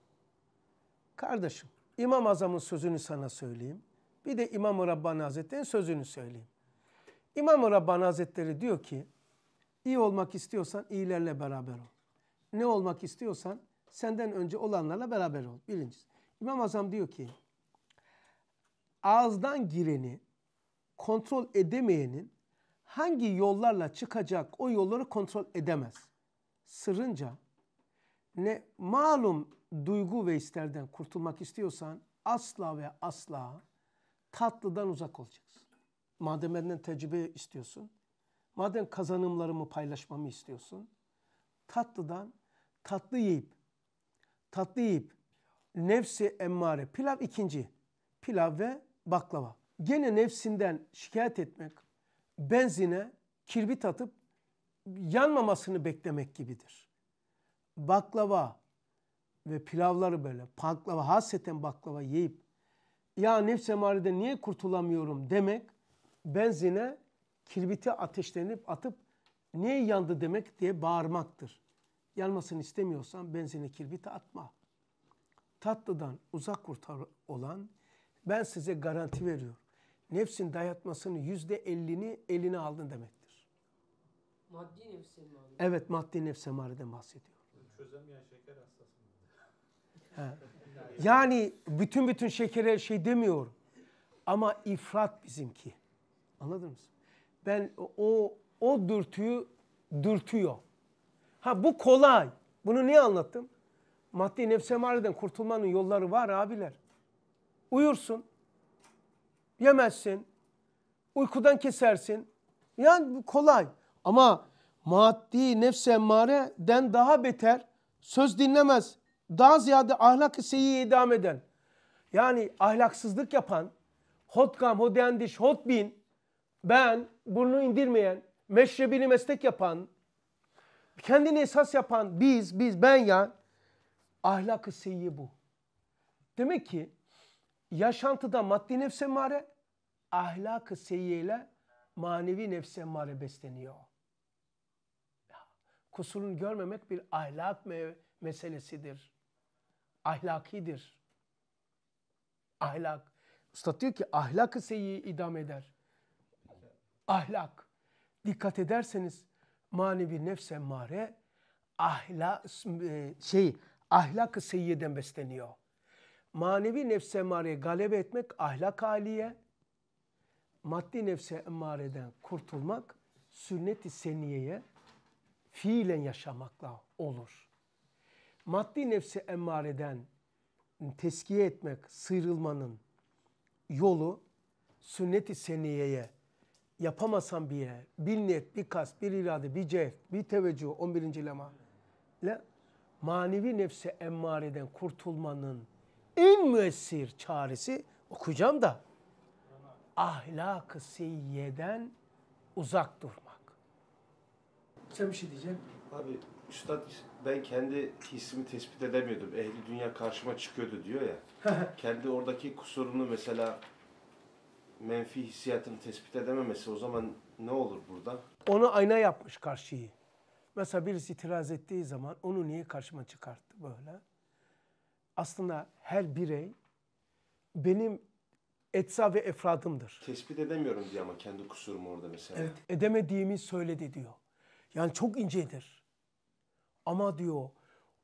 Kardeşim İmam Azam'ın sözünü sana söyleyeyim. Bir de İmam-ı Rabbani Hazretleri'nin sözünü söyleyeyim. İmam-ı Rabbani Hazretleri diyor ki iyi olmak istiyorsan iyilerle beraber ol. Ne olmak istiyorsan senden önce olanlarla beraber ol. Birincisi. İmam Azam diyor ki ağızdan gireni kontrol edemeyenin hangi yollarla çıkacak o yolları kontrol edemez. Sırınca ne malum duygu ve isterden kurtulmak istiyorsan asla ve asla tatlıdan uzak olacaksın. Madem benden tecrübe istiyorsun, madem kazanımlarımı paylaşmamı istiyorsun, tatlıdan tatlı yiyip, tatlı yiyip nefsi emmare, pilav ikinci, pilav ve baklava. Gene nefsinden şikayet etmek, benzine kirbit atıp yanmamasını beklemek gibidir. Baklava ve pilavları böyle baklava hasreten baklava yiyip ya nefse emarede niye kurtulamıyorum demek benzine kirbiti ateşlenip atıp niye yandı demek diye bağırmaktır. Yanmasını istemiyorsan benzine kirbiti atma. Tatlıdan uzak kurtar olan ben size garanti veriyorum. Nefsin dayatmasının yüzde ellini eline aldın demektir. Maddi nefs emare. Evet maddi nefs emareden bahsediyor. Çözemeyen şeker hastası. He. Yani bütün bütün şekere şey demiyorum. Ama ifrat bizimki. Anladınız? Ben o o dürtüyü dürtüyor. Ha bu kolay. Bunu niye anlattım? Maddi nefse emareden kurtulmanın yolları var abiler. Uyursun. Yemezsin. Uykudan kesersin. Yani kolay. Ama maddi nefse emmareden daha beter. Söz dinlemez. Daha ziyade ahlak-ı idam eden. Yani ahlaksızlık yapan, hotkam, hodendiş, hotbin, ben burnunu indirmeyen, meşrebini meslek yapan, kendini esas yapan biz, biz, ben ya ahlak-ı bu. Demek ki yaşantıda maddi nefse mare, ahlak-ı seyyiyle manevi nefse mare besleniyor. Kusurunu görmemek bir ahlak me meselesidir. Ahlakidir. Ahlak. Usta diyor ki ahlak-ı idam eder. Ahlak. Dikkat ederseniz manevi nefse mare ahlak e, şey, ahlak-ı seyyiden besleniyor manevi nefse emmareye galebe etmek ahlak haliye, maddi nefse emareden kurtulmak sünnet-i seniyeye fiilen yaşamakla olur. Maddi nefse emareden teskiye etmek, sıyrılmanın yolu sünnet-i seniyeye yapamasan bir yer, bir niyet, bir kas, bir irade, bir cehd, bir teveccüh 11. lema ile manevi nefse emmareden kurtulmanın en müessir çaresi okuyacağım da ahlak-ı seyyeden uzak durmak. Sen bir şey diyeceğim. Abi Üstad ben kendi hissimi tespit edemiyordum. Ehli dünya karşıma çıkıyordu diyor ya. kendi oradaki kusurunu mesela menfi hissiyatını tespit edememesi o zaman ne olur burada? Onu ayna yapmış karşıyı. Mesela birisi itiraz ettiği zaman onu niye karşıma çıkarttı böyle? aslında her birey benim etsa ve efradımdır. Tespit edemiyorum diye ama kendi kusurum orada mesela. Evet, edemediğimi söyledi diyor. Yani çok incedir. Ama diyor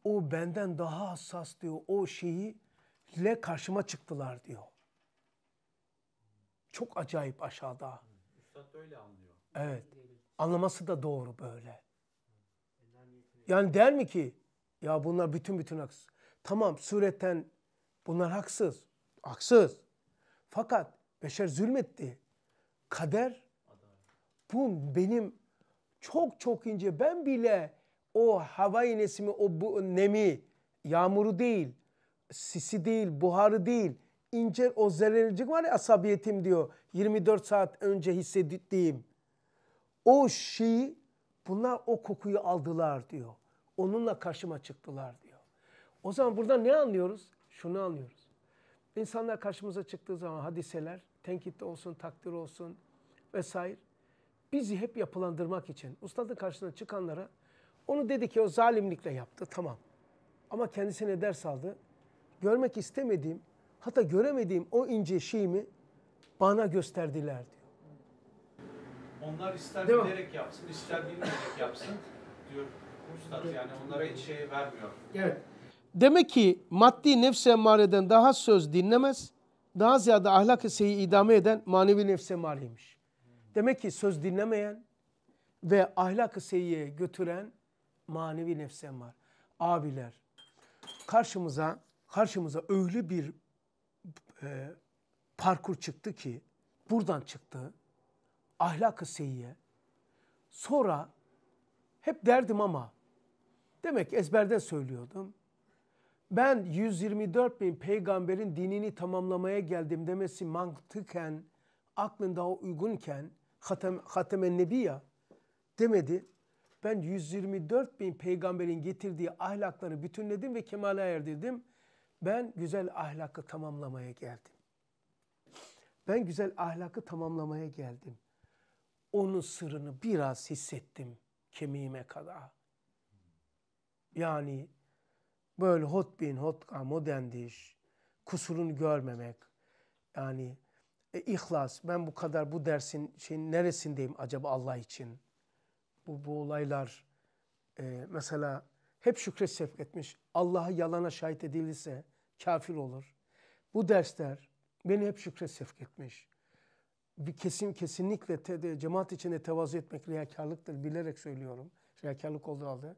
o benden daha hassas diyor o şeyi ile karşıma çıktılar diyor. Çok acayip aşağıda. Üstad öyle anlıyor. Evet. Anlaması da doğru böyle. Yani der mi ki ya bunlar bütün bütün haksız. Tamam sureten bunlar haksız. Haksız. Fakat beşer zulmetti. Kader bu benim çok çok ince ben bile o havai nesimi o bu nemi yağmuru değil sisi değil buharı değil ince o zerrecik var ya asabiyetim diyor 24 saat önce hissettiğim o şeyi bunlar o kokuyu aldılar diyor onunla karşıma çıktılar o zaman buradan ne anlıyoruz? Şunu anlıyoruz. İnsanlar karşımıza çıktığı zaman hadiseler, tenkitte olsun, takdir olsun vesaire. Bizi hep yapılandırmak için ustadın karşısına çıkanlara onu dedi ki o zalimlikle yaptı tamam. Ama kendisine ders aldı. Görmek istemediğim hatta göremediğim o ince şeyimi bana gösterdiler diyor. Onlar ister Değil bilerek mi? yapsın, ister bilmeyerek yapsın diyor Ustad. Yani onlara hiç şey vermiyor. Evet. Demek ki maddi nefse emmareden daha söz dinlemez, daha ziyade ahlak-ı seyi idame eden manevi nefse emmareymiş. Demek ki söz dinlemeyen ve ahlak-ı götüren manevi nefse emmar. Abiler, karşımıza karşımıza öyle bir e, parkur çıktı ki, buradan çıktı, ahlak-ı Sonra hep derdim ama, demek ezberden söylüyordum ben 124 bin peygamberin dinini tamamlamaya geldim demesi mantıken aklında o uygunken Hatem, Hatemen Nebi ya demedi. Ben 124 bin peygamberin getirdiği ahlakları bütünledim ve kemale erdirdim. Ben güzel ahlakı tamamlamaya geldim. Ben güzel ahlakı tamamlamaya geldim. Onun sırrını biraz hissettim kemiğime kadar. Yani böyle hot bin hot kamu dendiş, kusurunu görmemek. Yani e, ihlas, ben bu kadar bu dersin şeyin neresindeyim acaba Allah için? Bu, bu olaylar e, mesela hep şükre sevk etmiş. Allah'a yalana şahit edilirse kafir olur. Bu dersler beni hep şükre sevk etmiş. Bir kesim kesinlikle te, cemaat içinde tevazu etmek riyakarlıktır bilerek söylüyorum. Riyakarlık olduğu halde.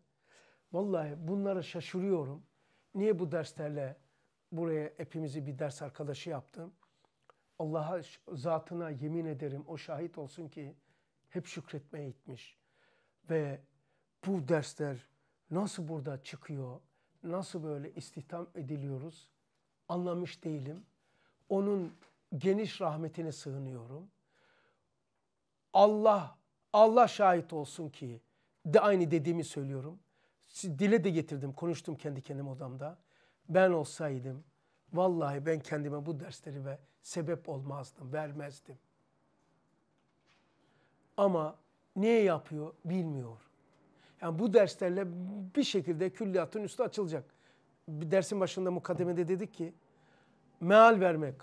Vallahi bunlara şaşırıyorum. Niye bu derslerle buraya hepimizi bir ders arkadaşı yaptım? Allah'a zatına yemin ederim o şahit olsun ki hep şükretmeye gitmiş. Ve bu dersler nasıl burada çıkıyor, nasıl böyle istihdam ediliyoruz anlamış değilim. Onun geniş rahmetine sığınıyorum. Allah, Allah şahit olsun ki de aynı dediğimi söylüyorum dile de getirdim, konuştum kendi kendim odamda. Ben olsaydım vallahi ben kendime bu dersleri ve sebep olmazdım, vermezdim. Ama niye yapıyor bilmiyor. Yani bu derslerle bir şekilde külliyatın üstü açılacak. Bir dersin başında mukaddemede dedik ki meal vermek,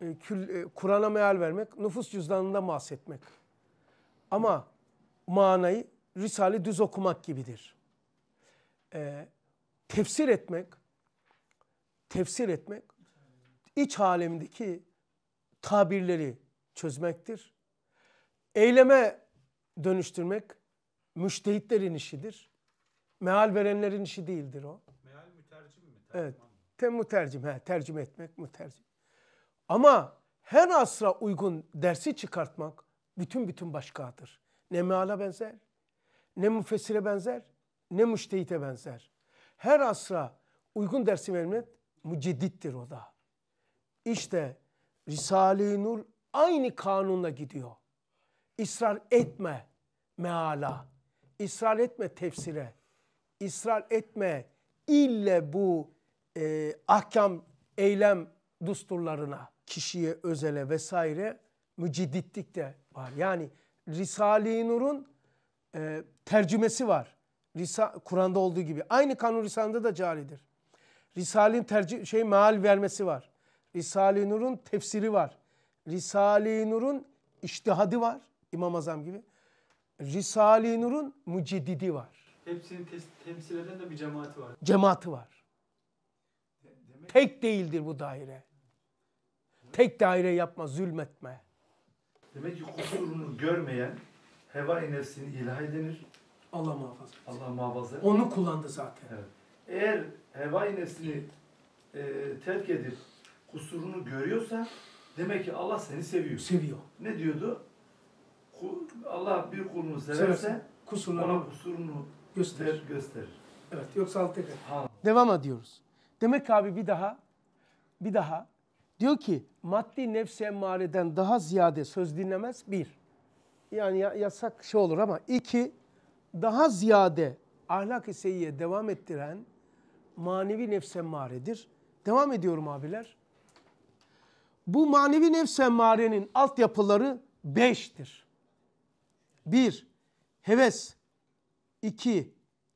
e, e, Kur'an'a meal vermek, nüfus cüzdanında bahsetmek. Ama manayı Risale düz okumak gibidir. E, tefsir etmek, tefsir etmek iç alemindeki tabirleri çözmektir. Eyleme dönüştürmek müştehitlerin işidir. Meal verenlerin işi değildir o. Meal mütercim mi? Evet. tem mütercim, he, tercüme etmek mütercim. Ama her asra uygun dersi çıkartmak bütün bütün başkadır. Ne meala benzer ne müfessire benzer ne müştehite benzer. Her asra uygun dersi vermek müceddittir o da. İşte Risale-i Nur aynı kanunla gidiyor. İsrar etme meala, İsrar etme tefsire, İsrar etme ille bu e, ahkam, eylem dusturlarına, kişiye, özele vesaire mücidditlik de var. Yani Risale-i Nur'un e, tercümesi var. Kur'an'da olduğu gibi. Aynı kanun Risale'de de caridir. Risalin tercih şey meal vermesi var. Risale-i Nur'un tefsiri var. Risale-i Nur'un iştihadı var. İmam Azam gibi. Risale-i Nur'un müceddidi var. Hepsini te- temsil eden de bir cemaati var. Cemaati var. Demek... Tek değildir bu daire. Tek daire yapma, zulmetme. Demek ki kusurunu görmeyen hevai nefsini ilahi denir. Allah muhafaza. Allah muhafaza. Onu kullandı zaten. Evet. Eğer hevai nefsini e, terk edip kusurunu görüyorsa demek ki Allah seni seviyor. Seviyor. Ne diyordu? Allah bir kulunu severse, severse kusurunu, ona kusurunu gösterir. gösterir. Evet yoksa alt Devam ediyoruz. Demek abi bir daha bir daha diyor ki maddi nefse emmareden daha ziyade söz dinlemez bir yani yasak şey olur ama iki daha ziyade ahlak-ı seyyiye devam ettiren manevi nefse maredir. Devam ediyorum abiler. Bu manevi nefse marenin altyapıları beştir. Bir, heves. iki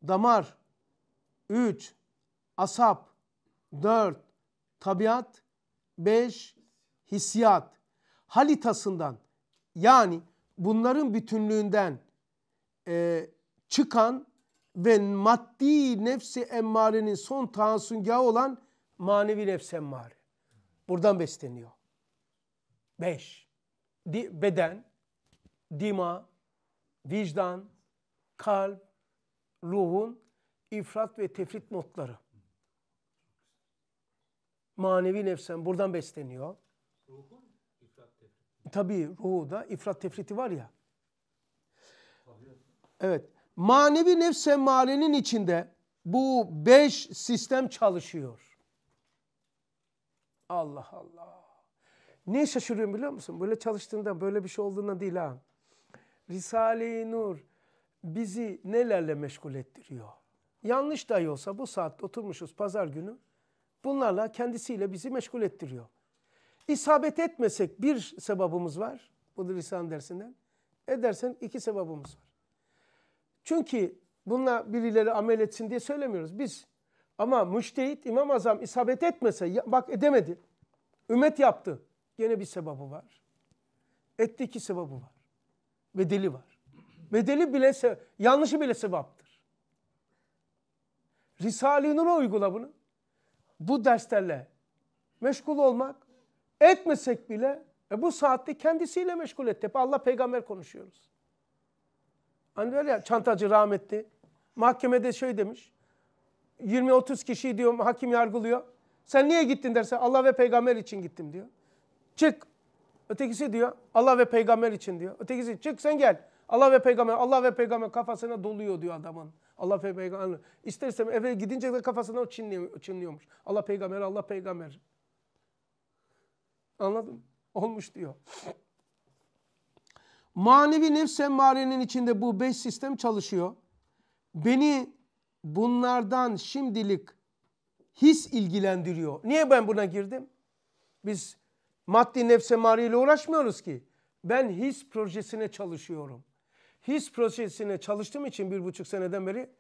damar. Üç, asap. Dört, tabiat. Beş, hissiyat. Halitasından yani bunların bütünlüğünden e, çıkan ve maddi nefsi emmarenin son tahansüngahı olan manevi nefsi emmare. Buradan besleniyor. Beş. Di, beden, dima, vicdan, kalp, ruhun ifrat ve tefrit notları. Manevi nefsen buradan besleniyor. Ruhun Tabi da ifrat tefriti var ya. Evet. Manevi nefs emmarenin içinde bu beş sistem çalışıyor. Allah Allah. Niye şaşırıyorum biliyor musun? Böyle çalıştığında böyle bir şey olduğundan değil ha. Risale-i Nur bizi nelerle meşgul ettiriyor? Yanlış dahi olsa bu saatte oturmuşuz pazar günü. Bunlarla kendisiyle bizi meşgul ettiriyor. İsabet etmesek bir sebabımız var. Budur lisan dersinden. Edersen iki sebabımız var. Çünkü bununla birileri amel etsin diye söylemiyoruz biz. Ama müştehit İmam Azam isabet etmese bak edemedi. Ümmet yaptı. Gene bir sebabı var. Etti iki sebabı var. Bedeli var. Bedeli bile yanlışı bile sebaptır. Risale-i Nur'a uygula bunu. Bu derslerle meşgul olmak Etmesek bile e bu saatte kendisiyle meşgul etti. Allah peygamber konuşuyoruz. Hani böyle ya çantacı rahmetli. Mahkemede şey demiş. 20-30 kişi diyor hakim yargılıyor. Sen niye gittin derse Allah ve peygamber için gittim diyor. Çık. Ötekisi diyor Allah ve peygamber için diyor. Ötekisi çık sen gel. Allah ve peygamber Allah ve peygamber kafasına doluyor diyor adamın. Allah ve peygamber. İster eve gidince de kafasına çinliyormuş. Allah peygamber Allah peygamber. Anladım, Olmuş diyor. Manevi nefs emmarenin içinde bu beş sistem çalışıyor. Beni bunlardan şimdilik his ilgilendiriyor. Niye ben buna girdim? Biz maddi nefs ile uğraşmıyoruz ki. Ben his projesine çalışıyorum. His projesine çalıştığım için bir buçuk seneden beri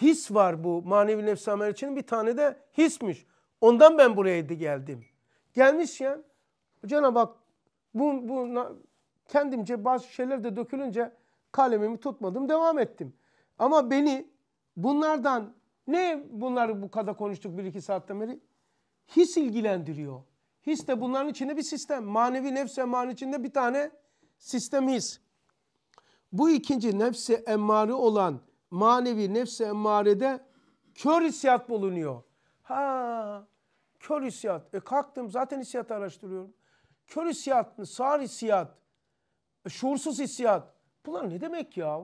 his var bu manevi nefse için bir tane de hismiş. Ondan ben buraya geldim. Gelmiş ya. Cenab-ı Hak bu, buna kendimce bazı şeyler de dökülünce kalemimi tutmadım devam ettim. Ama beni bunlardan ne bunları bu kadar konuştuk bir iki saatten beri? His ilgilendiriyor. His de bunların içinde bir sistem. Manevi nefs emanın içinde bir tane sistem his. Bu ikinci nefse emmari olan manevi nefse emmarede kör hissiyat bulunuyor. Ha kör hissiyat. E kalktım zaten hissiyatı araştırıyorum. Kör hissiyat mı? Sağır hissiyat. E, şuursuz hissiyat. Bunlar ne demek ya?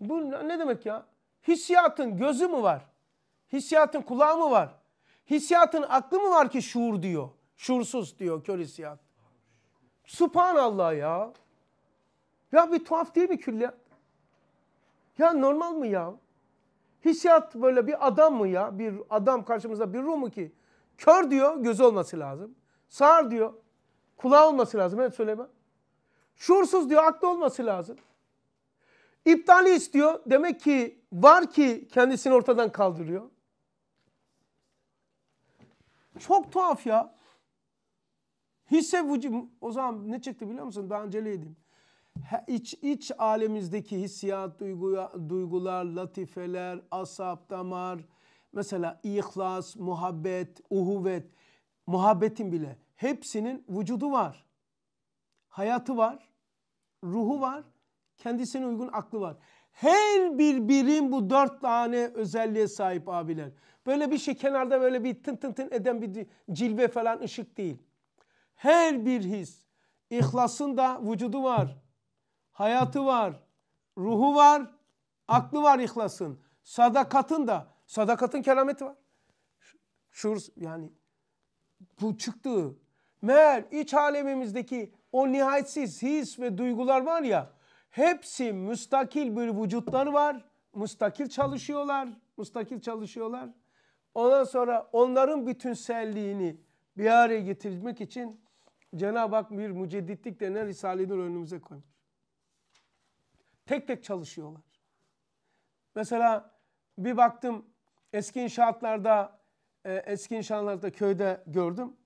Bu ne demek ya? Hissiyatın gözü mü var? Hissiyatın kulağı mı var? Hissiyatın aklı mı var ki şuur diyor? Şuursuz diyor kör hissiyat. Subhanallah ya. Ya bir tuhaf değil mi külliyat? Ya normal mı ya? Hissiyat böyle bir adam mı ya? Bir adam karşımızda bir ruh mu ki? Kör diyor, gözü olması lazım. Sağır diyor. Kulağı olması lazım. Evet söyleme. Şuursuz diyor. Aklı olması lazım. İptali istiyor. Demek ki var ki kendisini ortadan kaldırıyor. Çok tuhaf ya. Hisse vücud o zaman ne çıktı biliyor musun? Daha önceleydim. İç, iç alemizdeki hissiyat, duyguya, duygular, latifeler, asap, damar, mesela ihlas, muhabbet, uhuvvet, muhabbetin bile Hepsinin vücudu var. Hayatı var. Ruhu var. Kendisine uygun aklı var. Her bir birim bu dört tane özelliğe sahip abiler. Böyle bir şey kenarda böyle bir tın tın tın eden bir cilve falan ışık değil. Her bir his. ihlasın da vücudu var. Hayatı var. Ruhu var. Aklı var ihlasın. Sadakatın da. Sadakatın kerameti var. Şur, yani bu çıktığı Meğer iç alemimizdeki o nihayetsiz his ve duygular var ya hepsi müstakil bir vücutları var. Müstakil çalışıyorlar. Müstakil çalışıyorlar. Ondan sonra onların bütünselliğini bir araya getirmek için Cenab-ı Hak bir mücedditlik denen Risale'dir önümüze koymuş. Tek tek çalışıyorlar. Mesela bir baktım eski inşaatlarda, e, eski inşaatlarda köyde gördüm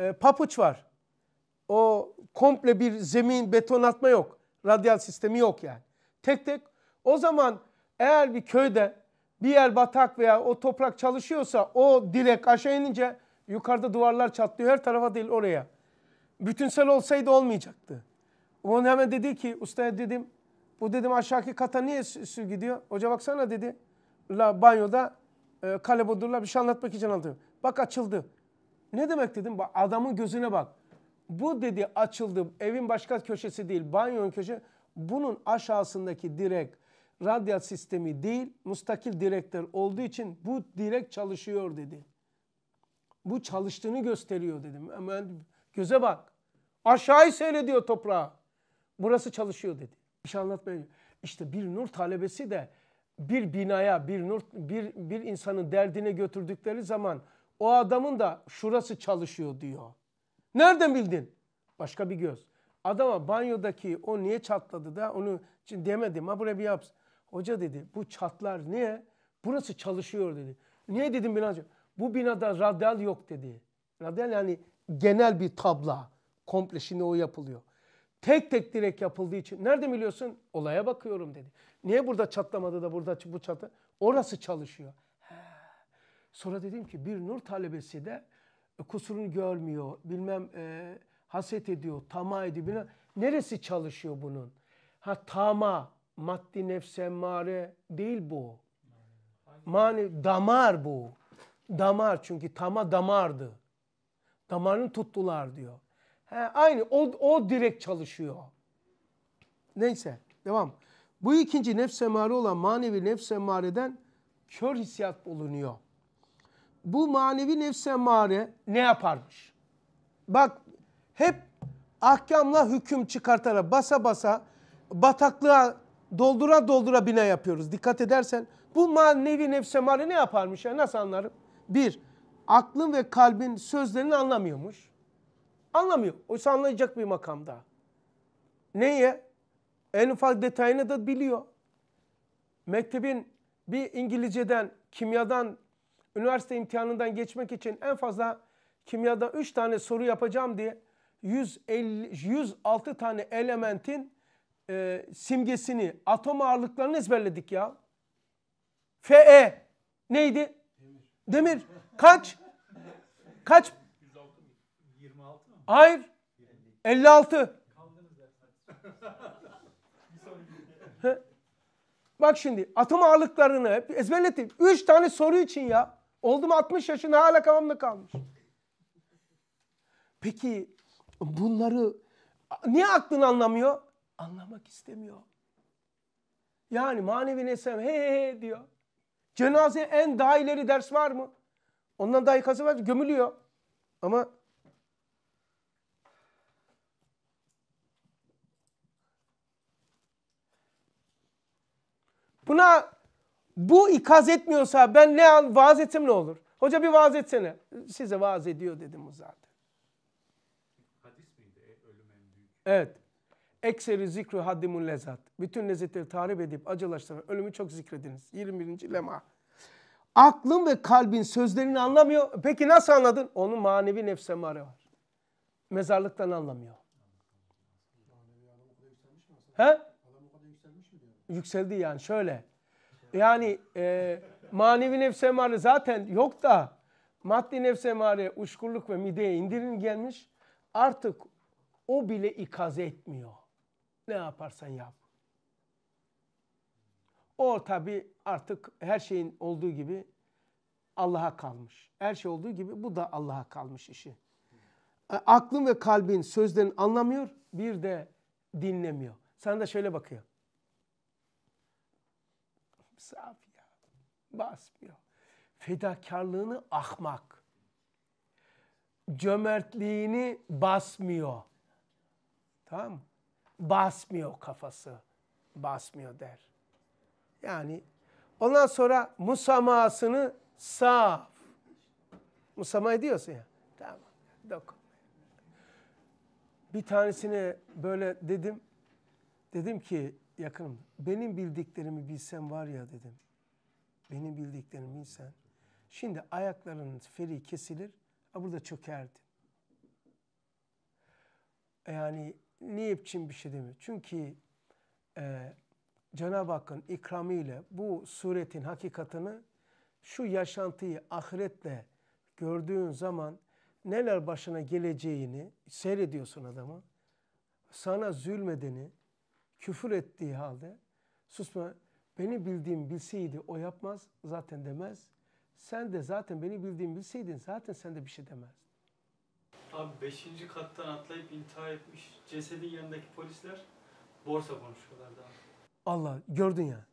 e, papuç var. O komple bir zemin betonatma yok. Radyal sistemi yok yani. Tek tek o zaman eğer bir köyde bir yer batak veya o toprak çalışıyorsa o direk aşağı inince yukarıda duvarlar çatlıyor her tarafa değil oraya. Bütünsel olsaydı olmayacaktı. Onun hemen dedi ki ustaya dedim bu dedim aşağıki kata niye su gidiyor? Hoca baksana dedi. La banyoda e, kale bir şey anlatmak için aldım. Bak açıldı. Ne demek dedim bak adamın gözüne bak. Bu dedi açıldı evin başka köşesi değil banyonun köşe. Bunun aşağısındaki direk radyat sistemi değil mustakil direkler olduğu için bu direk çalışıyor dedi. Bu çalıştığını gösteriyor dedim. Hemen göze bak. Aşağıyı seyrediyor toprağa. Burası çalışıyor dedi. Bir şey anlatmaya İşte bir nur talebesi de bir binaya, bir nur, bir, bir insanın derdine götürdükleri zaman o adamın da şurası çalışıyor diyor. Nereden bildin? Başka bir göz. Adama banyodaki o niye çatladı da onu için demedim. Ha buraya bir yaps. Hoca dedi bu çatlar niye? Burası çalışıyor dedi. Niye dedim binacı? Bu binada radyal yok dedi. Radyal yani genel bir tabla. Komple şimdi o yapılıyor. Tek tek direk yapıldığı için. Nerede biliyorsun? Olaya bakıyorum dedi. Niye burada çatlamadı da burada bu çatı? Orası çalışıyor. Sonra dedim ki bir nur talebesi de e, kusurunu görmüyor, bilmem e, haset ediyor, tamah ediyor. Bilmem. Neresi çalışıyor bunun? Ha tamah maddi nefse mare değil bu. Mani, damar bu. Damar çünkü tama damardı. Damarını tuttular diyor. He, aynı o, o direkt çalışıyor. Neyse devam. Bu ikinci nefse mare olan manevi nefse mareden kör hissiyat bulunuyor bu manevi nefs emmare ne yaparmış? Bak hep ahkamla hüküm çıkartarak basa basa bataklığa doldura doldura bina yapıyoruz. Dikkat edersen bu manevi nefs emmare ne yaparmış ya nasıl anlarım? Bir, aklın ve kalbin sözlerini anlamıyormuş. Anlamıyor. Oysa anlayacak bir makamda. Neye? En ufak detayını da biliyor. Mektebin bir İngilizceden, kimyadan üniversite imtihanından geçmek için en fazla kimyada 3 tane soru yapacağım diye 150, 106 tane elementin e, simgesini, atom ağırlıklarını ezberledik ya. Fe neydi? Demir. Kaç? Kaç? 106 26 Hayır. 56. Bak şimdi atom ağırlıklarını hep ezberletti. 3 tane soru için ya. Oldum 60 yaşında hala kafamda kalmış. Peki bunları niye aklın anlamıyor? Anlamak istemiyor. Yani manevi nesem he he he diyor. Cenaze en daha ileri ders var mı? Ondan daha ikası var gömülüyor. Ama buna bu ikaz etmiyorsa ben ne an vaaz etsem ne olur? Hoca bir vaaz etsene. Size vaaz ediyor dedim o zaten. Hadis miydi? E, evet. Ekseri zikri haddimul lezat. Bütün lezzetleri tarif edip acılaştıran ölümü çok zikrediniz. 21. lema. Aklın ve kalbin sözlerini anlamıyor. Peki nasıl anladın? Onun manevi nefsemare var. Mezarlıktan anlamıyor. He? Yükseldi yani şöyle. Yani e, manevi nefs emare zaten yok da maddi nefs emare uşkurluk ve mideye indirin gelmiş. Artık o bile ikaz etmiyor. Ne yaparsan yap. O tabi artık her şeyin olduğu gibi Allah'a kalmış. Her şey olduğu gibi bu da Allah'a kalmış işi. E, aklın ve kalbin sözlerini anlamıyor, bir de dinlemiyor. sen de şöyle bakıyor. Saf ya. Basmıyor. Fedakarlığını ahmak. Cömertliğini basmıyor. Tamam Basmıyor kafası. Basmıyor der. Yani ondan sonra musamasını saf. Musama ediyorsun ya. Tamam. Dokun. Bir tanesine böyle dedim. Dedim ki yakınım. Benim bildiklerimi bilsen var ya dedim. Benim bildiklerimi bilsen. Şimdi ayaklarının feri kesilir. Burada çökerdi. Yani niye için bir şey demiyor. Çünkü e, Cenab-ı Hakk'ın ikramıyla bu suretin hakikatını şu yaşantıyı ahirette gördüğün zaman neler başına geleceğini seyrediyorsun adamı. Sana zulmedeni, küfür ettiği halde susma beni bildiğim bilseydi o yapmaz zaten demez. Sen de zaten beni bildiğim bilseydin zaten sen de bir şey demez Abi beşinci kattan atlayıp intihar etmiş cesedin yanındaki polisler borsa konuşuyorlardı abi. Allah gördün ya.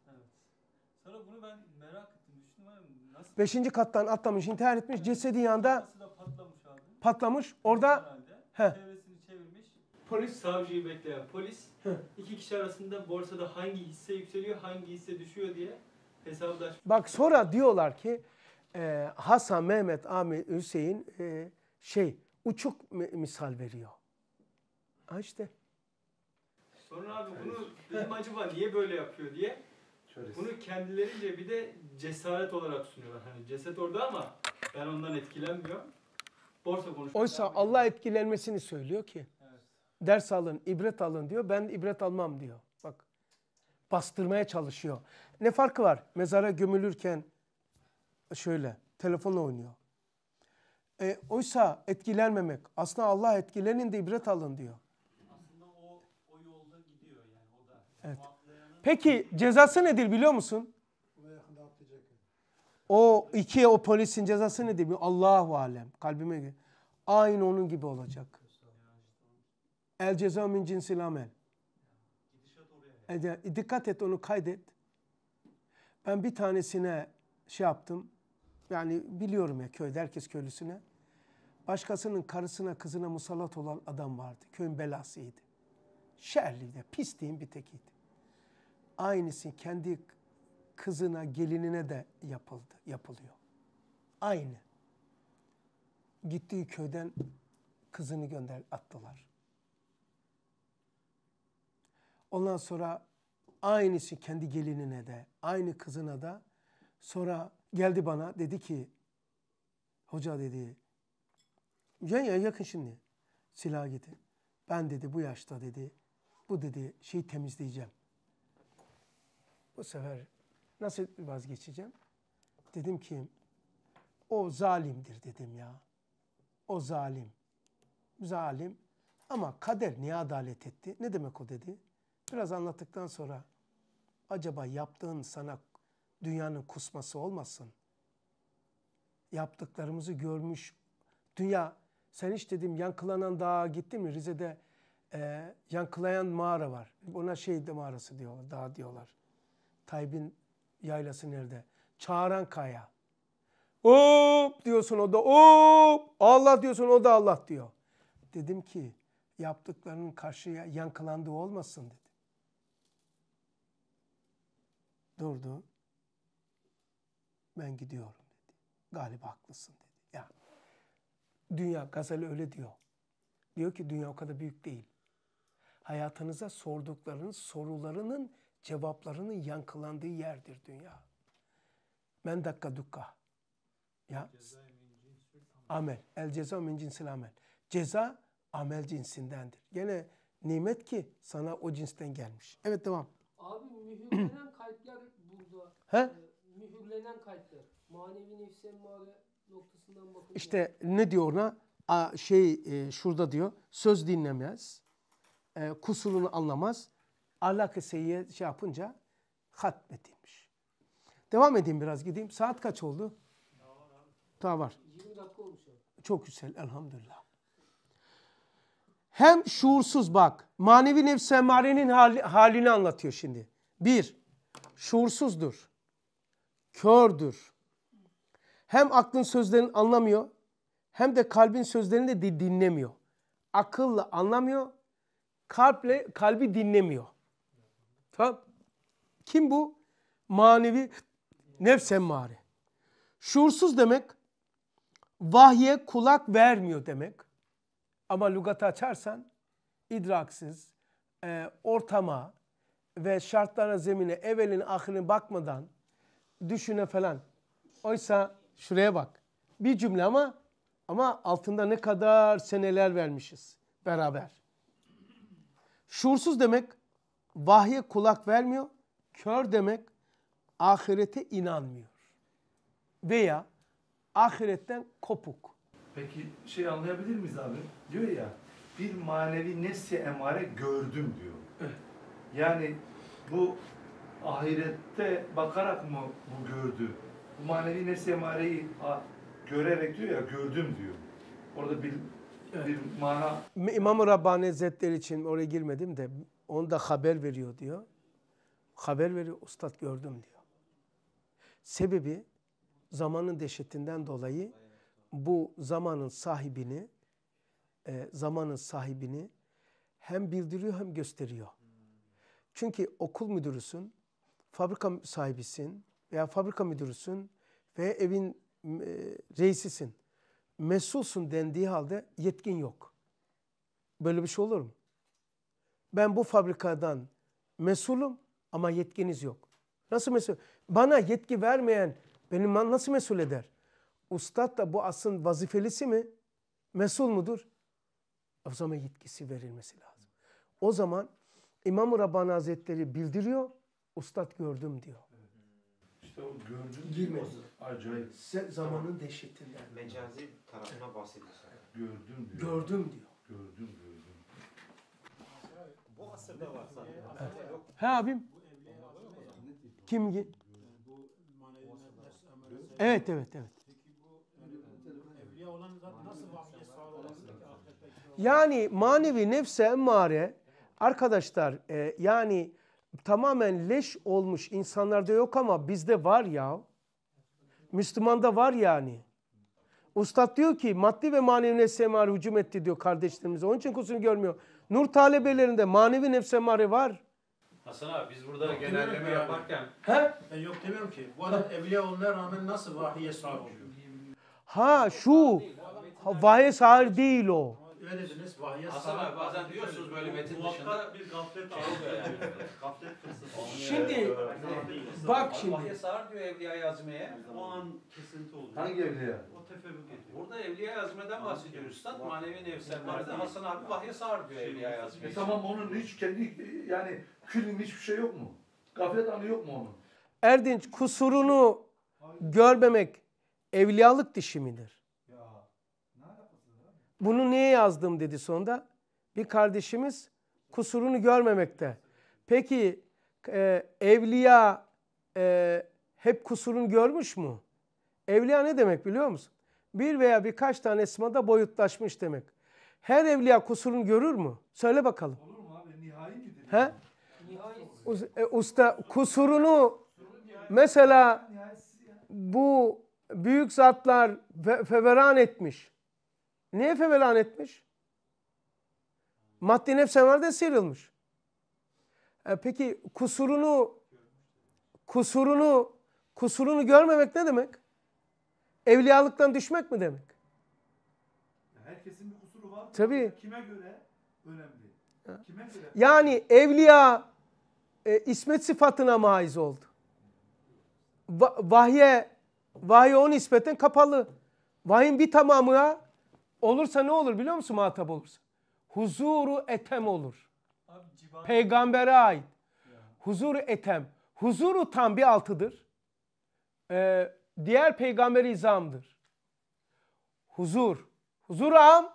Sonra bunu ben merak ettim. Düşündüm abi, nasıl? Beşinci kattan atlamış, intihar etmiş. Cesedin yanında patlamış abi. patlamış. Orada Herhalde. Polis savcıyı bekleyen polis iki kişi arasında borsada hangi hisse yükseliyor, hangi hisse düşüyor diye hesaplar. Bak sonra diyorlar ki e, Hasan, Mehmet, Ahmet, Hüseyin e, şey uçuk misal veriyor. Ha işte. Sonra abi bunu dedim acaba niye böyle yapıyor diye. Bunu kendilerince bir de cesaret olarak sunuyorlar. Hani ceset orada ama ben ondan etkilenmiyorum. Borsa konuşuyor. Oysa Allah etkilenmesini söylüyor ki. Ders alın, ibret alın diyor. Ben ibret almam diyor. Bak bastırmaya çalışıyor. Ne farkı var? Mezara gömülürken şöyle telefonla oynuyor. E, oysa etkilenmemek. Aslında Allah etkilenin de ibret alın diyor. Aslında o, o yolda gidiyor yani o da. Evet. Peki cezası nedir biliyor musun? O iki o polisin cezası nedir? Allahu alem. Kalbime gibi. Aynı onun gibi olacak. El ceza min cinsil amel. E, dikkat et onu kaydet. Ben bir tanesine şey yaptım. Yani biliyorum ya köyde herkes köylüsüne. Başkasının karısına kızına musallat olan adam vardı. Köyün belasıydı. Şerliydi. Pisliğin bir tekiydi. Aynısı kendi kızına gelinine de yapıldı, yapılıyor. Aynı. Gittiği köyden kızını gönder attılar. Ondan sonra aynısı kendi gelinine de, aynı kızına da. Sonra geldi bana dedi ki, hoca dedi, ya ya yakın şimdi silah gidi. Ben dedi bu yaşta dedi, bu dedi şeyi temizleyeceğim. Bu sefer nasıl vazgeçeceğim? Dedim ki, o zalimdir dedim ya. O zalim. Zalim. Ama kader niye adalet etti? Ne demek o dedi? Biraz anlattıktan sonra acaba yaptığın sana dünyanın kusması olmasın? Yaptıklarımızı görmüş dünya sen hiç dedim yankılanan dağa gittin mi? Rize'de e, yankılayan mağara var. Ona şey de mağarası diyorlar, dağ diyorlar. Tayyip'in yaylası nerede? Çağıran kaya. Hop diyorsun o da hop Allah diyorsun o da Allah diyor. Dedim ki yaptıklarının karşıya yankılandığı olmasın dedim. durdu. Ben gidiyorum dedi. Galiba haklısın dedi. Yani dünya Gazali öyle diyor. Diyor ki dünya o kadar büyük değil. Hayatınıza sordukların sorularının cevaplarının yankılandığı yerdir dünya. Men dakika dukka. Ya. Amel. El ceza min cinsil amel. Ceza amel cinsindendir. Gene nimet ki sana o cinsten gelmiş. Evet devam. Abi mühürlenen kalpler burada. He? E, mühürlenen kalpler. Manevi nefse emmare noktasından bakın. İşte ne diyor ona? A, şey e, şurada diyor. Söz dinlemez. E, kusurunu anlamaz. Ahlak-ı şey yapınca hatmedilmiş. Devam edeyim biraz gideyim. Saat kaç oldu? Daha var 20 dakika olmuş. Abi. Çok güzel elhamdülillah. Hem şuursuz bak. Manevi nefs emmarenin hal, halini anlatıyor şimdi. Bir, şuursuzdur, kördür. Hem aklın sözlerini anlamıyor hem de kalbin sözlerini de dinlemiyor. Akılla anlamıyor, kalple kalbi dinlemiyor. Tamam? Kim bu? Manevi nefs emmari. Şuursuz demek vahye kulak vermiyor demek. Ama lügatı açarsan idraksız, e, ortama, ve şartlara zemine evelin, ahirin bakmadan düşüne falan. Oysa şuraya bak. Bir cümle ama ama altında ne kadar seneler vermişiz beraber. Şuursuz demek vahye kulak vermiyor. Kör demek ahirete inanmıyor. Veya ahiretten kopuk. Peki şey anlayabilir miyiz abi? Diyor ya bir manevi nefsi emare gördüm diyor. Yani bu ahirette bakarak mı bu gördü? Bu manevi nefsi emareyi görerek diyor ya gördüm diyor. Orada bir, evet. bir mana. İmam-ı Rabbani Hazretleri için oraya girmedim de onu da haber veriyor diyor. Haber veriyor ustad gördüm diyor. Sebebi zamanın dehşetinden dolayı bu zamanın sahibini e, zamanın sahibini hem bildiriyor hem gösteriyor. Çünkü okul müdürüsün, fabrika sahibisin veya fabrika müdürüsün ve evin e, reisisin. Mesulsun dendiği halde yetkin yok. Böyle bir şey olur mu? Ben bu fabrikadan mesulum ama yetkiniz yok. Nasıl mesul? Bana yetki vermeyen benim nasıl mesul eder? Ustad da bu asın vazifelisi mi? Mesul mudur? O zaman yetkisi verilmesi lazım. O zaman İmam-ı Rabbani Hazretleri bildiriyor. Ustad gördüm diyor. İşte o gördüm Girmedi. Acayip. Se zamanın dehşetinden. Mecazi tarafına bahsediyorsun. Gördüm diyor. Gördüm diyor. Gördüm gördüm. Bu asırda var zaten. Evet. He abim. Kim? ki? evet evet evet. Yani manevi nefse emmare Arkadaşlar e, yani tamamen leş olmuş insanlarda yok ama bizde var ya. Müslümanda var yani. Ustad diyor ki maddi ve manevi nefse emare hücum etti diyor kardeşlerimize. Onun için kusurunu görmüyor. Nur talebelerinde manevi nefse emare var. Hasan abi biz burada yok genelleme yaparken... He? Ben yok demiyorum ki. Bu adam evliya olmaya rağmen nasıl vahiye sahip oluyor? Ha şu. Vahiye sahip değil o teşekkür ediniz. Vahiyat Hasan abi bazen diyorsunuz böyle metin dışında. bir gaflet şey alıyor. gaflet fırsatı. Şimdi bak şimdi. Vahiyat Sarar diyor Evliya yazmaya O an kesinti oluyor. Hangi Evliya? O tefebbük ediyor. Burada Evliya Azmi'den bahsediyor. Üstad manevi nevsel vardı. Hasan abi Vahiyat Sarar diyor şey Evliya Azmi'ye. Tamam onun şey hiç kendi yani külün hiçbir şey yok mu? Gaflet anı yok mu onun? Erdinç kusurunu görmemek evliyalık dişi midir? Bunu niye yazdım dedi sonunda Bir kardeşimiz kusurunu görmemekte. Peki e, evliya e, hep kusurunu görmüş mü? Evliya ne demek biliyor musun? Bir veya birkaç tane esmada boyutlaşmış demek. Her evliya kusurunu görür mü? Söyle bakalım. Olur mu abi? Nihai midir? He? Nihai. E, usta kusurunu mesela bu büyük zatlar feveran etmiş. Niye Efem'e etmiş? Maddi nefse nerede sıyrılmış? E peki kusurunu kusurunu kusurunu görmemek ne demek? Evliyalıktan düşmek mi demek? Herkesin bir kusuru var. Tabii. Kime göre önemli? Kime göre? Yani evliya e, ismet sıfatına maiz oldu. Va vahye vahye on nispeten kapalı. Vahyin bir tamamına Olursa ne olur biliyor musun muhatap olursa? Huzuru etem olur. Abi, Peygambere ait. Huzuru etem. Huzuru tam bir altıdır. Ee, diğer peygamberi izamdır. Huzur. Huzur am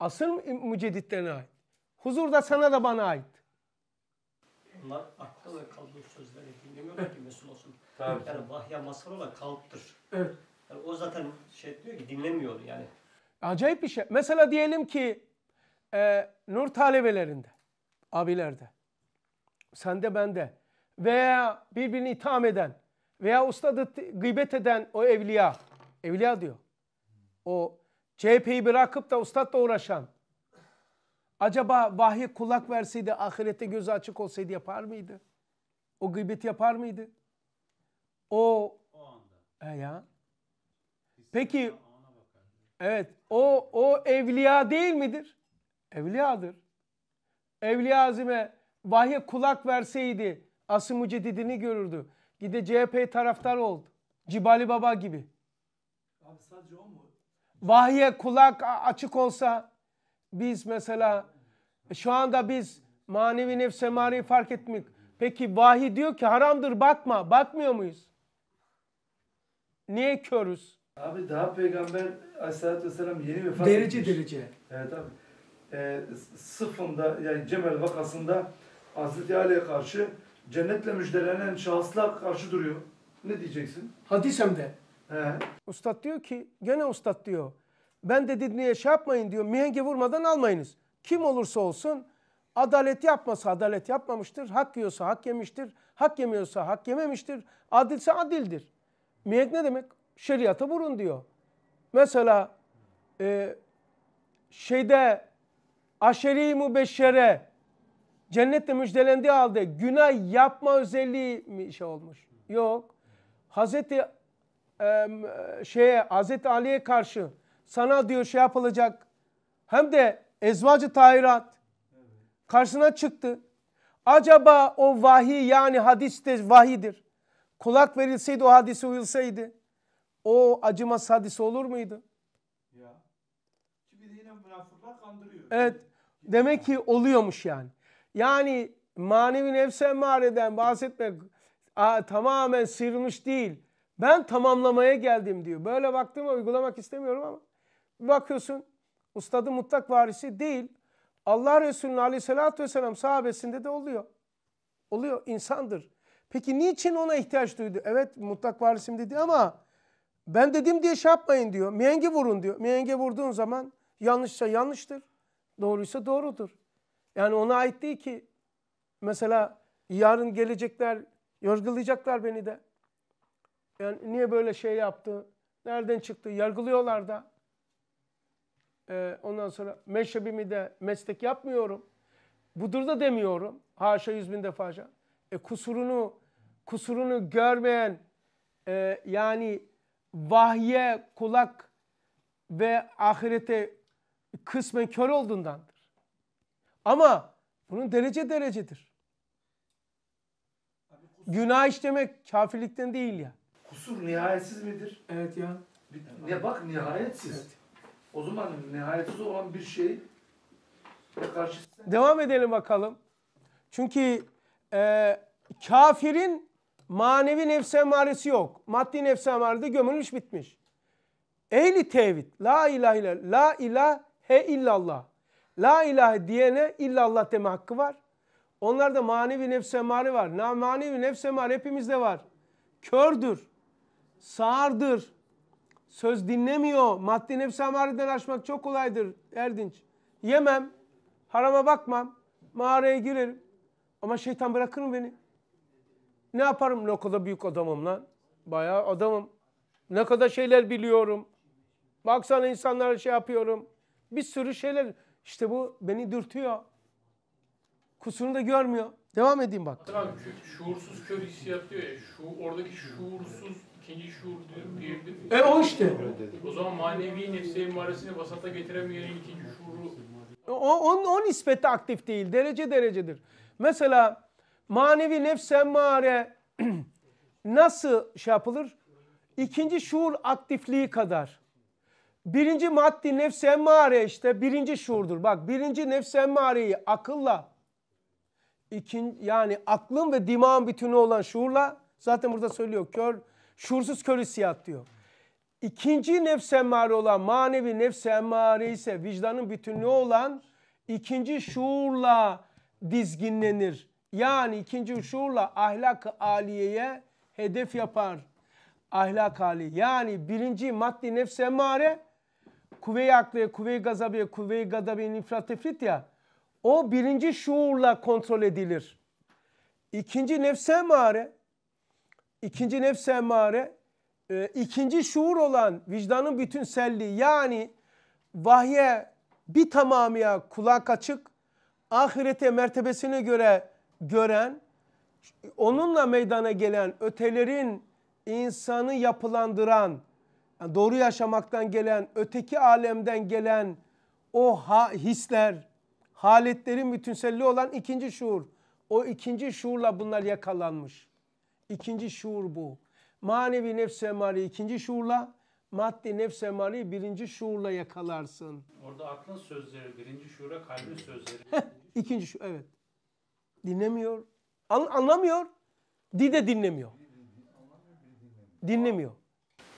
asıl mücedditlerine ait. Huzur da sana da bana ait. Bunlar akla ve kalbin sözleri dinlemiyorlar ki mesul olsun. Tabii. Yani vahya masal olan kalptır. Evet. Yani o zaten şey diyor ki dinlemiyor yani. Acayip bir şey. Mesela diyelim ki e, nur talebelerinde, abilerde, sende bende veya birbirini itham eden veya ustadı gıybet eden o evliya, evliya diyor. O CHP'yi bırakıp da ustadla uğraşan. Acaba vahiy kulak verseydi, ahirette gözü açık olsaydı yapar mıydı? O gıybet yapar mıydı? O, o anda. E ya. Peki Evet o, o evliya değil midir? Evliyadır. Evliya azime vahye kulak verseydi asıl mücedidini görürdü. Gide CHP taraftar oldu. Cibali Baba gibi. Abi sadece o mu? Vahye kulak açık olsa biz mesela şu anda biz manevi nefs emareyi fark etmek. Peki vahiy diyor ki haramdır bakma. Bakmıyor muyuz? Niye körüz? Abi daha peygamber aleyhissalatü vesselam yeni vefat Derece etmiş. derece. Evet abi. E, ee, sıfında yani Cemel vakasında Hazreti Ali'ye karşı cennetle müjdelenen şahıslar karşı duruyor. Ne diyeceksin? Hadis hem de. He. Ustad diyor ki gene ustad diyor. Ben dedi niye şey yapmayın diyor. Mihenge vurmadan almayınız. Kim olursa olsun adalet yapmasa adalet yapmamıştır. Hak yiyorsa hak yemiştir. Hak yemiyorsa hak yememiştir. Adilse adildir. Mihenk ne demek? şeriatı vurun diyor. Mesela e, şeyde aşeri mübeşşere cennette müjdelendiği halde günah yapma özelliği mi şey olmuş? Yok. Hazreti e, şeye Hazreti Ali'ye karşı sana diyor şey yapılacak. Hem de ezvacı tahirat karşısına çıktı. Acaba o vahiy yani hadis de vahidir. Kulak verilseydi o hadise uyulsaydı o acıma hadisi olur muydu? Ya. Şimdi yine münafıklar kandırıyor. Evet. Demek ki oluyormuş yani. Yani manevi nefse emmareden bahsetmek tamamen sıyrılmış değil. Ben tamamlamaya geldim diyor. Böyle baktığıma uygulamak istemiyorum ama bakıyorsun ustadı mutlak varisi değil. Allah Resulü'nün aleyhissalatü vesselam sahabesinde de oluyor. Oluyor insandır. Peki niçin ona ihtiyaç duydu? Evet mutlak varisim dedi ama ben dedim diye şey yapmayın diyor. Mihenge vurun diyor. Mihenge vurduğun zaman yanlışsa yanlıştır. Doğruysa doğrudur. Yani ona ait değil ki. Mesela yarın gelecekler, yargılayacaklar beni de. Yani niye böyle şey yaptı? Nereden çıktı? Yargılıyorlar da. Ee, ondan sonra meşrebimi de meslek yapmıyorum. Budur da demiyorum. Haşa yüz bin defaca. E, kusurunu kusurunu görmeyen e, yani vahye kulak ve ahirete kısmen kör olduğundandır. Ama bunun derece derecedir. Günah işlemek kafirlikten değil ya. Kusur nihayetsiz midir? Evet ya. Ya bak nihayetsiz. Evet. O zaman nihayetsiz olan bir şey karşısında... Devam edelim bakalım. Çünkü e, kafirin Manevi nefs emaresi yok. Maddi nefs emarede gömülmüş bitmiş. Ehli tevhid. La ilahe illallah. La ilahe illallah. La ilahe diyene illallah deme hakkı var. Onlarda manevi nefs emari var. Na manevi nefs emari hepimizde var. Kördür. Sağırdır. Söz dinlemiyor. Maddi nefs emareden aşmak çok kolaydır Erdinç. Yemem. Harama bakmam. Mağaraya girerim. Ama şeytan bırakır mı beni? Ne yaparım lokada büyük adamım lan? Bayağı adamım. Ne kadar şeyler biliyorum. Baksana insanlara şey yapıyorum. Bir sürü şeyler. İşte bu beni dürtüyor. Kusurunu da görmüyor. Devam edeyim bak. Abi, şuursuz kör hissiyat diyor ya. Şu, oradaki şuursuz ikinci şuur diyebilir miyiz? E o işte. O zaman manevi nefse imaresini vasata getiremeyen ikinci şuuru. O, on, o nispette aktif değil. Derece derecedir. Mesela manevi nefs emmare nasıl şey yapılır? İkinci şuur aktifliği kadar. Birinci maddi nefs emmare işte birinci şuurdur. Bak birinci nefs emmareyi akılla ikin, yani aklın ve dimağın bütünü olan şuurla zaten burada söylüyor kör şuursuz körü siyah diyor. İkinci nefs emmare olan manevi nefs emmare ise vicdanın bütünlüğü olan ikinci şuurla dizginlenir. Yani ikinci şuurla ahlak-ı aliyeye hedef yapar. Ahlak hali. Yani birinci maddi nefs emmare kuvve-i akliye, kuvve-i gazabiye, kuvve-i gadabiye nifrat tefrit ya. O birinci şuurla kontrol edilir. İkinci nefse emmare, ikinci nefse emmare, e, ikinci şuur olan vicdanın bütünselliği yani vahye bir tamamıya kulak açık, ahirete mertebesine göre gören, onunla meydana gelen ötelerin insanı yapılandıran, yani doğru yaşamaktan gelen, öteki alemden gelen o ha, hisler, haletlerin bütünselliği olan ikinci şuur. O ikinci şuurla bunlar yakalanmış. İkinci şuur bu. Manevi nefs emari ikinci şuurla, maddi nefs emari birinci şuurla yakalarsın. Orada aklın sözleri, birinci şuura kalbin sözleri. ikinci şuur, evet. Dinlemiyor. An anlamıyor. Di de dinlemiyor. Dinlemiyor.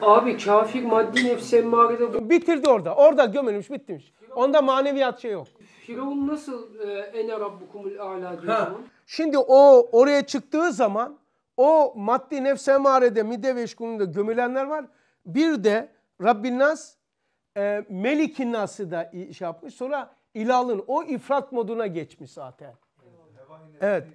Abi kafir maddi nefsi emmarede... Bitirdi orada. Orada gömülmüş bitmiş. Onda maneviyat şey yok. Firavun nasıl e, ene rabbukumul ala diyor ha. Şimdi o oraya çıktığı zaman o maddi nefse emarede mide ve eşkununda gömülenler var. Bir de Rabbin Nas e, Melik'in Nas'ı da şey yapmış. Sonra ilalın o ifrat moduna geçmiş zaten. Evet.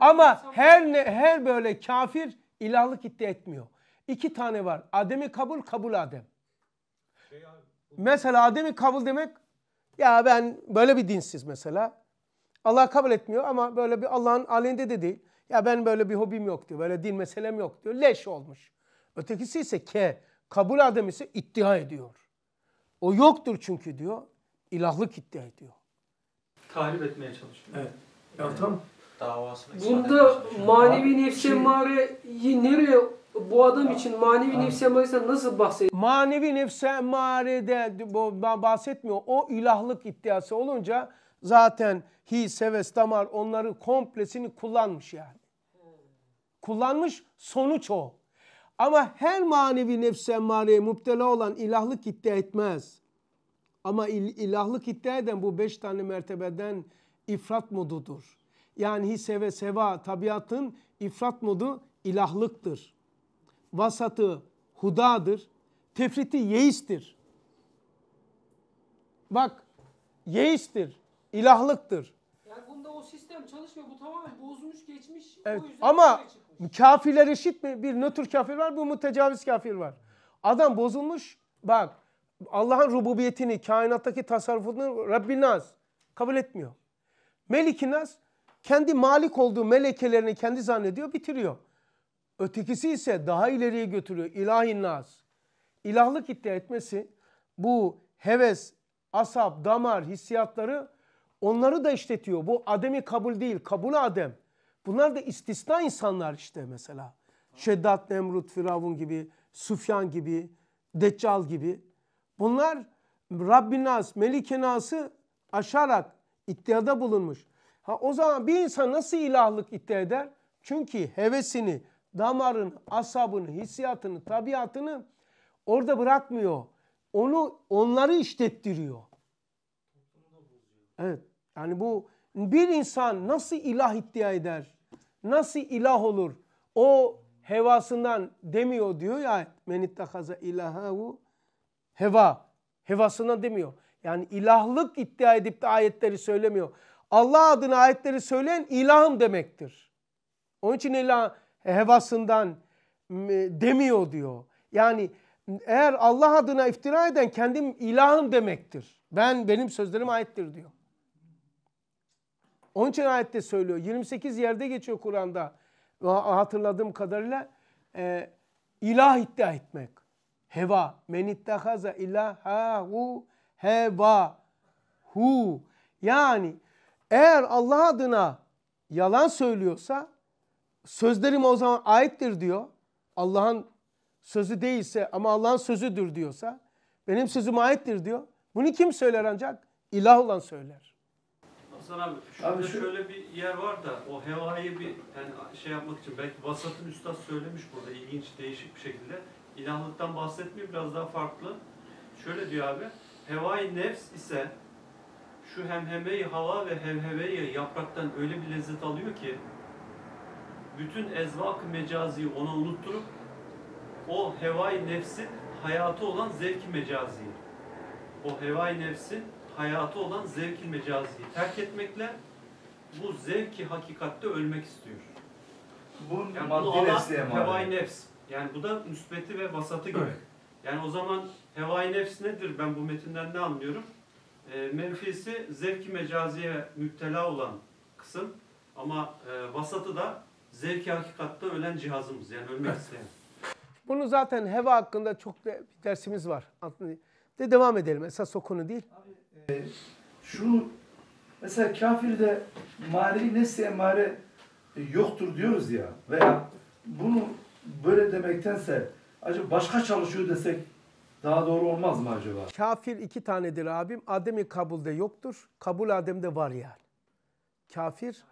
Ama her ne, her böyle kafir ilahlık iddia etmiyor. İki tane var. Ademi kabul, kabul Adem. Şey mesela Ademi kabul demek ya ben böyle bir dinsiz mesela. Allah kabul etmiyor ama böyle bir Allah'ın alinde de değil. Ya ben böyle bir hobim yok diyor. Böyle din meselem yok diyor. Leş olmuş. Ötekisi ise ke kabul Adem ise iddia ediyor. O yoktur çünkü diyor. İlahlık iddia ediyor. Tahrip etmeye çalışıyor. Evet. Ya tam davasını Burada manevi nefse emmareyi şey- nereye bu adam için manevi nefse emmaresinden nasıl bahsediyor? Manevi nefse emmarede bahsetmiyor. O ilahlık iddiası olunca zaten hi seves damar onları komplesini kullanmış yani. Kullanmış sonuç o. Ama her manevi nefse emmareye müptela olan ilahlık iddia etmez. Ama il, ilahlık iddia eden bu beş tane mertebeden ifrat modudur. Yani hisse ve seva tabiatın ifrat modu ilahlıktır. Vasatı hudadır. Tefriti yeistir. Bak yeistir, ilahlıktır. Yani bunda o sistem çalışmıyor. Bu tamamen bozmuş geçmiş. Evet. Ama kafirler eşit mi? Bir nötr kafir var, bir mütecaviz kafir var. Adam bozulmuş. Bak Allah'ın rububiyetini, kainattaki tasarrufunu Rabbin az kabul etmiyor. Melikinas kendi malik olduğu melekelerini kendi zannediyor bitiriyor. Ötekisi ise daha ileriye götürüyor. İlahin nas. İlahlık iddia etmesi bu heves, asap, damar, hissiyatları onları da işletiyor. Bu ademi kabul değil, kabul adem. Bunlar da istisna insanlar işte mesela. Şeddat, Nemrut, Firavun gibi, Sufyan gibi, Deccal gibi. Bunlar Rabbinaz, Nas, aşarak İddiada bulunmuş. Ha o zaman bir insan nasıl ilahlık iddia eder? Çünkü hevesini, damarını, asabını, hissiyatını, tabiatını orada bırakmıyor. Onu onları işlettiriyor. Evet. Yani bu bir insan nasıl ilah iddia eder? Nasıl ilah olur? O hevasından demiyor diyor ya men ittahaza ilahahu heva hevasından demiyor. Yani ilahlık iddia edip de ayetleri söylemiyor. Allah adına ayetleri söyleyen ilahım demektir. Onun için ilah hevasından demiyor diyor. Yani eğer Allah adına iftira eden kendim ilahım demektir. Ben benim sözlerim ayettir diyor. Onun için ayette söylüyor. 28 yerde geçiyor Kur'an'da. Hatırladığım kadarıyla e, ilah iddia etmek. Heva. Men ittehaza hu heva hu. Yani eğer Allah adına yalan söylüyorsa sözlerim o zaman aittir diyor. Allah'ın sözü değilse ama Allah'ın sözüdür diyorsa benim sözüm aittir diyor. Bunu kim söyler ancak? İlah olan söyler. Hasan abi şurada abi şu... şöyle bir yer var da o hevayı bir yani şey yapmak için belki vasatın üstad söylemiş burada ilginç değişik bir şekilde. İlahlıktan bahsetmiyor biraz daha farklı. Şöyle diyor abi Hevai nefs ise şu hemhemeyi hava ve hevheveyi yapraktan öyle bir lezzet alıyor ki bütün ezvak mecaziyi ona unutturup o hevai nefsin hayatı olan zevk mecaziyi o hevai nefsin hayatı olan zevk mecaziyi terk etmekle bu zevki hakikatte ölmek istiyor. Bu yani maddi nefsi hevai nefs. Yani bu da müsbeti ve vasatı gibi. Evet. Yani o zaman Hevai nefs nedir? Ben bu metinden ne anlıyorum? E, menfisi zevki mecaziye müptela olan kısım ama e, vasatı da zevki hakikatte ölen cihazımız yani ölmek isteyen. Bunu zaten heva hakkında çok de, bir dersimiz var. De devam edelim. Esas o konu değil. Abi, e, şu mesela kafirde mali nesliye mare e, yoktur diyoruz ya veya bunu böyle demektense acaba başka çalışıyor desek daha doğru olmaz mı acaba? Kafir iki tanedir abim. Adem'i kabulde yoktur. Kabul Adem'de var yani. Kafir,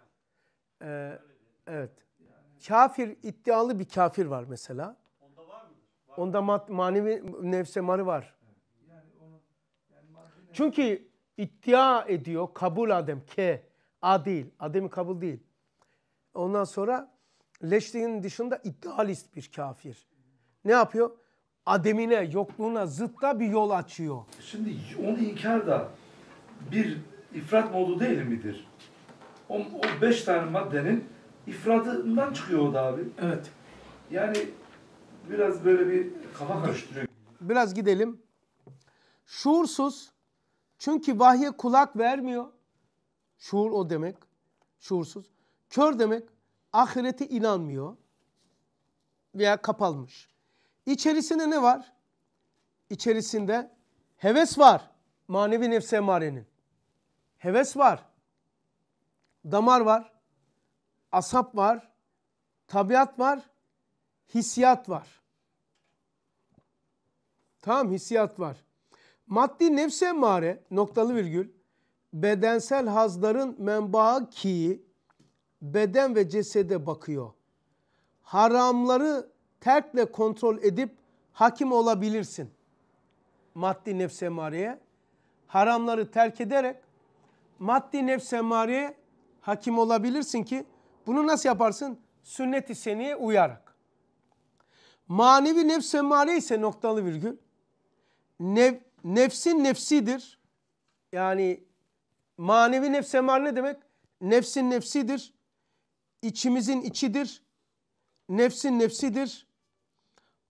e, evet. Kafir, iddialı bir kafir var mesela. Onda var mı? Onda mat, manevi nefsemari var. Çünkü iddia ediyor kabul Adem, ke, a değil. Adem'i kabul değil. Ondan sonra leşliğin dışında idealist bir kafir. Ne yapıyor? ademine, yokluğuna, zıtta bir yol açıyor. Şimdi onu inkar da bir ifrat modu değil midir? O, o beş tane maddenin ifradından çıkıyor o da abi. Evet. Yani biraz böyle bir kafa karıştırıyor. Biraz gidelim. Şuursuz çünkü vahye kulak vermiyor. Şuur o demek. Şuursuz. Kör demek ahirete inanmıyor veya kapalmış. İçerisinde ne var? İçerisinde heves var. Manevi nefse emarenin. Heves var. Damar var. Asap var. Tabiat var. Hissiyat var. Tamam hissiyat var. Maddi nefse emmare noktalı virgül bedensel hazların menbaı ki beden ve cesede bakıyor. Haramları terkle kontrol edip hakim olabilirsin. Maddi nefse emareye haramları terk ederek maddi nefse emareye hakim olabilirsin ki bunu nasıl yaparsın? Sünnet-i seniye uyarak. Manevi nefse emare ise noktalı virgül. Nev, nefsin nefsidir. Yani manevi nefse emare ne demek? Nefsin nefsidir. İçimizin içidir. Nefsin nefsidir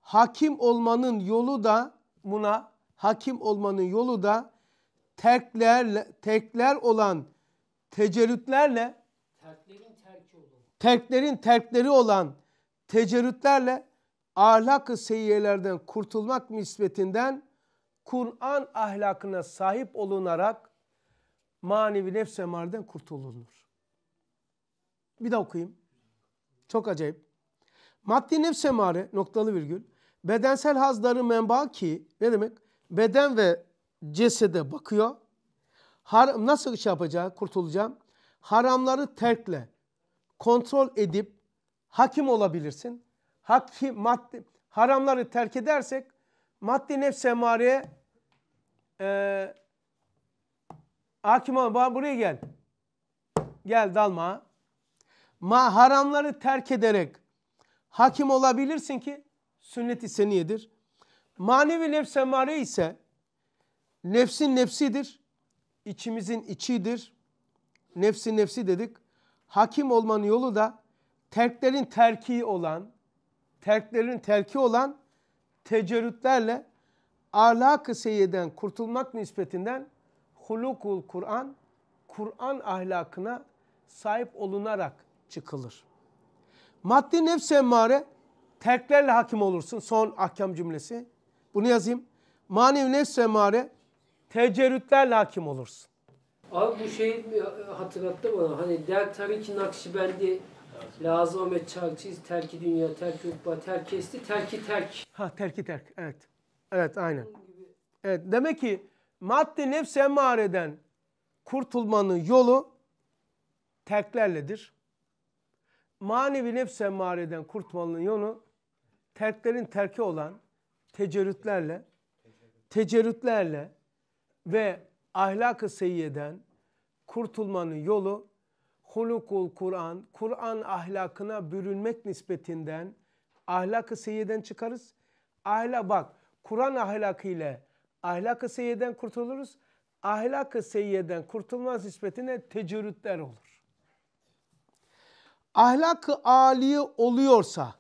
hakim olmanın yolu da buna hakim olmanın yolu da terklerle terkler olan tecerrütlerle terklerin terkleri olan tecerrütlerle ahlak-ı seyyiyelerden kurtulmak nispetinden Kur'an ahlakına sahip olunarak manevi nefs emareden kurtulunur. Bir daha okuyayım. Çok acayip. Maddi nefs emare noktalı virgül bedensel hazları menba ki ne demek? Beden ve cesede bakıyor. Har nasıl iş şey yapacağım, kurtulacağım? Haramları terkle kontrol edip hakim olabilirsin. Hakki, maddi, haramları terk edersek maddi nefs emareye e, hakim ol. Buraya gel. Gel dalma. Ma haramları terk ederek hakim olabilirsin ki sünnet-i seniyedir. Manevi nefs emare ise nefsin nefsidir, içimizin içidir, nefsi nefsi dedik. Hakim olmanın yolu da terklerin terki olan, terklerin terki olan tecerrütlerle ahlak-ı seyyeden kurtulmak nispetinden hulukul Kur'an, Kur'an ahlakına sahip olunarak çıkılır. Maddi nefs emmare terklerle hakim olursun. Son ahkam cümlesi. Bunu yazayım. Manevi nefs ve mare tecerrütlerle hakim olursun. Abi bu şey hatırlattı bana. Hani der tarik nakşibendi lazım Ahmet Çarçiz terki dünya terki ukba terk esti terki terk. Ha terki terk evet. Evet aynen. Evet demek ki maddi nefs emmareden kurtulmanın yolu terklerledir. Manevi nefs emmareden kurtulmanın yolu terklerin terki olan tecerrütlerle, tecerrütlerle ve ahlakı ı seyyeden kurtulmanın yolu hulukul Kur'an, Kur'an ahlakına bürünmek nispetinden ahlakı ı seyyeden çıkarız. Ahla bak, Kur'an ahlakı ile ahlakı seyyeden kurtuluruz. Ahlakı ı seyyeden kurtulmaz nispetine tecerrütler olur. Ahlakı ı oluyorsa,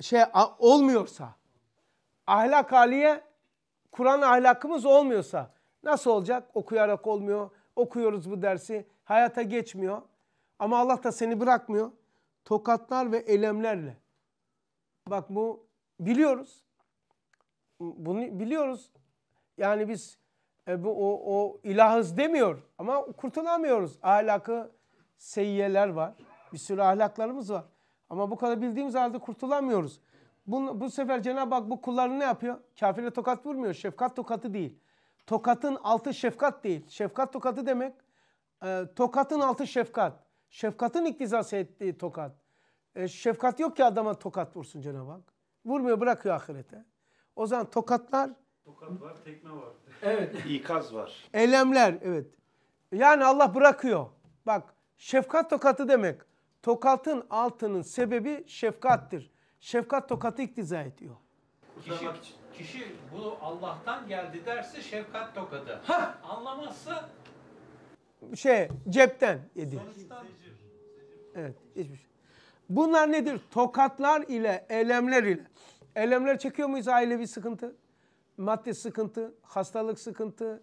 şey olmuyorsa, ahlak haliye Kur'an ahlakımız olmuyorsa nasıl olacak? Okuyarak olmuyor. Okuyoruz bu dersi. Hayata geçmiyor. Ama Allah da seni bırakmıyor. Tokatlar ve elemlerle. Bak bu biliyoruz. Bunu biliyoruz. Yani biz e, bu o, o ilahız demiyor ama kurtulamıyoruz. Ahlakı seyyeler var. Bir sürü ahlaklarımız var. Ama bu kadar bildiğimiz halde kurtulamıyoruz. Bu, bu sefer Cenab-ı Hak bu kullarını ne yapıyor? Kafire tokat vurmuyor. Şefkat tokatı değil. Tokatın altı şefkat değil. Şefkat tokatı demek e, tokatın altı şefkat. Şefkatın iktizası ettiği tokat. E, şefkat yok ki adama tokat vursun Cenab-ı Hak. Vurmuyor bırakıyor ahirete. O zaman tokatlar... Tokat var, tekme var. Evet. İkaz var. Eylemler, evet. Yani Allah bırakıyor. Bak şefkat tokatı demek. Tokatın altının sebebi şefkattir. Şefkat tokatı iktiza ediyor. Kişi, kişi bu Allah'tan geldi derse şefkat tokadı. Hah! Anlamazsa şey cepten yedi. Sonuçtan... Evet hiçbir şey. Bunlar nedir? Tokatlar ile elemler ile. Elemler çekiyor muyuz ailevi sıkıntı? Maddi sıkıntı, hastalık sıkıntı,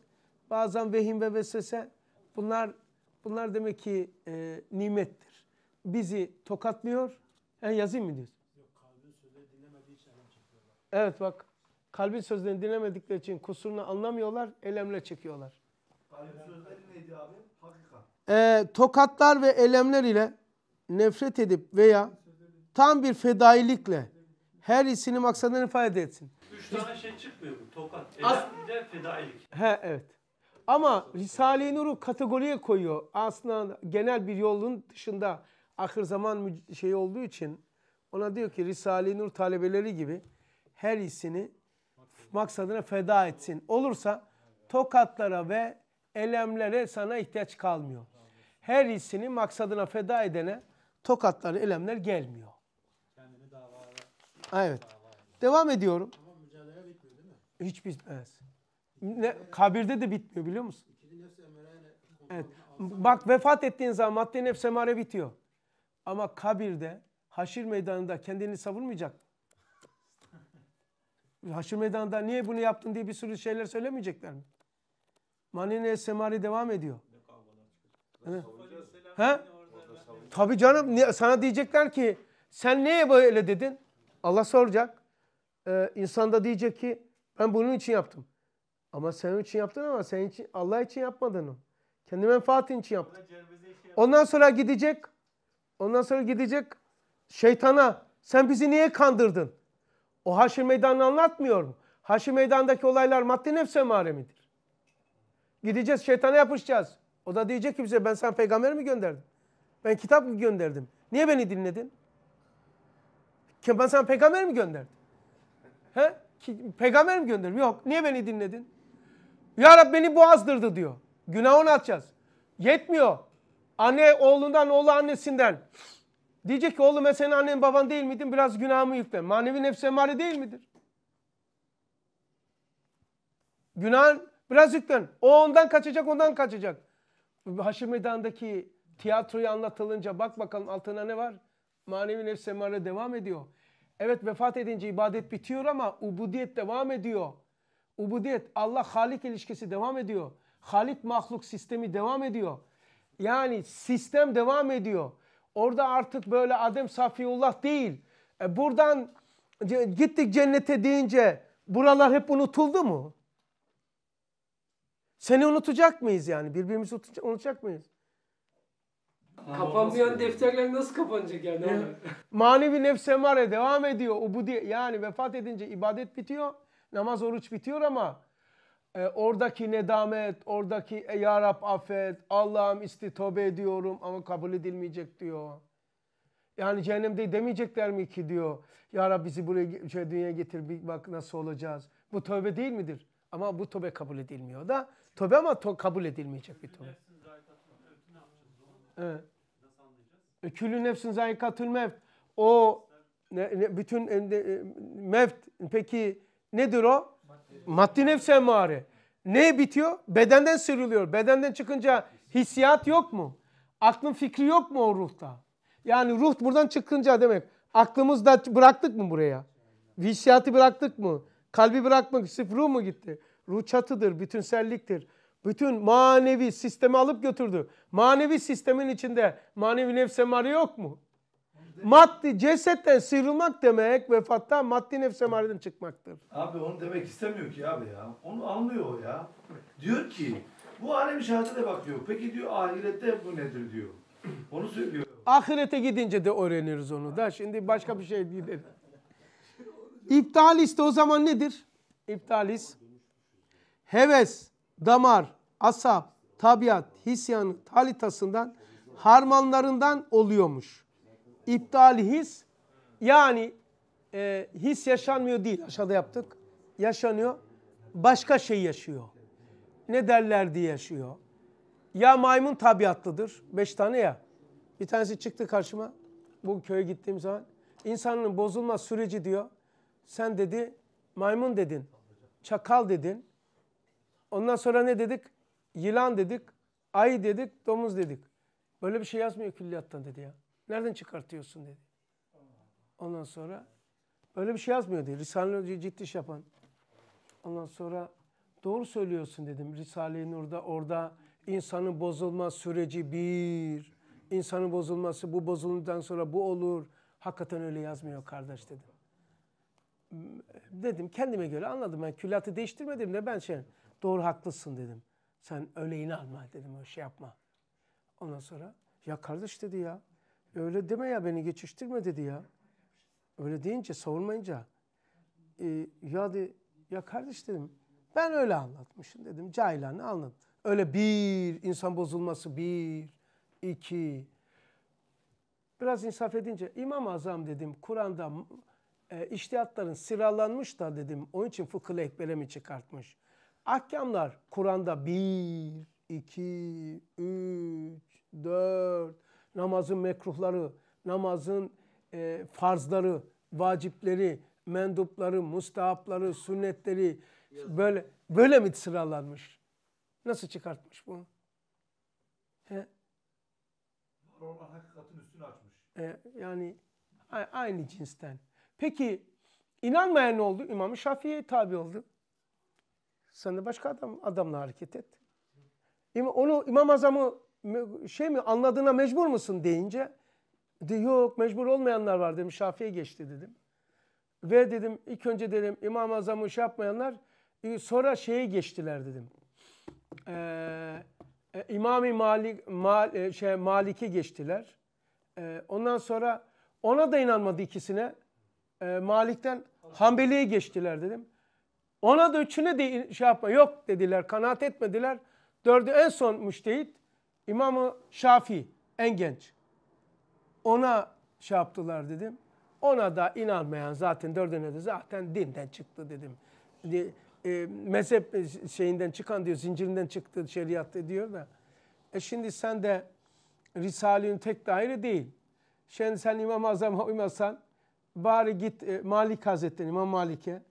bazen vehim ve vesvese. Bunlar bunlar demek ki e, nimettir bizi tokatlıyor. E yazayım mı diyorsun? Yok kalbin sözleri dinlemediği için elem çekiyorlar. Evet bak. Kalbin sözlerini dinlemedikleri için kusurunu anlamıyorlar. Elemle çekiyorlar. Kalbin sözleri neydi abi? Hakikat. E, tokatlar ve elemler ile nefret edip veya tam bir fedailikle her hissini maksadını ifade etsin. Üç tane şey çıkmıyor bu tokat. elem. Elemle fedailik. He evet. Ama Risale-i Nur'u kategoriye koyuyor. Aslında genel bir yolun dışında ahir zaman şey olduğu için ona diyor ki Risale-i Nur talebeleri gibi her hissini maksadına feda etsin. Olursa tokatlara ve elemlere sana ihtiyaç kalmıyor. Her hissini maksadına feda edene tokatlar, elemler gelmiyor. Kendini davaya... Evet. Devam ediyorum. Ama mücadele bitmiyor değil mi? Hiç bitmez. Ne, kabirde de bitmiyor biliyor musun? Evet. Bak vefat ettiğin zaman maddi nefs emare bitiyor. Ama kabirde, haşir meydanında kendini savunmayacak. haşir meydanında niye bunu yaptın diye bir sürü şeyler söylemeyecekler mi? Manine semari devam ediyor. Ne ha? Tabii canım sana diyecekler ki sen niye böyle dedin? Allah soracak. Ee, insan da diyecek ki ben bunun için yaptım. Ama senin için yaptın ama senin için Allah için yapmadın. Kendi menfaatin için yaptın. Ondan sonra gidecek Ondan sonra gidecek şeytana sen bizi niye kandırdın? O haşir meydanını anlatmıyor mu? Haşir meydandaki olaylar maddi nefse maremidir. Gideceğiz şeytana yapışacağız. O da diyecek ki bize ben sen peygamber mi gönderdim? Ben kitap mı gönderdim? Niye beni dinledin? Ben sana peygamber mi gönderdim? He? Peygamber mi gönderdim? Yok. Niye beni dinledin? Ya Rab beni boğazdırdı diyor. Günahını onu atacağız. Yetmiyor. Anne oğlundan, oğlu annesinden. Diyecek ki oğlum ben senin annen baban değil miydin? Biraz günahımı yükle. Manevi nefs emare değil midir? Günahın biraz yüklen. O ondan kaçacak, ondan kaçacak. Haşir Meydan'daki tiyatroyu anlatılınca bak bakalım altına ne var? Manevi nefs emare devam ediyor. Evet vefat edince ibadet bitiyor ama ubudiyet devam ediyor. Ubudiyet Allah-Halik ilişkisi devam ediyor. Halik mahluk sistemi devam ediyor. Yani sistem devam ediyor. Orada artık böyle Adem Safiullah değil. E buradan gittik cennete deyince buralar hep unutuldu mu? Seni unutacak mıyız yani? Birbirimizi unutacak mıyız? Kapanmayan defterler nasıl kapanacak yani? yani manevi nefs emare devam ediyor. O bu yani vefat edince ibadet bitiyor. Namaz oruç bitiyor ama e, oradaki nedamet, oradaki e, Ya Rab affet, Allah'ım istitobe ediyorum ama kabul edilmeyecek diyor. Yani cehennemde demeyecekler mi ki diyor. Ya Rab bizi buraya şey, dünyaya getir bir bak nasıl olacağız. Bu tövbe değil midir? Ama bu tövbe kabul edilmiyor da. Tövbe ama to kabul edilmeyecek bir tövbe. Evet. Külün nefsin zayikatul mevt. O ne, ne, bütün e, e mevt peki nedir o? Maddi nefs emmare. Ne bitiyor? Bedenden sürülüyor. Bedenden çıkınca hissiyat yok mu? Aklın fikri yok mu o ruhta? Yani ruh buradan çıkınca demek aklımızda bıraktık mı buraya? Hissiyatı bıraktık mı? Kalbi bırakmak sırf ruh mu gitti? Ruh çatıdır, bütünselliktir. Bütün manevi sistemi alıp götürdü. Manevi sistemin içinde manevi nefse mari yok mu? Maddi cesetten sıyrılmak demek vefattan maddi nefsemareden çıkmaktır. Abi onu demek istemiyor ki abi ya. Onu anlıyor o ya. Diyor ki bu alem şahide bakıyor. Peki diyor ahirette bu nedir diyor. Onu söylüyor. Ahirete gidince de öğreniriz onu da. Şimdi başka bir şey değil. İptal o zaman nedir? İptal Heves, damar, asap, tabiat, hisyan talitasından, harmanlarından oluyormuş. İptal his yani e, his yaşanmıyor değil aşağıda yaptık. Yaşanıyor. Başka şey yaşıyor. Ne derler diye yaşıyor. Ya maymun tabiatlıdır. Beş tane ya. Bir tanesi çıktı karşıma. Bu köye gittiğim zaman. İnsanın bozulma süreci diyor. Sen dedi maymun dedin. Çakal dedin. Ondan sonra ne dedik? Yılan dedik. Ayı dedik. Domuz dedik. Böyle bir şey yazmıyor külliyattan dedi ya. Nereden çıkartıyorsun dedi. Ondan sonra böyle bir şey yazmıyor dedi. Risale-i Hoca'yı ciddi yapan. Ondan sonra doğru söylüyorsun dedim. Risale-i Nur'da orada insanın bozulma süreci bir. İnsanın bozulması bu bozulmadan sonra bu olur. Hakikaten öyle yazmıyor kardeş dedim. Dedim kendime göre anladım. Ben külatı değiştirmedim de ben şey doğru haklısın dedim. Sen öyle inanma dedim o şey yapma. Ondan sonra ya kardeş dedi ya Öyle deme ya beni geçiştirme dedi ya. Öyle deyince savunmayınca e, ee, ya de, ya kardeş dedim ben öyle anlatmışım dedim. Cahilane anladım. Öyle bir insan bozulması bir, iki. Biraz insaf edince İmam Azam dedim Kur'an'da e, iştihatların sıralanmış da dedim. Onun için fıkıh ekbere mi çıkartmış? Ahkamlar Kur'an'da bir, iki, üç, dört, namazın mekruhları, namazın e, farzları, vacipleri, mendupları, mustahapları, sünnetleri böyle böyle mi sıralanmış? Nasıl çıkartmış bu? He? Var hakikatin üstünü açmış. E, yani aynı cinsten. Peki inanmayan ne oldu? İmam-ı Şafii'ye tabi oldu. Sen de başka adam, adamla hareket et. Onu İmam Azam'ı şey mi anladığına mecbur musun deyince de yok mecbur olmayanlar var dedim Şafii'ye geçti dedim. Ve dedim ilk önce dedim İmam-ı Azam'ı şey yapmayanlar e, sonra şeye geçtiler dedim. Ee, İmam-ı Malik, Mal, e, şey, Malik'e geçtiler. Ee, ondan sonra ona da inanmadı ikisine. Ee, Malik'ten Hanbeli'ye geçtiler dedim. Ona da üçüne de şey yapma yok dediler kanaat etmediler. Dördü en son müştehit. İmamı Şafi en genç. Ona şey yaptılar dedim. Ona da inanmayan zaten dördüne de zaten dinden çıktı dedim. E, mezhep şeyinden çıkan diyor, zincirinden çıktı şeriat diyor da. E şimdi sen de Risale'nin tek daire değil. Şimdi sen İmam-ı Azam'a uymasan bari git e, Malik Hazretleri, İmam Malik'e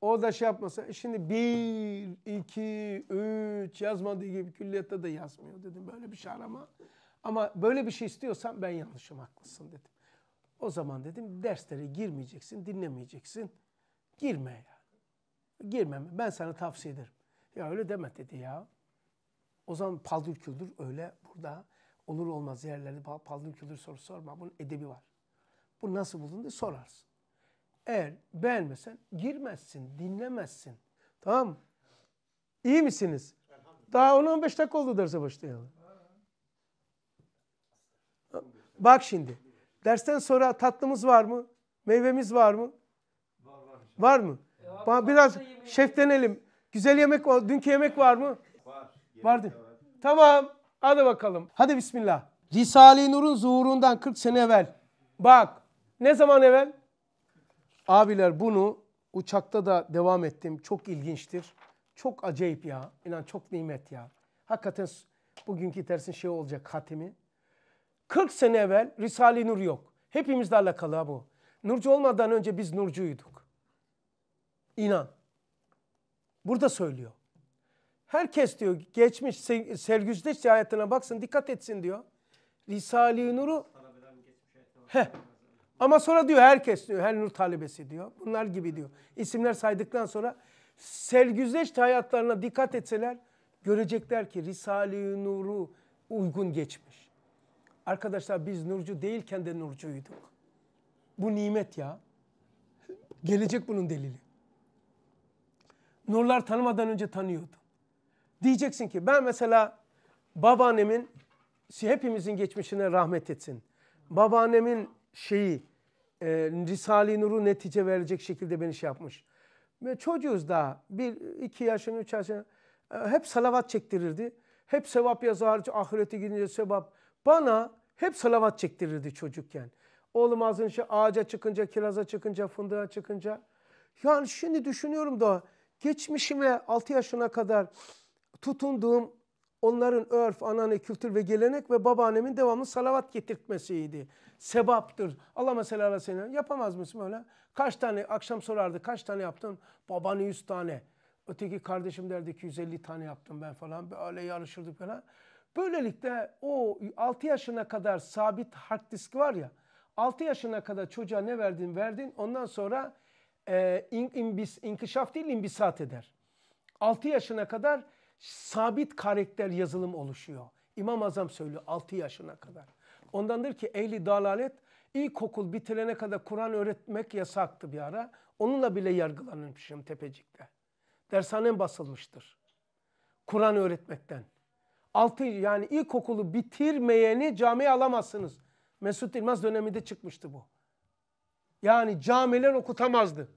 o da şey yapmasa e şimdi bir, iki, üç yazmadığı gibi külliyatta da yazmıyor dedim. Böyle bir şey arama. Ama böyle bir şey istiyorsan ben yanlışım haklısın dedim. O zaman dedim derslere girmeyeceksin, dinlemeyeceksin. Girme yani. Girmeme. Ben sana tavsiye ederim. Ya öyle deme dedi ya. O zaman paldır küldür öyle burada olur olmaz yerlerde paldır küldür soru sorma. Bunun edebi var. Bu nasıl bulundu sorarsın. Eğer beğenmesen girmezsin, dinlemezsin. Tamam mı? İyi misiniz? Daha 10-15 dakika oldu derse başlayalım. Bak şimdi. Dersten sonra tatlımız var mı? Meyvemiz var mı? Var, var. var mı? biraz şef denelim Güzel yemek, var dünkü yemek var mı? Var. Vardı. Tamam. Hadi bakalım. Hadi bismillah. Risale-i Nur'un zuhurundan 40 sene evvel. Bak. Ne zaman evvel? Abiler bunu uçakta da devam ettim. Çok ilginçtir. Çok acayip ya. İnan çok nimet ya. Hakikaten bugünkü tersin şey olacak hatemi. 40 sene evvel Risale-i Nur yok. Hepimizle alakalı bu. Nurcu olmadan önce biz Nurcu'yduk. İnan. Burada söylüyor. Herkes diyor geçmiş sergüzdeş hayatına baksın dikkat etsin diyor. Risale-i Nur'u Heh, ama sonra diyor herkes diyor, her nur talebesi diyor. Bunlar gibi diyor. İsimler saydıktan sonra sergüzeşt hayatlarına dikkat etseler görecekler ki Risale-i Nur'u uygun geçmiş. Arkadaşlar biz nurcu değilken de nurcuyduk. Bu nimet ya. Gelecek bunun delili. Nurlar tanımadan önce tanıyordu. Diyeceksin ki ben mesela babaannemin hepimizin geçmişine rahmet etsin. Babaannemin şeyi e, Risale-i Nur'u netice verecek şekilde beni şey yapmış. Ve çocuğuz daha. Bir, iki yaşını üç yaşını E, hep salavat çektirirdi. Hep sevap yazar, ahirete gidince sevap. Bana hep salavat çektirirdi çocukken. Oğlum az önce ağaca çıkınca, kiraza çıkınca, fındığa çıkınca. Yani şimdi düşünüyorum da geçmişime 6 yaşına kadar tutunduğum onların örf, anane, kültür ve gelenek ve babaannemin devamlı salavat getirtmesiydi. Sebaptır. Allah mesela seni yapamaz mısın öyle? Kaç tane akşam sorardı kaç tane yaptın? Babanı 100 tane. Öteki kardeşim derdi ki 250 tane yaptım ben falan. Böyle yarışırdık falan. Böylelikle o 6 yaşına kadar sabit hard disk var ya. 6 yaşına kadar çocuğa ne verdin verdin. Ondan sonra e, in, imbis, inkişaf değil imbisat eder. 6 yaşına kadar sabit karakter yazılım oluşuyor. İmam Azam söylüyor 6 yaşına kadar. Ondandır ki ehli dalalet ilkokul bitirene kadar Kur'an öğretmek yasaktı bir ara. Onunla bile yargılanmışım Tepecik'te. Dershanem basılmıştır. Kur'an öğretmekten. Altı yani ilkokulu bitirmeyeni camiye alamazsınız. Mesut İlmaz döneminde çıkmıştı bu. Yani camiler okutamazdı.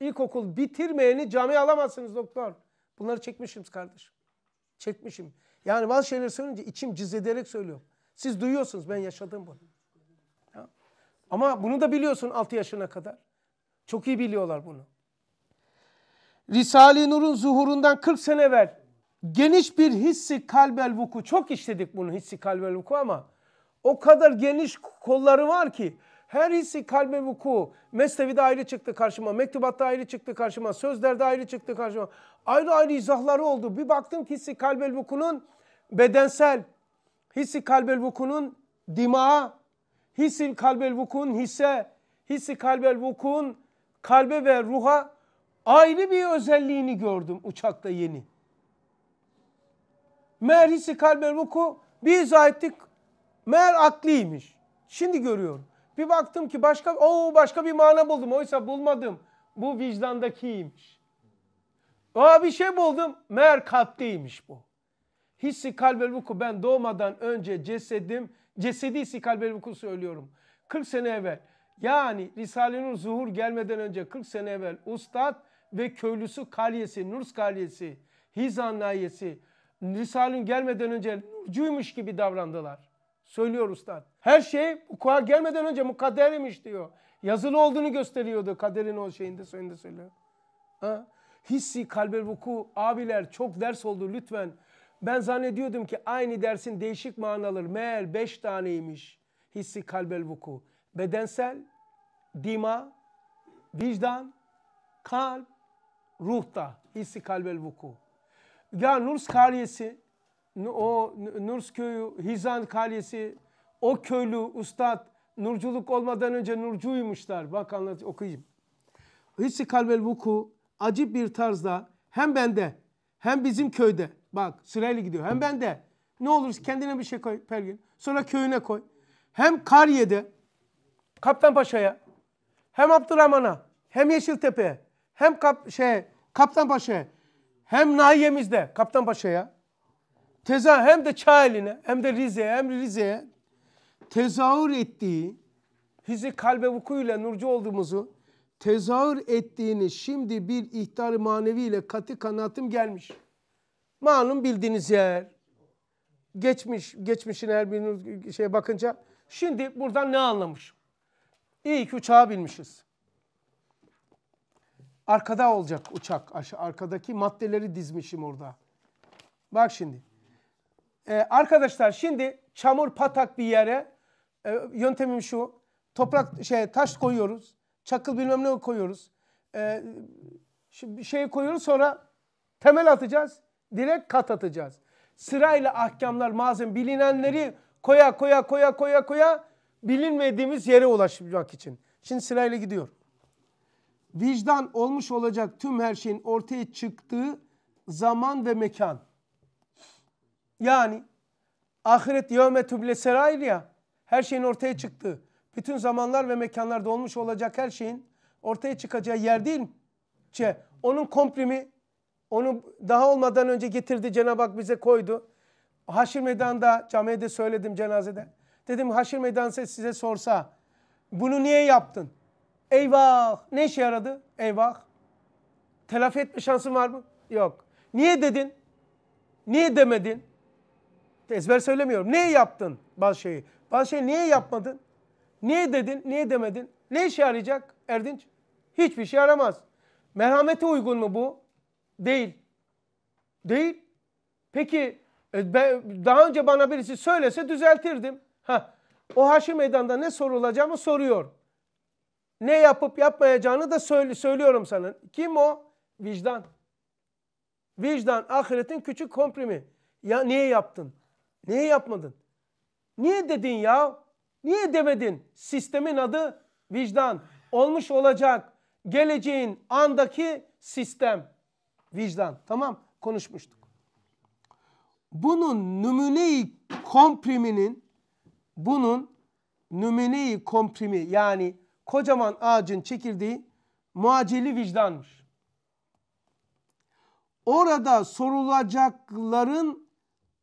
İlkokul bitirmeyeni camiye alamazsınız doktor. Bunları çekmişim kardeşim. Çekmişim. Yani bazı şeyleri söyleyince içim cız ederek söylüyorum. Siz duyuyorsunuz ben yaşadım bunu. Ya. Ama bunu da biliyorsun 6 yaşına kadar. Çok iyi biliyorlar bunu. Risale-i Nur'un zuhurundan 40 sene ver. geniş bir hissi kalbel vuku. Çok işledik bunu hissi kalbel vuku ama o kadar geniş kolları var ki her hissi kalbe vuku. Mesnevi'de ayrı çıktı karşıma, mektubatta ayrı çıktı karşıma, sözlerde ayrı çıktı karşıma ayrı ayrı izahları oldu. Bir baktım ki hissi kalbel vukunun bedensel, hissi kalbel vukunun dimağa, hissi kalbel vukun hisse, hissi kalbel vukun kalbe ve ruha ayrı bir özelliğini gördüm uçakta yeni. Meğer hissi kalbel vuku bir izah ettik. Meğer akliymiş. Şimdi görüyorum. Bir baktım ki başka o başka bir mana buldum. Oysa bulmadım. Bu vicdandakiymiş. Aa bir şey buldum. Meğer kalpteymiş bu. Hissi kalbel vuku ben doğmadan önce cesedim, cesedi hissi kalbel vuku söylüyorum. 40 sene evvel yani Risale'nin zuhur gelmeden önce 40 sene evvel ustad ve köylüsü kalyesi, Nurs kalyesi, Hizan nayesi Risale'nin gelmeden önce nurcuymuş gibi davrandılar. Söylüyor ustad. Her şey vuku'a gelmeden önce mukaddermiş diyor. Yazılı olduğunu gösteriyordu kaderin o şeyinde söylüyor. Ha? Hissi kalbe vuku abiler çok ders oldu lütfen. Ben zannediyordum ki aynı dersin değişik manaları meğer beş taneymiş. Hissi kalbel vuku. Bedensel, dima, vicdan, kalp, ruhta. Hissi kalbel vuku. Ya Nurs Kaliyesi, o Nurs köyü, Hizan Kaliyesi, o köylü ustad nurculuk olmadan önce nurcuymuşlar. Bak anlat okuyayım. Hissi kalbel vuku acı bir tarzda hem bende hem bizim köyde bak sırayla gidiyor hem bende ne olur kendine bir şey koy Pergin sonra köyüne koy hem Kariye'de Kaptanpaşa'ya hem Abdurrahman'a hem Yeşiltepe'ye hem Kap şey Kaptanpaşa'ya hem Nahiye'mizde Kaptanpaşa'ya teza hem de Çayeli'ne hem de Rize'ye hem de Rize'ye tezahür ettiği hizi kalbe vukuyla nurcu olduğumuzu tezahür ettiğini şimdi bir ihtar maneviyle katı kanatım gelmiş. Malum bildiğiniz yer. Geçmiş, geçmişin her bir şeye bakınca. Şimdi buradan ne anlamış? İyi ki uçağı bilmişiz. Arkada olacak uçak. arkadaki maddeleri dizmişim orada. Bak şimdi. Ee, arkadaşlar şimdi çamur patak bir yere e, yöntemim şu. Toprak şey taş koyuyoruz. Çakıl bilmem ne koyuyoruz. Ee, şey koyuyoruz sonra temel atacağız. Direkt kat atacağız. Sırayla ahkamlar, malzeme, bilinenleri koya koya koya koya koya bilinmediğimiz yere ulaşmak için. Şimdi sırayla gidiyor. Vicdan olmuş olacak tüm her şeyin ortaya çıktığı zaman ve mekan. Yani ahiret yevme tüble sırayla, ya her şeyin ortaya çıktığı bütün zamanlar ve mekanlarda olmuş olacak her şeyin ortaya çıkacağı yer değil mi? Şey, onun komprimi onu daha olmadan önce getirdi Cenab-ı Hak bize koydu. Haşir meydanda camide söyledim cenazede. Dedim haşir meydan size sorsa bunu niye yaptın? Eyvah ne işe yaradı? Eyvah. Telafi etme şansın var mı? Yok. Niye dedin? Niye demedin? Ezber söylemiyorum. Niye yaptın bazı şeyi? Bazı şeyi niye yapmadın? Niye dedin? Niye demedin? Ne işe yarayacak Erdinç? Hiçbir şey yaramaz. Merhamete uygun mu bu? Değil. Değil. Peki e, daha önce bana birisi söylese düzeltirdim. Ha, o haşi meydanda ne sorulacağımı soruyor. Ne yapıp yapmayacağını da söylüyorum sana. Kim o? Vicdan. Vicdan ahiretin küçük komprimi. Ya niye yaptın? Niye yapmadın? Niye dedin ya? Niye demedin? Sistemin adı vicdan. Olmuş olacak geleceğin andaki sistem. Vicdan. Tamam konuşmuştuk. Bunun nümune kompriminin bunun nümune komprimi yani kocaman ağacın çekirdeği muacili vicdanmış. Orada sorulacakların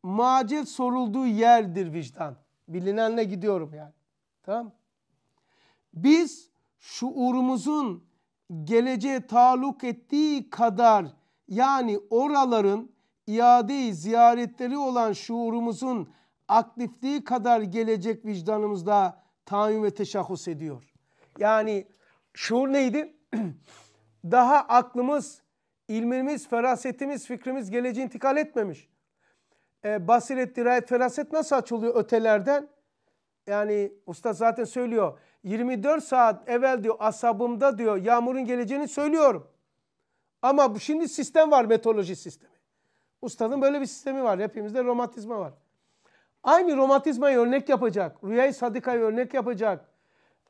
macil sorulduğu yerdir vicdan. Bilinenle gidiyorum yani. Tamam Biz şuurumuzun geleceğe taluk ettiği kadar yani oraların iade ziyaretleri olan şuurumuzun aktifliği kadar gelecek vicdanımızda tayin ve teşahhus ediyor. Yani şuur neydi? Daha aklımız, ilmimiz, ferasetimiz, fikrimiz geleceğe intikal etmemiş e, basiret, dirayet, feraset nasıl açılıyor ötelerden? Yani usta zaten söylüyor. 24 saat evvel diyor asabımda diyor yağmurun geleceğini söylüyorum. Ama bu şimdi sistem var meteoroloji sistemi. Ustadın böyle bir sistemi var. Hepimizde romatizma var. Aynı romatizmayı örnek yapacak. Rüyayı sadikayı örnek yapacak.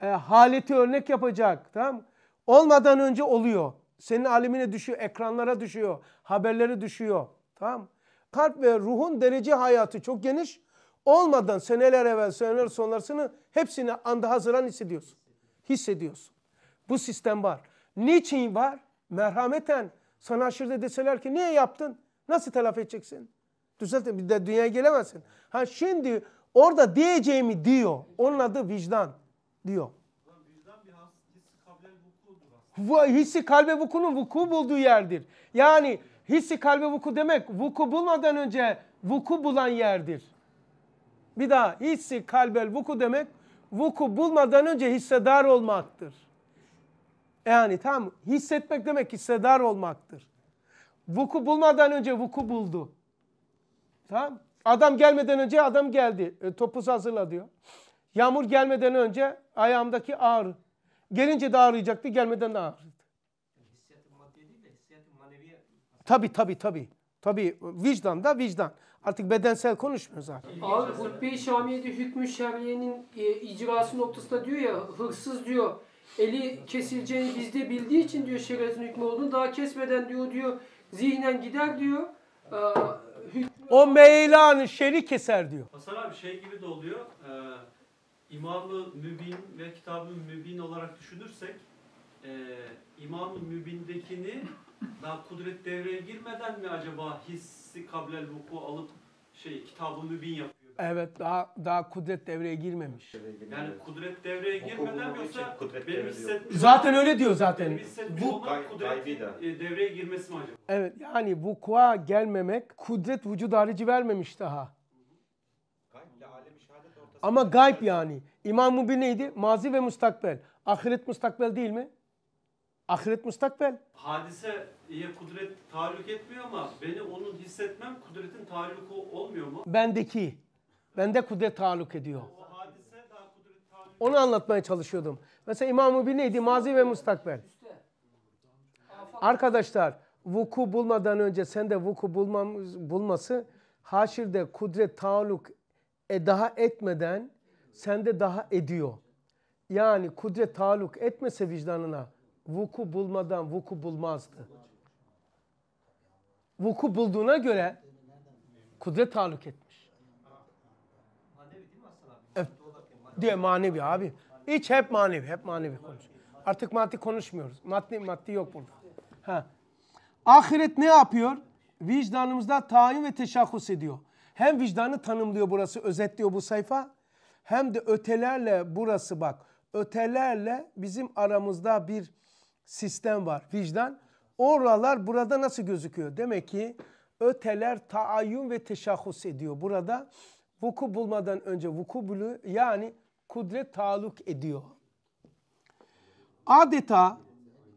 E, haleti örnek yapacak. Tamam Olmadan önce oluyor. Senin alimine düşüyor. Ekranlara düşüyor. Haberleri düşüyor. Tamam kalp ve ruhun derece hayatı çok geniş. Olmadan seneler evvel, seneler sonrasını hepsini anda hazıran hissediyorsun. Hissediyorsun. Bu sistem var. Niçin var? Merhameten. Sana aşırı deseler ki niye yaptın? Nasıl telafi edeceksin? Düzeltin bir de dünyaya gelemezsin. Ha şimdi orada diyeceğimi diyor. Onun adı vicdan diyor. Vicdan Bu hissi kalbe vukunun vuku bulduğu yerdir. Yani Hissi kalbe vuku demek vuku bulmadan önce vuku bulan yerdir. Bir daha hissi kalbel vuku demek vuku bulmadan önce hissedar olmaktır. Yani tam hissetmek demek hissedar olmaktır. Vuku bulmadan önce vuku buldu. Tamam? Adam gelmeden önce adam geldi. E, topuz hazırla diyor. Yağmur gelmeden önce ayağımdaki ağrı. Gelince de ağrıyacaktı, gelmeden de ağrı. Tabi tabi tabi. Tabi vicdan da vicdan. Artık bedensel konuşmuyoruz artık. Abi Hutbe-i Şamiye'de hükmü şer'iyenin e, icrası noktasında diyor ya hırsız diyor eli kesileceğini bizde bildiği için diyor şeriatın hükmü olduğunu daha kesmeden diyor diyor zihnen gider diyor. E, hükmü... O meylanı şeri keser diyor. Hasan abi şey gibi de oluyor. E, İmam-ı Mübin ve kitab Mübin olarak düşünürsek e, İmam-ı Mübin'dekini daha kudret devreye girmeden mi acaba hissi kablel vuku alıp şey kitabı mübin yapıyor? Evet daha daha kudret devreye girmemiş. Yani kudret devreye Vuku girmeden yoksa kudret benim devreye hissettiğim Zaten öyle diyor zaten. Bu- kudret e, devreye girmesi mi acaba? Evet yani vukua gelmemek kudret vücud harici vermemiş daha. Ama gayb yani. İmam Mubin neydi? Mazi ve mustakbel. Ahiret mustakbel değil mi? Ahiret mustakbel. Hadiseye kudret tahallük etmiyor ama beni onun hissetmem kudretin tahallüku olmuyor mu? Bendeki. Bende kudret tahallük ediyor. O hadise daha kudret tahallük Onu anlatmaya çalışıyordum. Mesela İmam-ı Bir neydi? Mazi ve mustakbel. Arkadaşlar vuku bulmadan önce sen de vuku bulmam, bulması haşirde kudret taluk e, daha etmeden sende daha ediyor. Yani kudret taluk etmese vicdanına vuku bulmadan vuku bulmazdı. Vuku bulduğuna göre kudret tahallük etmiş. E, diye manevi abi. İç hep manevi, hep manevi konuş. Artık maddi konuşmuyoruz. Maddi maddi yok burada. Ha. Ahiret ne yapıyor? Vicdanımızda tayin ve teşahhus ediyor. Hem vicdanı tanımlıyor burası, özetliyor bu sayfa. Hem de ötelerle burası bak. Ötelerle bizim aramızda bir sistem var, vicdan. Oralar burada nasıl gözüküyor? Demek ki öteler taayyun ve teşahhus ediyor. Burada vuku bulmadan önce vuku bulu yani kudret taluk ediyor. Adeta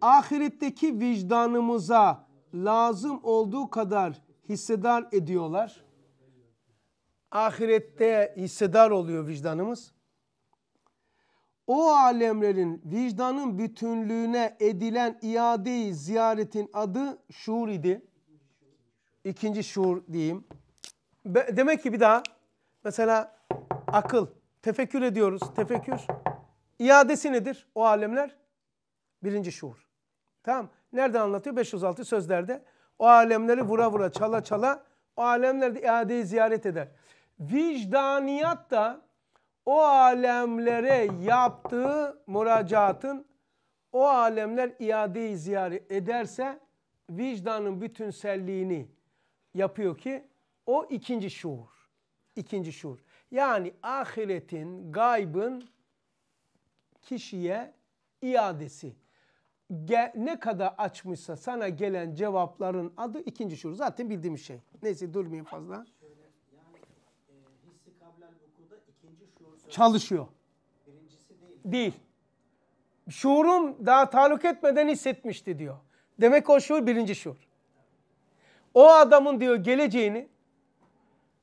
ahiretteki vicdanımıza lazım olduğu kadar hissedar ediyorlar. Ahirette hissedar oluyor vicdanımız o alemlerin vicdanın bütünlüğüne edilen iadeyi ziyaretin adı şuur idi. İkinci şuur diyeyim. demek ki bir daha mesela akıl, tefekkür ediyoruz. Tefekkür İadesi nedir o alemler? Birinci şuur. Tamam. Nerede anlatıyor? 506 sözlerde. O alemleri vura vura çala çala o alemlerde iadeyi ziyaret eder. Vicdaniyat da o alemlere yaptığı müracaatın o alemler iadeyi ziyaret ederse vicdanın bütünselliğini yapıyor ki o ikinci şuur. İkinci şuur. Yani ahiretin, gaybın kişiye iadesi. Ge ne kadar açmışsa sana gelen cevapların adı ikinci şuur. Zaten bildiğim şey. Neyse durmayayım fazla. çalışıyor. Değil. değil. Şuurum daha taluk etmeden hissetmişti diyor. Demek o şuur birinci şuur. O adamın diyor geleceğini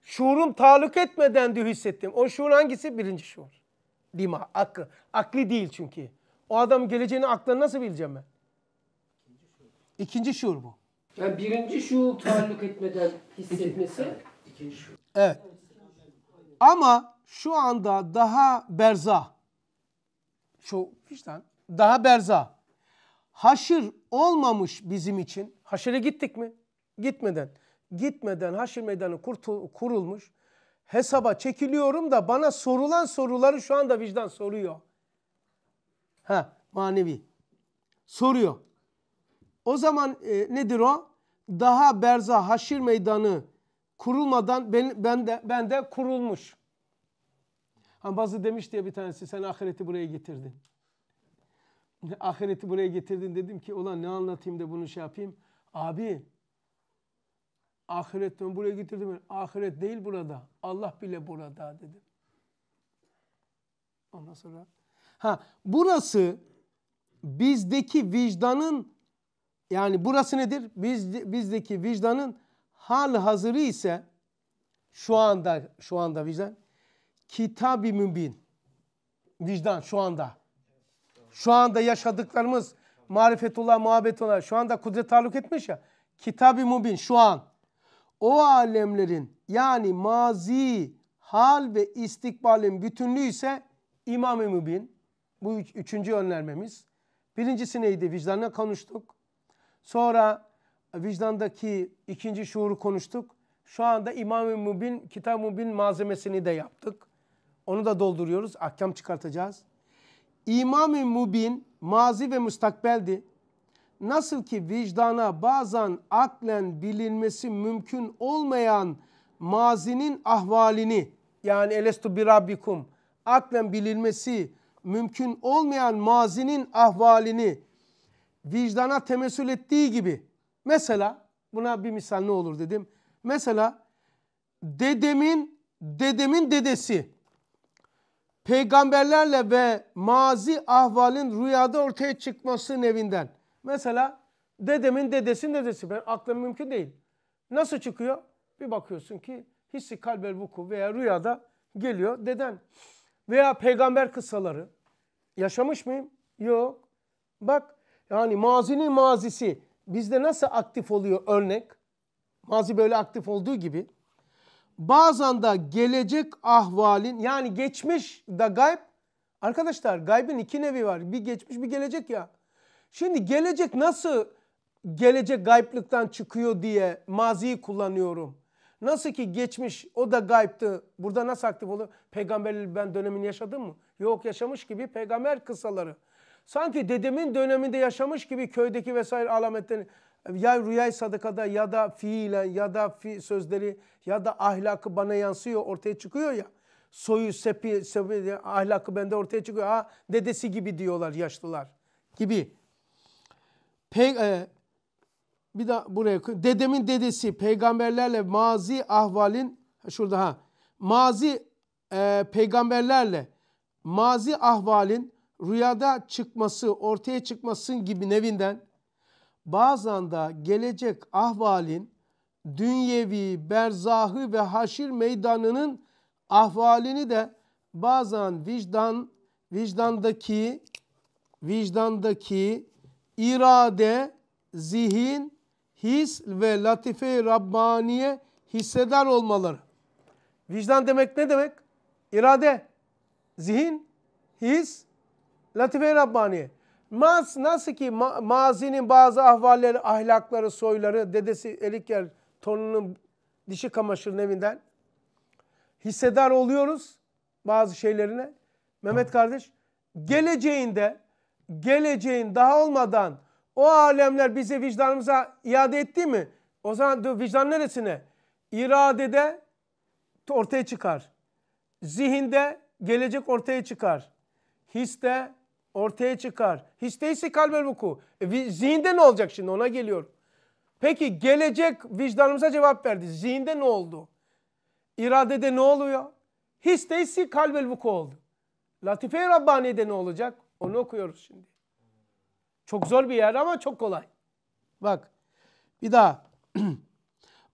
şuurum taluk etmeden diyor hissettim. O şuur hangisi? Birinci şuur. Dima, Akı, Akli değil çünkü. O adamın geleceğini aklını nasıl bileceğim ben? İkinci şuur bu. Yani birinci şuur taluk etmeden hissetmesi. İkinci şuur. Evet. Ama şu anda daha berza, şu vicdan, daha berza, haşır olmamış bizim için. Haşire gittik mi? Gitmeden. Gitmeden haşir meydanı kurulmuş. Hesaba çekiliyorum da bana sorulan soruları şu anda vicdan soruyor. Ha manevi. Soruyor. O zaman e, nedir o? Daha berza haşir meydanı kurulmadan ben, ben de ben de kurulmuş. Hani bazı demiş diye bir tanesi sen ahireti buraya getirdin. Ahireti buraya getirdin dedim ki ulan ne anlatayım da bunu şey yapayım. Abi ahiret ben buraya getirdim. Ahiret değil burada. Allah bile burada dedim. Ondan sonra ha burası bizdeki vicdanın yani burası nedir? Biz, bizdeki vicdanın hal hazırı ise şu anda şu anda vicdan kitab-ı mübin. Vicdan şu anda. Şu anda yaşadıklarımız marifetullah, muhabbetullah şu anda kudret taluk etmiş ya. Kitab-ı mübin şu an. O alemlerin yani mazi, hal ve istikbalin bütünlüğü ise İmam-ı Mübin. Bu üç, üçüncü önermemiz. Birincisi neydi? Vicdanla konuştuk. Sonra vicdandaki ikinci şuuru konuştuk. Şu anda İmam-ı Mübin, Kitab-ı Mübin malzemesini de yaptık. Onu da dolduruyoruz. Ahkam çıkartacağız. İmam-ı Mubin mazi ve müstakbeldi. Nasıl ki vicdana bazen aklen bilinmesi mümkün olmayan mazinin ahvalini yani elestu bir rabbikum aklen bilinmesi mümkün olmayan mazinin ahvalini vicdana temsil ettiği gibi mesela buna bir misal ne olur dedim. Mesela dedemin dedemin dedesi peygamberlerle ve mazi ahvalin rüyada ortaya çıkması nevinden. Mesela dedemin dedesinin dedesi ben aklım mümkün değil. Nasıl çıkıyor? Bir bakıyorsun ki hissi kalbel vuku veya rüyada geliyor deden. Veya peygamber kıssaları. Yaşamış mıyım? Yok. Bak yani mazinin mazisi bizde nasıl aktif oluyor örnek? Mazi böyle aktif olduğu gibi bazen de gelecek ahvalin yani geçmiş de gayb. Arkadaşlar gaybin iki nevi var. Bir geçmiş bir gelecek ya. Şimdi gelecek nasıl gelecek gayplıktan çıkıyor diye maziyi kullanıyorum. Nasıl ki geçmiş o da gayptı. Burada nasıl aktif olur? Peygamberli ben dönemini yaşadım mı? Yok yaşamış gibi peygamber kısaları Sanki dedemin döneminde yaşamış gibi köydeki vesaire alametlerini ya rüyay sadakada ya da fiilen ya da fi sözleri ya da ahlakı bana yansıyor ortaya çıkıyor ya. Soyu sepi, sepi ahlakı bende ortaya çıkıyor. Ha dedesi gibi diyorlar yaşlılar gibi. Pe e, bir daha buraya dedemin dedesi peygamberlerle mazi ahvalin şurada ha mazi e, peygamberlerle mazi ahvalin rüyada çıkması ortaya çıkmasın gibi nevinden bazen de gelecek ahvalin dünyevi, berzahı ve haşir meydanının ahvalini de bazen vicdan vicdandaki vicdandaki irade, zihin, his ve latife-i Rabbaniye hisseder olmaları. Vicdan demek ne demek? İrade, zihin, his, latife-i Rabbaniye. Maz nasıl ki ma mazinin bazı ahvalleri, ahlakları, soyları, dedesi Eliker torununun dişi kamaşırın evinden hissedar oluyoruz bazı şeylerine. Mehmet kardeş geleceğinde geleceğin daha olmadan o alemler bize vicdanımıza iade etti mi? O zaman vicdan neresine? İradede ortaya çıkar. Zihinde gelecek ortaya çıkar. Histe ortaya çıkar. Hiç değilse kalbel vuku. E, zihinde ne olacak şimdi ona geliyor. Peki gelecek vicdanımıza cevap verdi. Zihinde ne oldu? İradede ne oluyor? Hiç değilse kalbel vuku oldu. Latife-i Rabbaniye'de ne olacak? Onu okuyoruz şimdi. Çok zor bir yer ama çok kolay. Bak bir daha.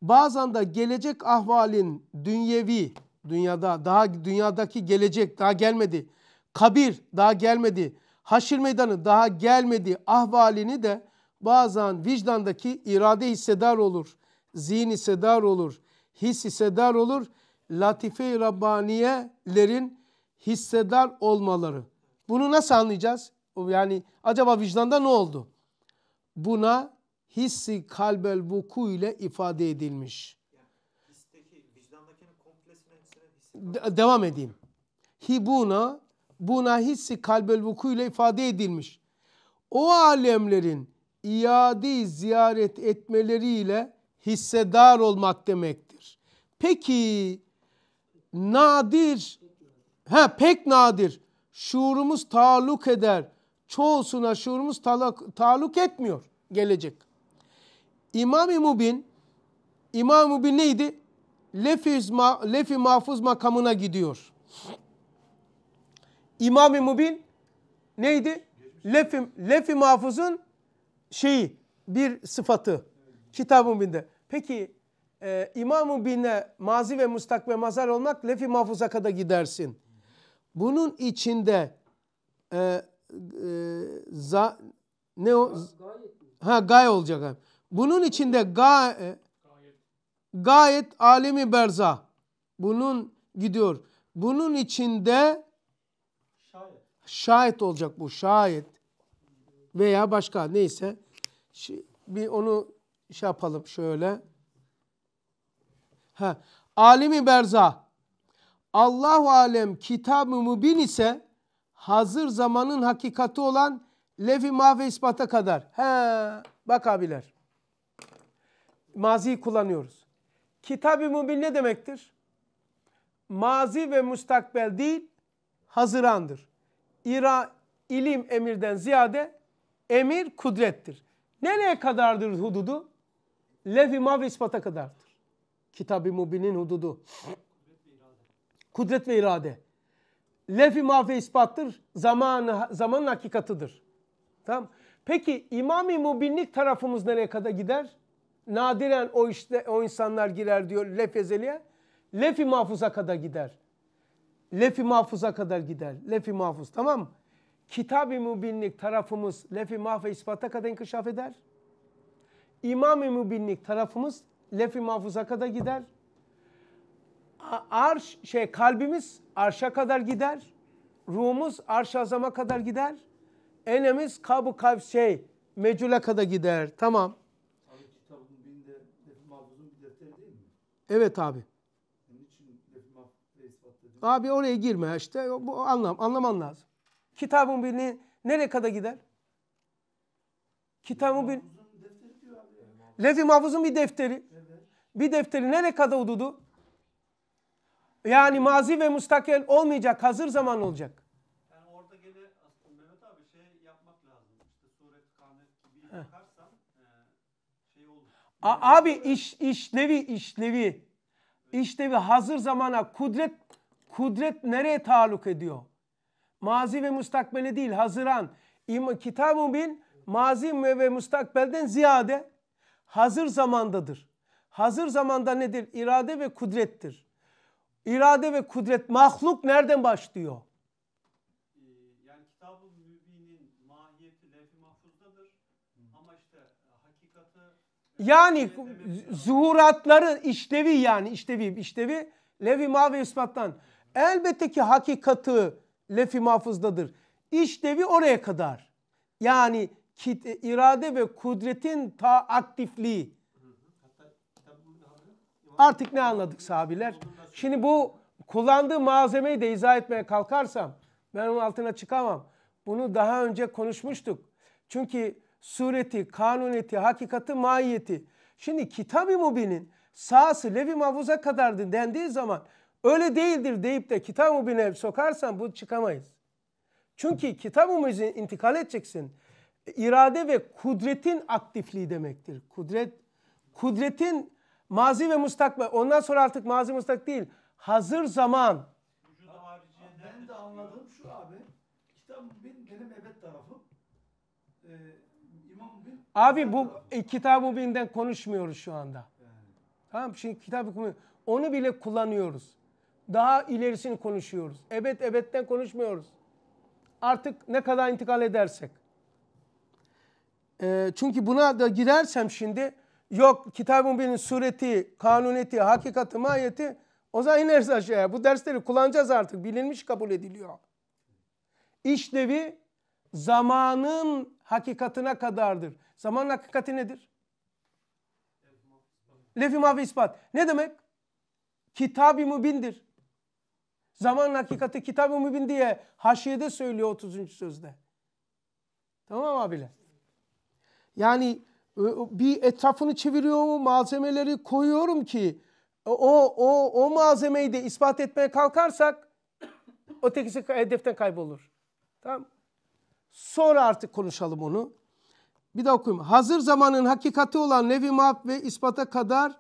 Bazen de gelecek ahvalin dünyevi, dünyada daha dünyadaki gelecek daha gelmedi. Kabir daha gelmedi haşir meydanı daha gelmediği ahvalini de bazen vicdandaki irade hissedar olur, zihin hissedar olur, his hissedar olur. Latife-i Rabbaniye'lerin hissedar olmaları. Bunu nasıl anlayacağız? Yani acaba vicdanda ne oldu? Buna hissi kalbel vuku ile ifade edilmiş. Yani histeki, vicdandakinin komplesine, hissine, De devam edeyim. Hibuna buna hissi kalbel ile ifade edilmiş. O alemlerin iade ziyaret etmeleriyle hissedar olmak demektir. Peki nadir, he pek nadir şuurumuz taluk eder. Çoğusuna şuurumuz taluk, taluk etmiyor gelecek. İmam-ı Mubin, İmam-ı Mubin neydi? Lefiz, ma, lefi mahfuz makamına gidiyor. İmam-ı Mubin neydi? Lef-i, lef Mahfuz'un şeyi, bir sıfatı. Kitab-ı Mubin'de. Peki e, İmam-ı Bin'e mazi ve mustak ve mazar olmak lef-i mahfuza kadar gidersin. Bunun içinde e, e, za, ne o? Ha gay olacak. Abi. Bunun içinde ga, e, gayet alemi berza. Bunun gidiyor. Bunun içinde Şahit olacak bu şahit veya başka neyse bir onu şey yapalım şöyle. Ha, alimi berza. Allahu alem kitab-ı mübin ise hazır zamanın hakikati olan lefi mahve ispata kadar. He, bak abiler. Maziyi kullanıyoruz. Kitab-ı mübin ne demektir? Mazi ve müstakbel değil, hazırandır ira, ilim emirden ziyade emir kudrettir. Nereye kadardır hududu? levh mavi ispata kadardır. Kitab-ı Mubin'in hududu. Kudret ve irade. levh mavi ispattır. Zaman, zamanın hakikatıdır. Tamam Peki İmam-ı Mubinlik tarafımız nereye kadar gider? Nadiren o işte o insanlar girer diyor lef ezeliye. Lef-i mahfuza kadar gider. Lefi mahfuza kadar gider. Lefi mahfuz tamam mı? Kitab-ı mübinlik tarafımız lefi mahfe ispata kadar inkişaf eder. İmam-ı mübinlik tarafımız lefi mahfuza kadar gider. Arş şey kalbimiz arşa kadar gider. Ruhumuz arş azama kadar gider. enemiz kabu kalp şey mecula kadar gider. Tamam. Abi kitabın birinde lefi mahfuzun bir değil mi? Evet abi. Abi oraya girme işte bu anlam anlaman lazım. Kitabın birliği nereye kadar gider? Kitabın bir Levh-i Mahfuz'un bir defteri. Bir defteri nereye kadar ududu? Yani mazi ve müstakil olmayacak, hazır zaman olacak. Şey e, şey abi iş işlevi işlevi işlevi hazır zamana kudret kudret nereye taluk ediyor? Mazi ve mustakbele değil, hazıran. Kitab-ı bin mazi ve mustakbelden ziyade hazır zamandadır. Hazır zamanda nedir? İrade ve kudrettir. İrade ve kudret mahluk nereden başlıyor? Ee, yani kitab-ı mahiyeti levh Ama işte e, hakikati... E, yani zuhuratları işlevi yani işlevi işlevi levh-i mahve ispattan. Elbette ki hakikatı lefi mahfuzdadır. İşlevi oraya kadar. Yani irade ve kudretin ta aktifliği. Artık ne anladık sahabiler? Şimdi bu kullandığı malzemeyi de izah etmeye kalkarsam ben onun altına çıkamam. Bunu daha önce konuşmuştuk. Çünkü sureti, kanuneti, hakikati, mahiyeti. Şimdi kitab-ı mubinin sahası levi mahfuza kadardı dendiği zaman öyle değildir deyip de kitab-ı bine sokarsan bu çıkamayız. Çünkü kitab-ı müziğe intikal edeceksin. İrade ve kudretin aktifliği demektir. Kudret, kudretin mazi ve mustakbel. Ondan sonra artık mazi mustak değil. Hazır zaman. ben de anladığım şu abi. Kitab-ı bin benim evet tarafım. Ee, İmam bin. Abi bu e, kitab-ı binden konuşmuyoruz şu anda. Yani. Tamam şimdi kitab-ı onu bile kullanıyoruz. Daha ilerisini konuşuyoruz. Evet evetten konuşmuyoruz. Artık ne kadar intikal edersek. E, çünkü buna da girersem şimdi yok kitabın birinin sureti, kanuneti, hakikati, mahiyeti o zaman ineriz aşağıya. Bu dersleri kullanacağız artık. Bilinmiş kabul ediliyor. İşlevi zamanın hakikatına kadardır. Zamanın hakikati nedir? Lef-i ispat. Ne demek? Kitab-ı mübindir. Zaman hakikati kitab-ı mübin diye haşiyede söylüyor 30. sözde. Tamam abiler. Yani e, bir etrafını çeviriyorum, malzemeleri koyuyorum ki e, o o o malzemeyi de ispat etmeye kalkarsak o tekisi hedeften kaybolur. Tamam? Sonra artık konuşalım onu. Bir daha okuyayım. Hazır zamanın hakikati olan nevi map ve ispata kadar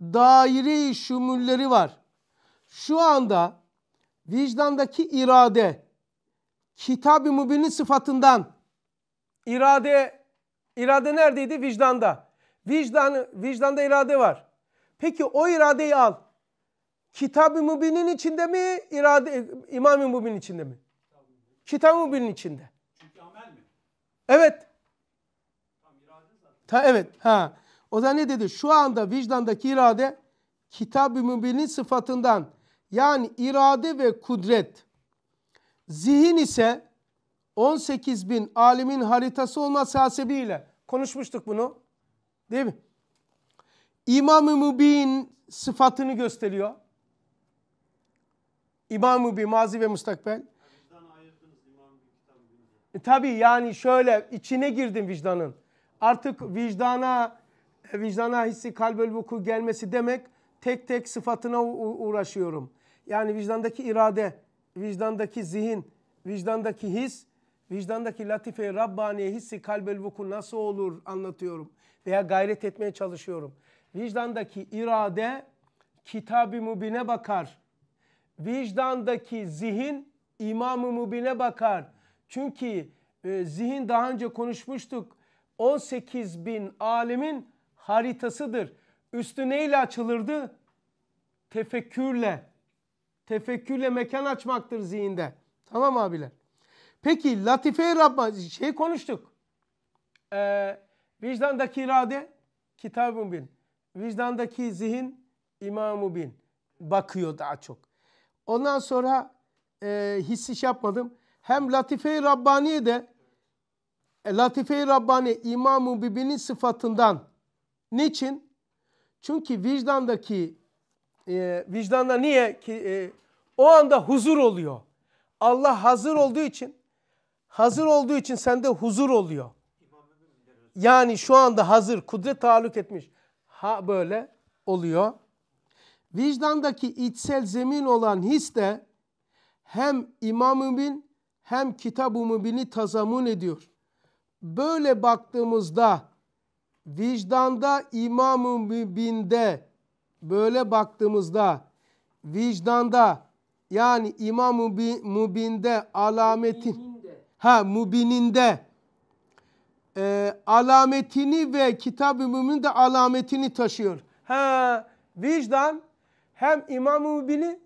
daire-i şumulleri var. Şu anda vicdandaki irade kitab-ı mübinin sıfatından irade irade neredeydi? Vicdanda. Vicdan, vicdanda irade var. Peki o iradeyi al. Kitab-ı mübinin içinde mi? irade, İmam-ı mübinin içinde mi? Kitab-ı mübinin içinde. Çünkü mi? Evet. Ta, evet. Ha. O zaman ne dedi? Şu anda vicdandaki irade kitab-ı mübinin sıfatından yani irade ve kudret. Zihin ise 18 bin alimin haritası olması hasebiyle konuşmuştuk bunu değil mi? İmam-ı Mübin sıfatını gösteriyor. İmam-ı Mübin mazi ve mustakbel. E, tabii yani şöyle içine girdim vicdanın. Artık vicdana e, vicdana hissi kalbel vuku gelmesi demek tek tek sıfatına uğraşıyorum. Yani vicdandaki irade, vicdandaki zihin, vicdandaki his, vicdandaki latife-i Rabbaniye hissi kalbel vuku nasıl olur anlatıyorum. Veya gayret etmeye çalışıyorum. Vicdandaki irade kitab-ı mubine bakar. Vicdandaki zihin imam-ı mubine bakar. Çünkü e, zihin daha önce konuşmuştuk. 18 bin alemin haritasıdır. Üstü neyle açılırdı? Tefekkürle. Tefekkürle mekan açmaktır zihinde. Tamam abiler. Peki latife-i şey konuştuk. Ee, vicdandaki irade kitabun bin. Vicdandaki zihin imamu bin. Bakıyor daha çok. Ondan sonra e, hissiş şey yapmadım. Hem latife-i Rabbani'ye de e, latife-i Rabbani İmam-ı Bibi'nin sıfatından. Niçin? Çünkü vicdandaki e, vicdanla niye ki e, o anda huzur oluyor. Allah hazır olduğu için hazır olduğu için sende huzur oluyor. Yani şu anda hazır kudret taalluk etmiş. Ha böyle oluyor. Vicdandaki içsel zemin olan his de hem İmam-ı Bin hem Kitab-ı Mübin'i tazamun ediyor. Böyle baktığımızda vicdanda İmam-ı Mübin'de böyle baktığımızda vicdanda yani imam mubi, mubinde alametin ha mubininde e, alametini ve kitab-ı mümin alametini taşıyor. Ha vicdan hem imam mubini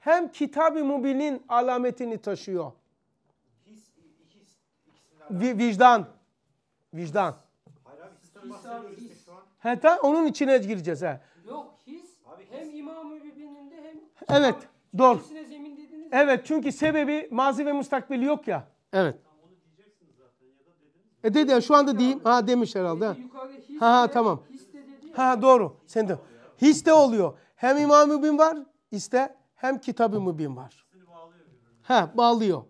hem kitab-ı mubinin alametini taşıyor. His, vicdan. Vicdan. Hayır, his, He, ta, onun içine gireceğiz. He. Evet. Doğru. Hepsine zemin dediniz. Evet çünkü sebebi mazi ve müstakbeli yok ya. Evet. E dedi ya şu anda diyeyim. Ha demiş herhalde. Ha ha, tamam. Ha doğru. Sen de. His de oluyor. Hem imam-ı mübin var iste hem kitab-ı mübin var. Ha bağlıyor.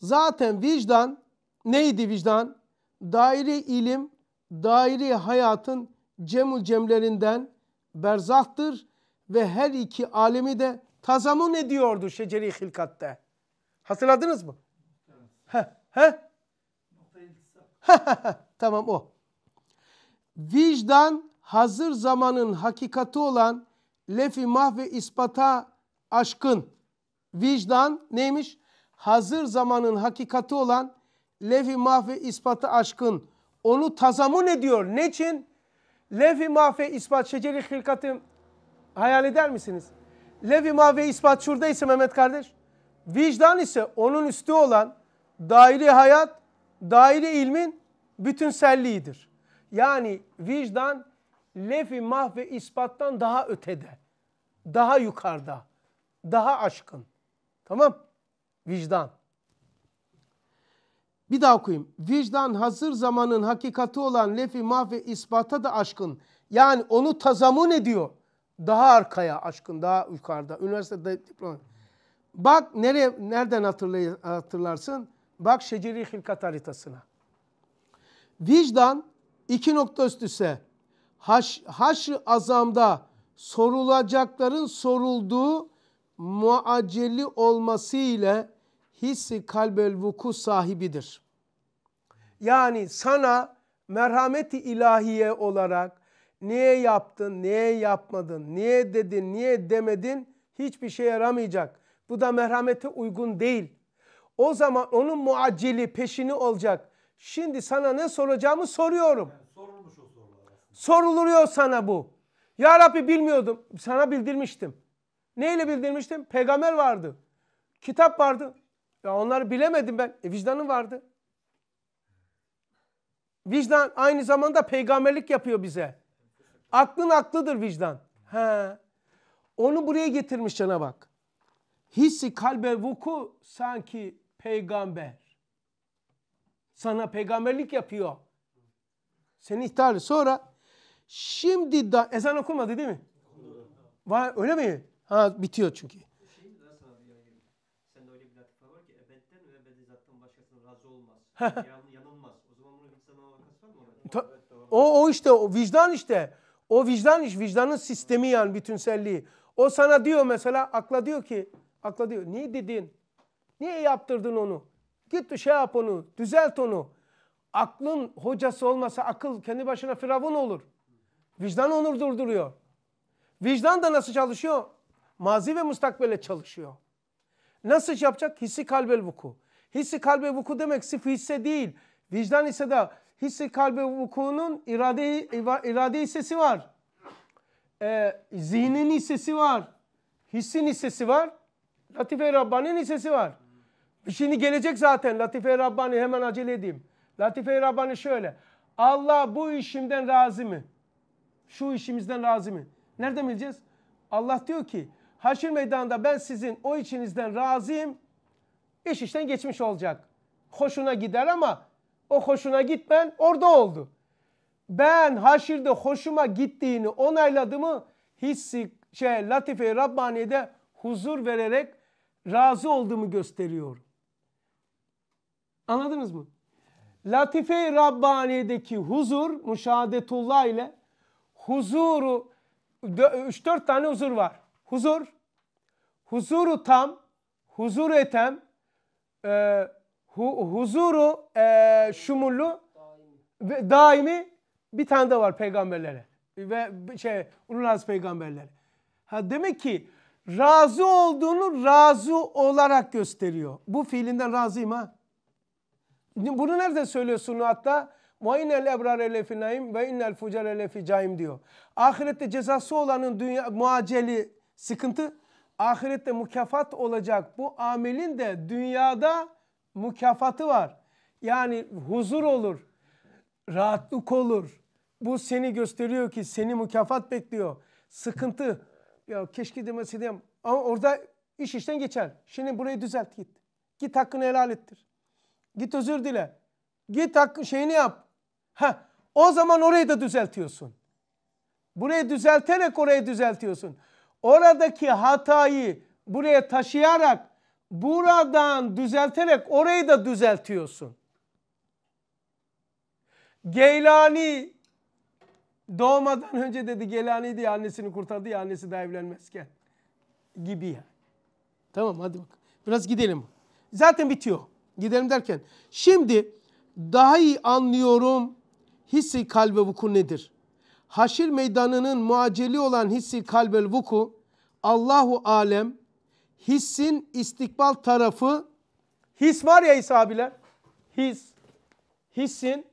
Zaten vicdan neydi vicdan? Daire ilim, daire hayatın cemul cemlerinden berzahtır ve her iki alimi de tazamun ediyordu şeceri hilkatte. Hatırladınız mı? Evet. Heh, heh. tamam o. Vicdan hazır zamanın hakikati olan lefi mahve ispata aşkın. Vicdan neymiş? Hazır zamanın hakikati olan lefi mahve ispatı aşkın. Onu tazamun ediyor. Ne için? Lefi mahve ispat şeceri hilkatin Hayal eder misiniz? Levi ve ispat şurada Mehmet kardeş. Vicdan ise onun üstü olan daire hayat, daire ilmin bütünselliğidir. Yani vicdan lefi mahve ispattan daha ötede, daha yukarıda, daha aşkın. Tamam? Vicdan. Bir daha okuyayım. Vicdan hazır zamanın hakikati olan lefi mahve ve ispata da aşkın. Yani onu tazamun ediyor. Daha arkaya aşkın, daha yukarıda. Üniversitede diploma. Bak nereye, nereden hatırlay, hatırlarsın? Bak şeceri hilkat haritasına. Vicdan iki nokta üst üste. Haş, haşr azamda sorulacakların sorulduğu muaceli olması ile hissi kalbel vuku sahibidir. Yani sana merhameti ilahiye olarak Niye yaptın, niye yapmadın, niye dedin, niye demedin hiçbir şey yaramayacak. Bu da merhamete uygun değil. O zaman onun muacili peşini olacak. Şimdi sana ne soracağımı soruyorum. Yani sorulmuş o sorular. Soruluyor sana bu. Ya Rabbi bilmiyordum. Sana bildirmiştim. Neyle bildirmiştim? Peygamber vardı. Kitap vardı. Ya onları bilemedim ben. E, vicdanım vardı. Vicdan aynı zamanda peygamberlik yapıyor bize. Aklın aklıdır vicdan. He. Onu buraya getirmiş cana bak. Hissi kalbe vuku sanki peygamber. Sana peygamberlik yapıyor. Seni ihtar Sonra şimdi da ezan okunmadı değil mi? Var, öyle mi? Ha bitiyor çünkü. Şey, Yanılmaz. O zaman bunun vicdanla alakası var mı? O, o işte o vicdan işte. O vicdan iş, vicdanın sistemi yani bütünselliği. O sana diyor mesela, akla diyor ki, akla diyor, niye dedin? Niye yaptırdın onu? Git şey yap onu, düzelt onu. Aklın hocası olmasa akıl kendi başına firavun olur. Vicdan onur durduruyor. Vicdan da nasıl çalışıyor? Mazi ve mustakbele çalışıyor. Nasıl yapacak? Hissi kalbel vuku. Hissi kalbe vuku demek sırf hisse değil. Vicdan ise de Hissi kalbi vukuunun irade, irade hissesi var. Ee, zihnin hissesi var. Hissin hissesi var. Latife-i Rabbani'nin hissesi var. Şimdi gelecek zaten Latife-i Rabbani hemen acele edeyim. Latife-i Rabbani şöyle. Allah bu işimden razı mı? Şu işimizden razı mı? Nereden bileceğiz? Allah diyor ki haşir meydanında ben sizin o içinizden razıyım. İş işten geçmiş olacak. Hoşuna gider ama o hoşuna gitmen orada oldu. Ben haşirde hoşuma gittiğini onayladımı hissi şey latife Rabbanide huzur vererek razı olduğumu gösteriyor. Anladınız mı? latife Rabbanideki huzur müşahadetullah ile huzuru 3-4 tane huzur var. Huzur, huzuru tam, huzur etem, e, Hu, huzuru e, şumullu ve daimi bir tane de var peygamberlere. Ve şey Ulul Hazreti peygamberlere. Ha demek ki razı olduğunu razı olarak gösteriyor. Bu fiilinden razıyım ha. Bunu nerede söylüyorsun hatta? Ve innel ebrar elefi naim ve innel fucar elefi caim diyor. Ahirette cezası olanın dünya muaceli sıkıntı. Ahirette mükafat olacak bu amelin de dünyada mükafatı var. Yani huzur olur, rahatlık olur. Bu seni gösteriyor ki seni mükafat bekliyor. Sıkıntı. Ya keşke demeseydim. Ama orada iş işten geçer. Şimdi burayı düzelt git. Git hakkını helal ettir. Git özür dile. Git hakkı şeyini yap. Ha, o zaman orayı da düzeltiyorsun. Burayı düzelterek orayı düzeltiyorsun. Oradaki hatayı buraya taşıyarak buradan düzelterek orayı da düzeltiyorsun. Geylani doğmadan önce dedi Geylani diye annesini kurtardı ya annesi daha evlenmezken gibi ya. Tamam hadi bak. Biraz gidelim. Zaten bitiyor. Gidelim derken. Şimdi daha iyi anlıyorum hissi kalbe vuku nedir? Haşir meydanının muaceli olan hissi kalbel vuku Allahu alem hissin istikbal tarafı his var ya İsa abiler. His. Hissin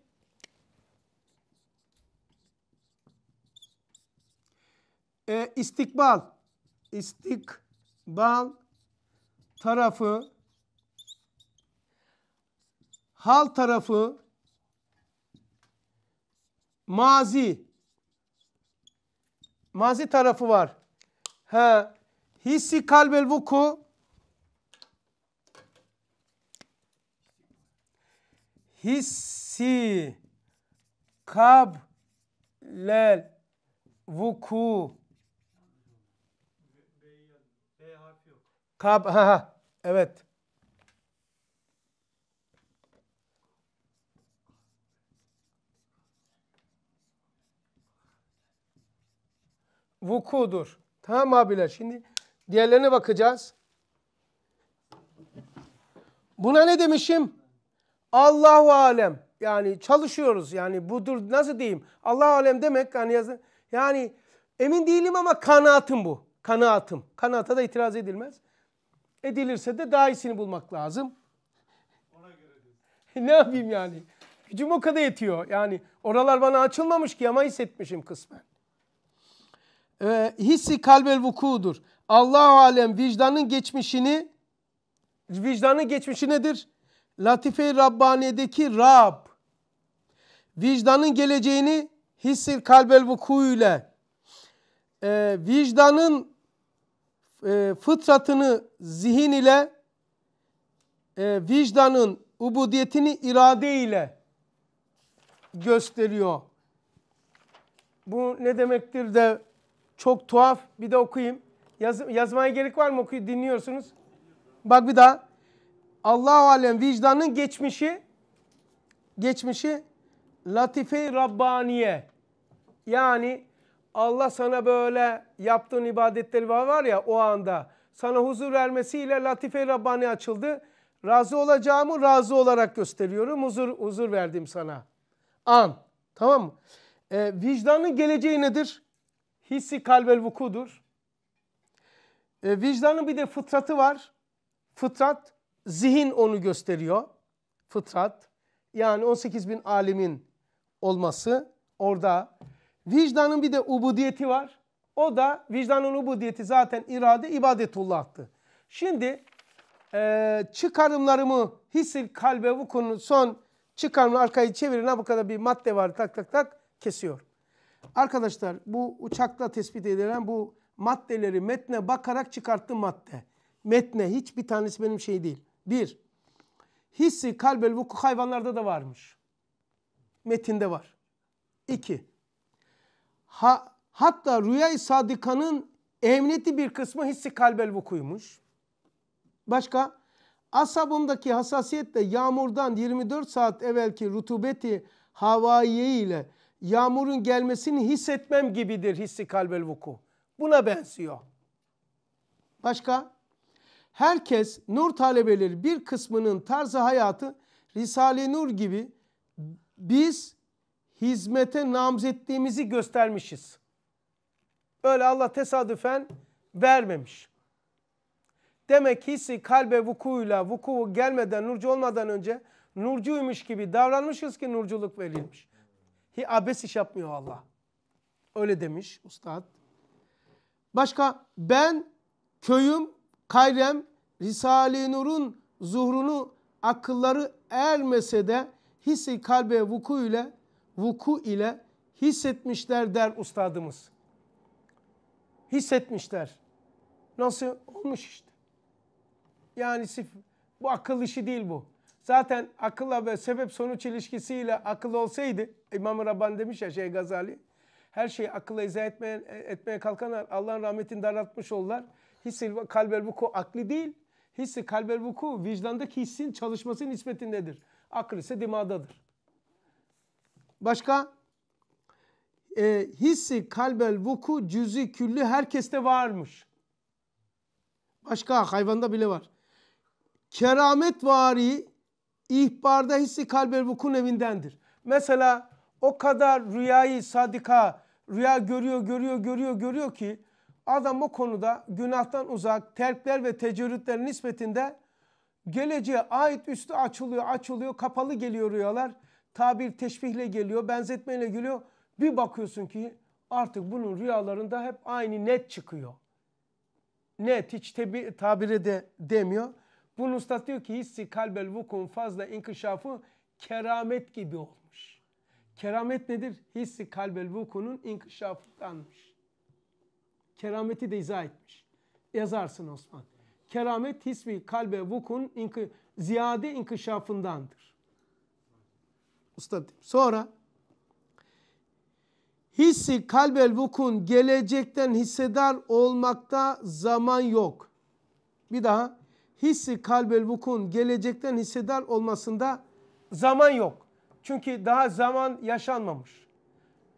e, istikbal istikbal tarafı hal tarafı mazi mazi tarafı var. He Hissi kalbel vuku hissi kablel vuku kab ha, evet vukudur. Tamam abiler şimdi Diğerlerine bakacağız. Buna ne demişim? Allahu alem. Yani çalışıyoruz. Yani budur nasıl diyeyim? Allahu alem demek yani yazın. Yani emin değilim ama kanaatim bu. Kanaatım. Kanaata da itiraz edilmez. Edilirse de daha iyisini bulmak lazım. ne yapayım yani? Gücüm o kadar yetiyor. Yani oralar bana açılmamış ki ama hissetmişim kısmen. Ee, hissi kalbel vukudur. Allah alem vicdanın geçmişini vicdanın geçmişi nedir? Latife-i Rabbaniye'deki Rab. Vicdanın geleceğini hissil kalbel vuku ile e, vicdanın e, fıtratını zihin ile e, vicdanın ubudiyetini irade ile gösteriyor. Bu ne demektir de çok tuhaf bir de okuyayım. Yaz, yazmaya gerek var mı? Okuyu dinliyorsunuz. Bak bir daha. Allahu alem vicdanın geçmişi geçmişi latife rabbaniye. Yani Allah sana böyle yaptığın ibadetleri var var ya o anda sana huzur vermesiyle latife rabbani açıldı. Razı olacağımı razı olarak gösteriyorum. Huzur huzur verdim sana. An. Tamam mı? Ee, vicdanın geleceği nedir? Hissi kalbel vukudur. E, vicdanın bir de fıtratı var. Fıtrat, zihin onu gösteriyor. Fıtrat, yani 18 bin alimin olması orada. Vicdanın bir de ubudiyeti var. O da vicdanın ubudiyeti zaten irade, ibadetullah'tı. Şimdi e, çıkarımlarımı hissil kalbe bu son çıkarımını arkayı çevirin. Ha bu kadar bir madde var tak tak tak kesiyor. Arkadaşlar bu uçakla tespit edilen bu maddeleri metne bakarak çıkarttım madde. Metne hiçbir tanesi benim şey değil. Bir, hissi kalbel vuku hayvanlarda da varmış. Metinde var. İki, ha, hatta rüyayı sadikanın emniyeti bir kısmı hissi kalbel vukuymuş. Başka? Asabımdaki hassasiyetle yağmurdan 24 saat evvelki rutubeti havaiye ile yağmurun gelmesini hissetmem gibidir hissi kalbel vuku. Buna benziyor. Başka? Herkes nur talebeleri bir kısmının tarzı hayatı Risale-i Nur gibi biz hizmete namzettiğimizi göstermişiz. Öyle Allah tesadüfen vermemiş. Demek hissi kalbe vukuyla vuku gelmeden nurcu olmadan önce nurcuymuş gibi davranmışız ki nurculuk verilmiş. Hi abes iş yapmıyor Allah. Öyle demiş ustad. Başka ben köyüm, kayrem, Risale-i Nur'un zuhrunu akılları ermese de hissi kalbe vuku ile vuku ile hissetmişler der ustadımız. Hissetmişler. Nasıl olmuş işte. Yani sif bu akıl işi değil bu. Zaten akılla ve sebep sonuç ilişkisiyle akıl olsaydı İmam-ı Rabban demiş ya şey Gazali her şeyi akılla izah etmeye, etmeye kalkanlar Allah'ın rahmetini daraltmış oldular. Hissi kalbel vuku akli değil. Hissi kalbel vuku vicdandaki hissin çalışması nispetindedir. Akıl ise dimadadır. Başka? E, hissi kalbel vuku cüzi küllü herkeste varmış. Başka hayvanda bile var. Keramet vari ihbarda hissi kalbel vuku evindendir. Mesela o kadar rüyayı sadika Rüya görüyor, görüyor, görüyor, görüyor ki adam o konuda günahtan uzak, terkler ve tecerrütler nispetinde geleceğe ait üstü açılıyor, açılıyor, kapalı geliyor rüyalar. Tabir teşbihle geliyor, benzetmeyle geliyor. Bir bakıyorsun ki artık bunun rüyalarında hep aynı net çıkıyor. Net, hiç tebi, tabire de demiyor. bunu usta diyor ki hissi kalbel vukun fazla inkişafı keramet gibi olmuş. Keramet nedir? Hissi kalbel vukunun inkişafındanmış. Kerameti de izah etmiş. Yazarsın Osman. Keramet hissi kalbe vukun inkı, ziyade inkişafındandır. Usta Sonra hissi kalbel vukun gelecekten hissedar olmakta zaman yok. Bir daha hissi kalbel vukun gelecekten hissedar olmasında zaman yok. Çünkü daha zaman yaşanmamış.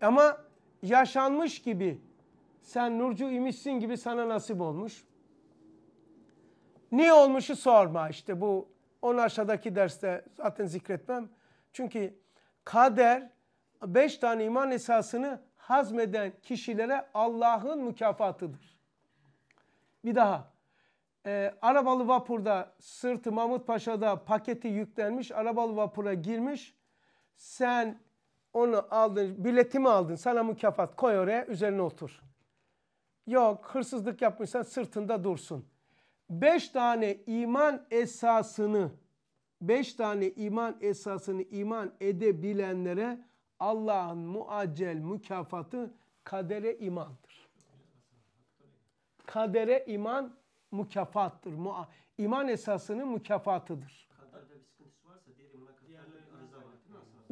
Ama yaşanmış gibi sen nurcu imişsin gibi sana nasip olmuş. Niye olmuşu sorma işte bu onu aşağıdaki derste zaten zikretmem. Çünkü kader beş tane iman esasını hazmeden kişilere Allah'ın mükafatıdır. Bir daha e, arabalı vapurda sırtı Mahmut Paşa'da paketi yüklenmiş arabalı vapura girmiş sen onu aldın, biletimi aldın, sana mükafat koy oraya, üzerine otur. Yok, hırsızlık yapmışsan sırtında dursun. Beş tane iman esasını, beş tane iman esasını iman edebilenlere Allah'ın muacel, mükafatı kadere imandır. Kadere iman mükafattır. İman esasının mükafatıdır.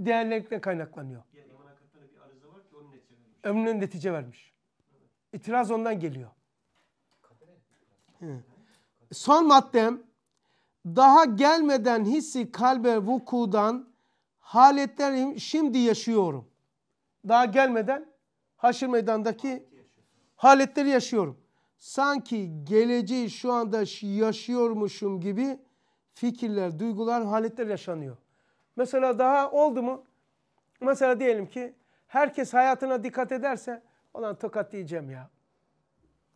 değerlilikle kaynaklanıyor. Ömrünün netice vermiş. İtiraz ondan geliyor. Son maddem daha gelmeden hissi kalbe vukudan haletlerim şimdi yaşıyorum. Daha gelmeden haşir meydandaki haletleri yaşıyorum. Sanki geleceği şu anda yaşıyormuşum gibi fikirler, duygular, haletler yaşanıyor. Mesela daha oldu mu? Mesela diyelim ki herkes hayatına dikkat ederse olan tokat diyeceğim ya.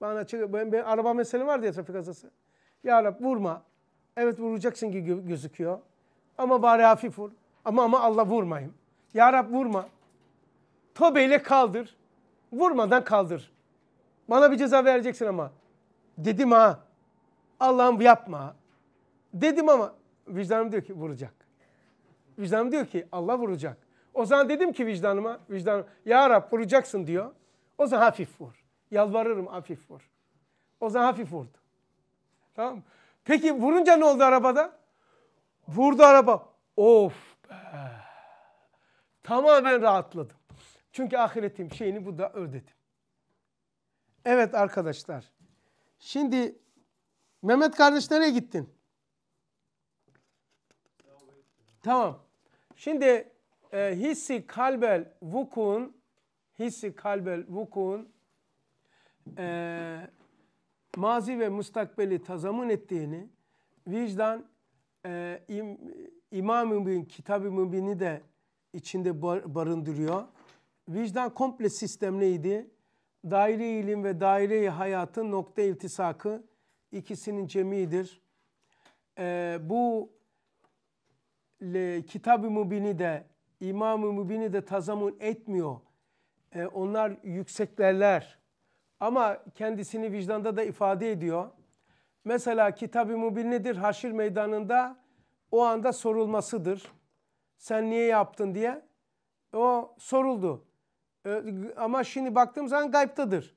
Bana çıkıyor. Benim, benim araba meselesi vardı ya trafik kazası. Ya Rab vurma. Evet vuracaksın gibi gözüküyor. Ama bari hafif vur. Ama ama Allah vurmayın. Ya Rab vurma. Tobeyle kaldır. Vurmadan kaldır. Bana bir ceza vereceksin ama. Dedim ha. Allah'ım yapma. Dedim ama vicdanım diyor ki vuracak. Vicdanım diyor ki Allah vuracak. O zaman dedim ki vicdanıma, vicdanım ya Rab vuracaksın diyor. O zaman hafif vur. Yalvarırım hafif vur. O zaman hafif vurdu. Tamam Peki vurunca ne oldu arabada? Vurdu araba. Of be. Tamamen rahatladım. Çünkü ahiretim şeyini bu da ödedim. Evet arkadaşlar. Şimdi Mehmet kardeş nereye gittin? Tamam. Şimdi e, hissi kalbel vukun hissi kalbel vukun e, mazi ve mustakbeli tazamın ettiğini vicdan e, im, İmam-ı Mübin, Kitab-ı Mübin'i de içinde barındırıyor. Vicdan komple sistemliydi. Daire ilim ve daire hayatın nokta iltisakı ikisinin cemidir. E, bu Kitab-ı Mubin'i de İmam-ı Mubin'i de tazamun etmiyor. E, onlar yükseklerler. Ama kendisini vicdanda da ifade ediyor. Mesela Kitab-ı Mubin nedir? Haşir meydanında o anda sorulmasıdır. Sen niye yaptın diye. O soruldu. E, ama şimdi baktığım zaman gaybtadır.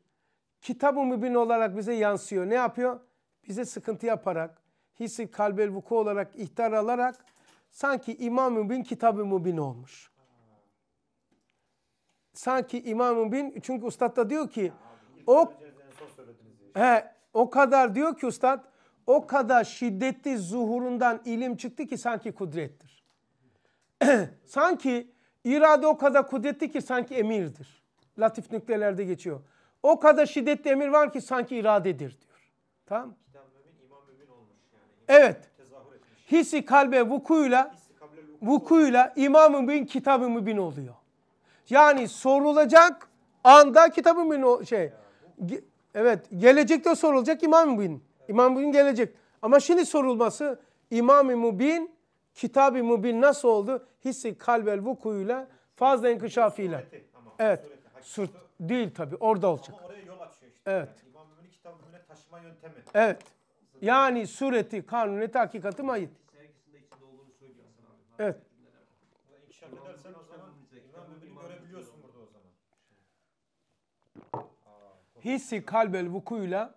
Kitab-ı Mübin olarak bize yansıyor. Ne yapıyor? Bize sıkıntı yaparak, hissi kalbel vuku olarak, ihtar alarak sanki İmam-ı Bin kitab-ı mubin olmuş. Sanki İmam-ı Bin çünkü ustad da diyor ki o he, o kadar diyor ki ustad o kadar şiddetli zuhurundan ilim çıktı ki sanki kudrettir. sanki irade o kadar kudretli ki sanki emirdir. Latif nüktelerde geçiyor. O kadar şiddetli emir var ki sanki iradedir diyor. Tamam Evet. Hisi kalbe vukuyla vukuyla imamı bin kitabı bin oluyor. Yani sorulacak anda kitabı mübin şey. evet gelecekte sorulacak imamı bin, İmam bin gelecek. Ama şimdi sorulması imamı ı mübin kitab-ı mübin nasıl oldu? Hissi kalbel vukuyla fazla inkişafıyla. Evet. Sürt değil tabi orada olacak. Ama oraya yol açıyor işte. Evet. Yani kitabı taşıma yöntemi. Evet. Yani sureti, kanuneti, hakikati mayit. Evet. İnkişaf edersen o zaman İmam Mübin'i Hissi kalbel vukuyla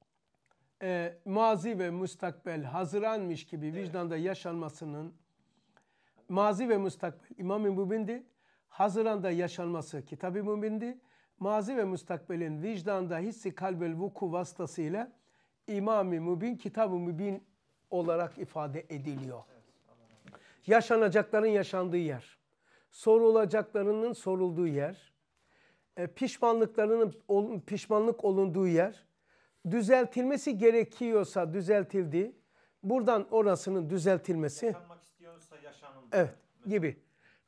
e, mazi ve müstakbel hazırlanmış gibi evet. vicdanda yaşanmasının mazi ve müstakbel İmam-ı Mübin'di. Hazıranda yaşanması kitab-ı mübindi. Mazi ve müstakbelin vicdanda hissi kalbel vuku vasıtasıyla İmam-ı Mübin, Kitab-ı Mübin olarak ifade ediliyor. Yaşanacakların yaşandığı yer, sorulacaklarının sorulduğu yer, e, pişmanlıklarının pişmanlık olunduğu yer, düzeltilmesi gerekiyorsa düzeltildi. Buradan orasının düzeltilmesi. Yaşanmak istiyorsa yaşanıldı. Evet gibi.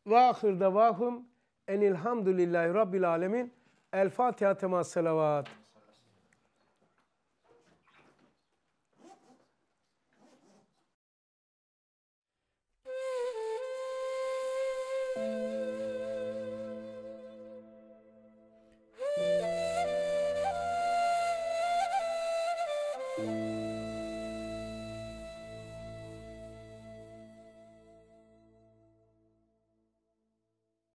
Vahir davahum enilhamdülillahi rabbil alemin. El Fatiha temas selavat.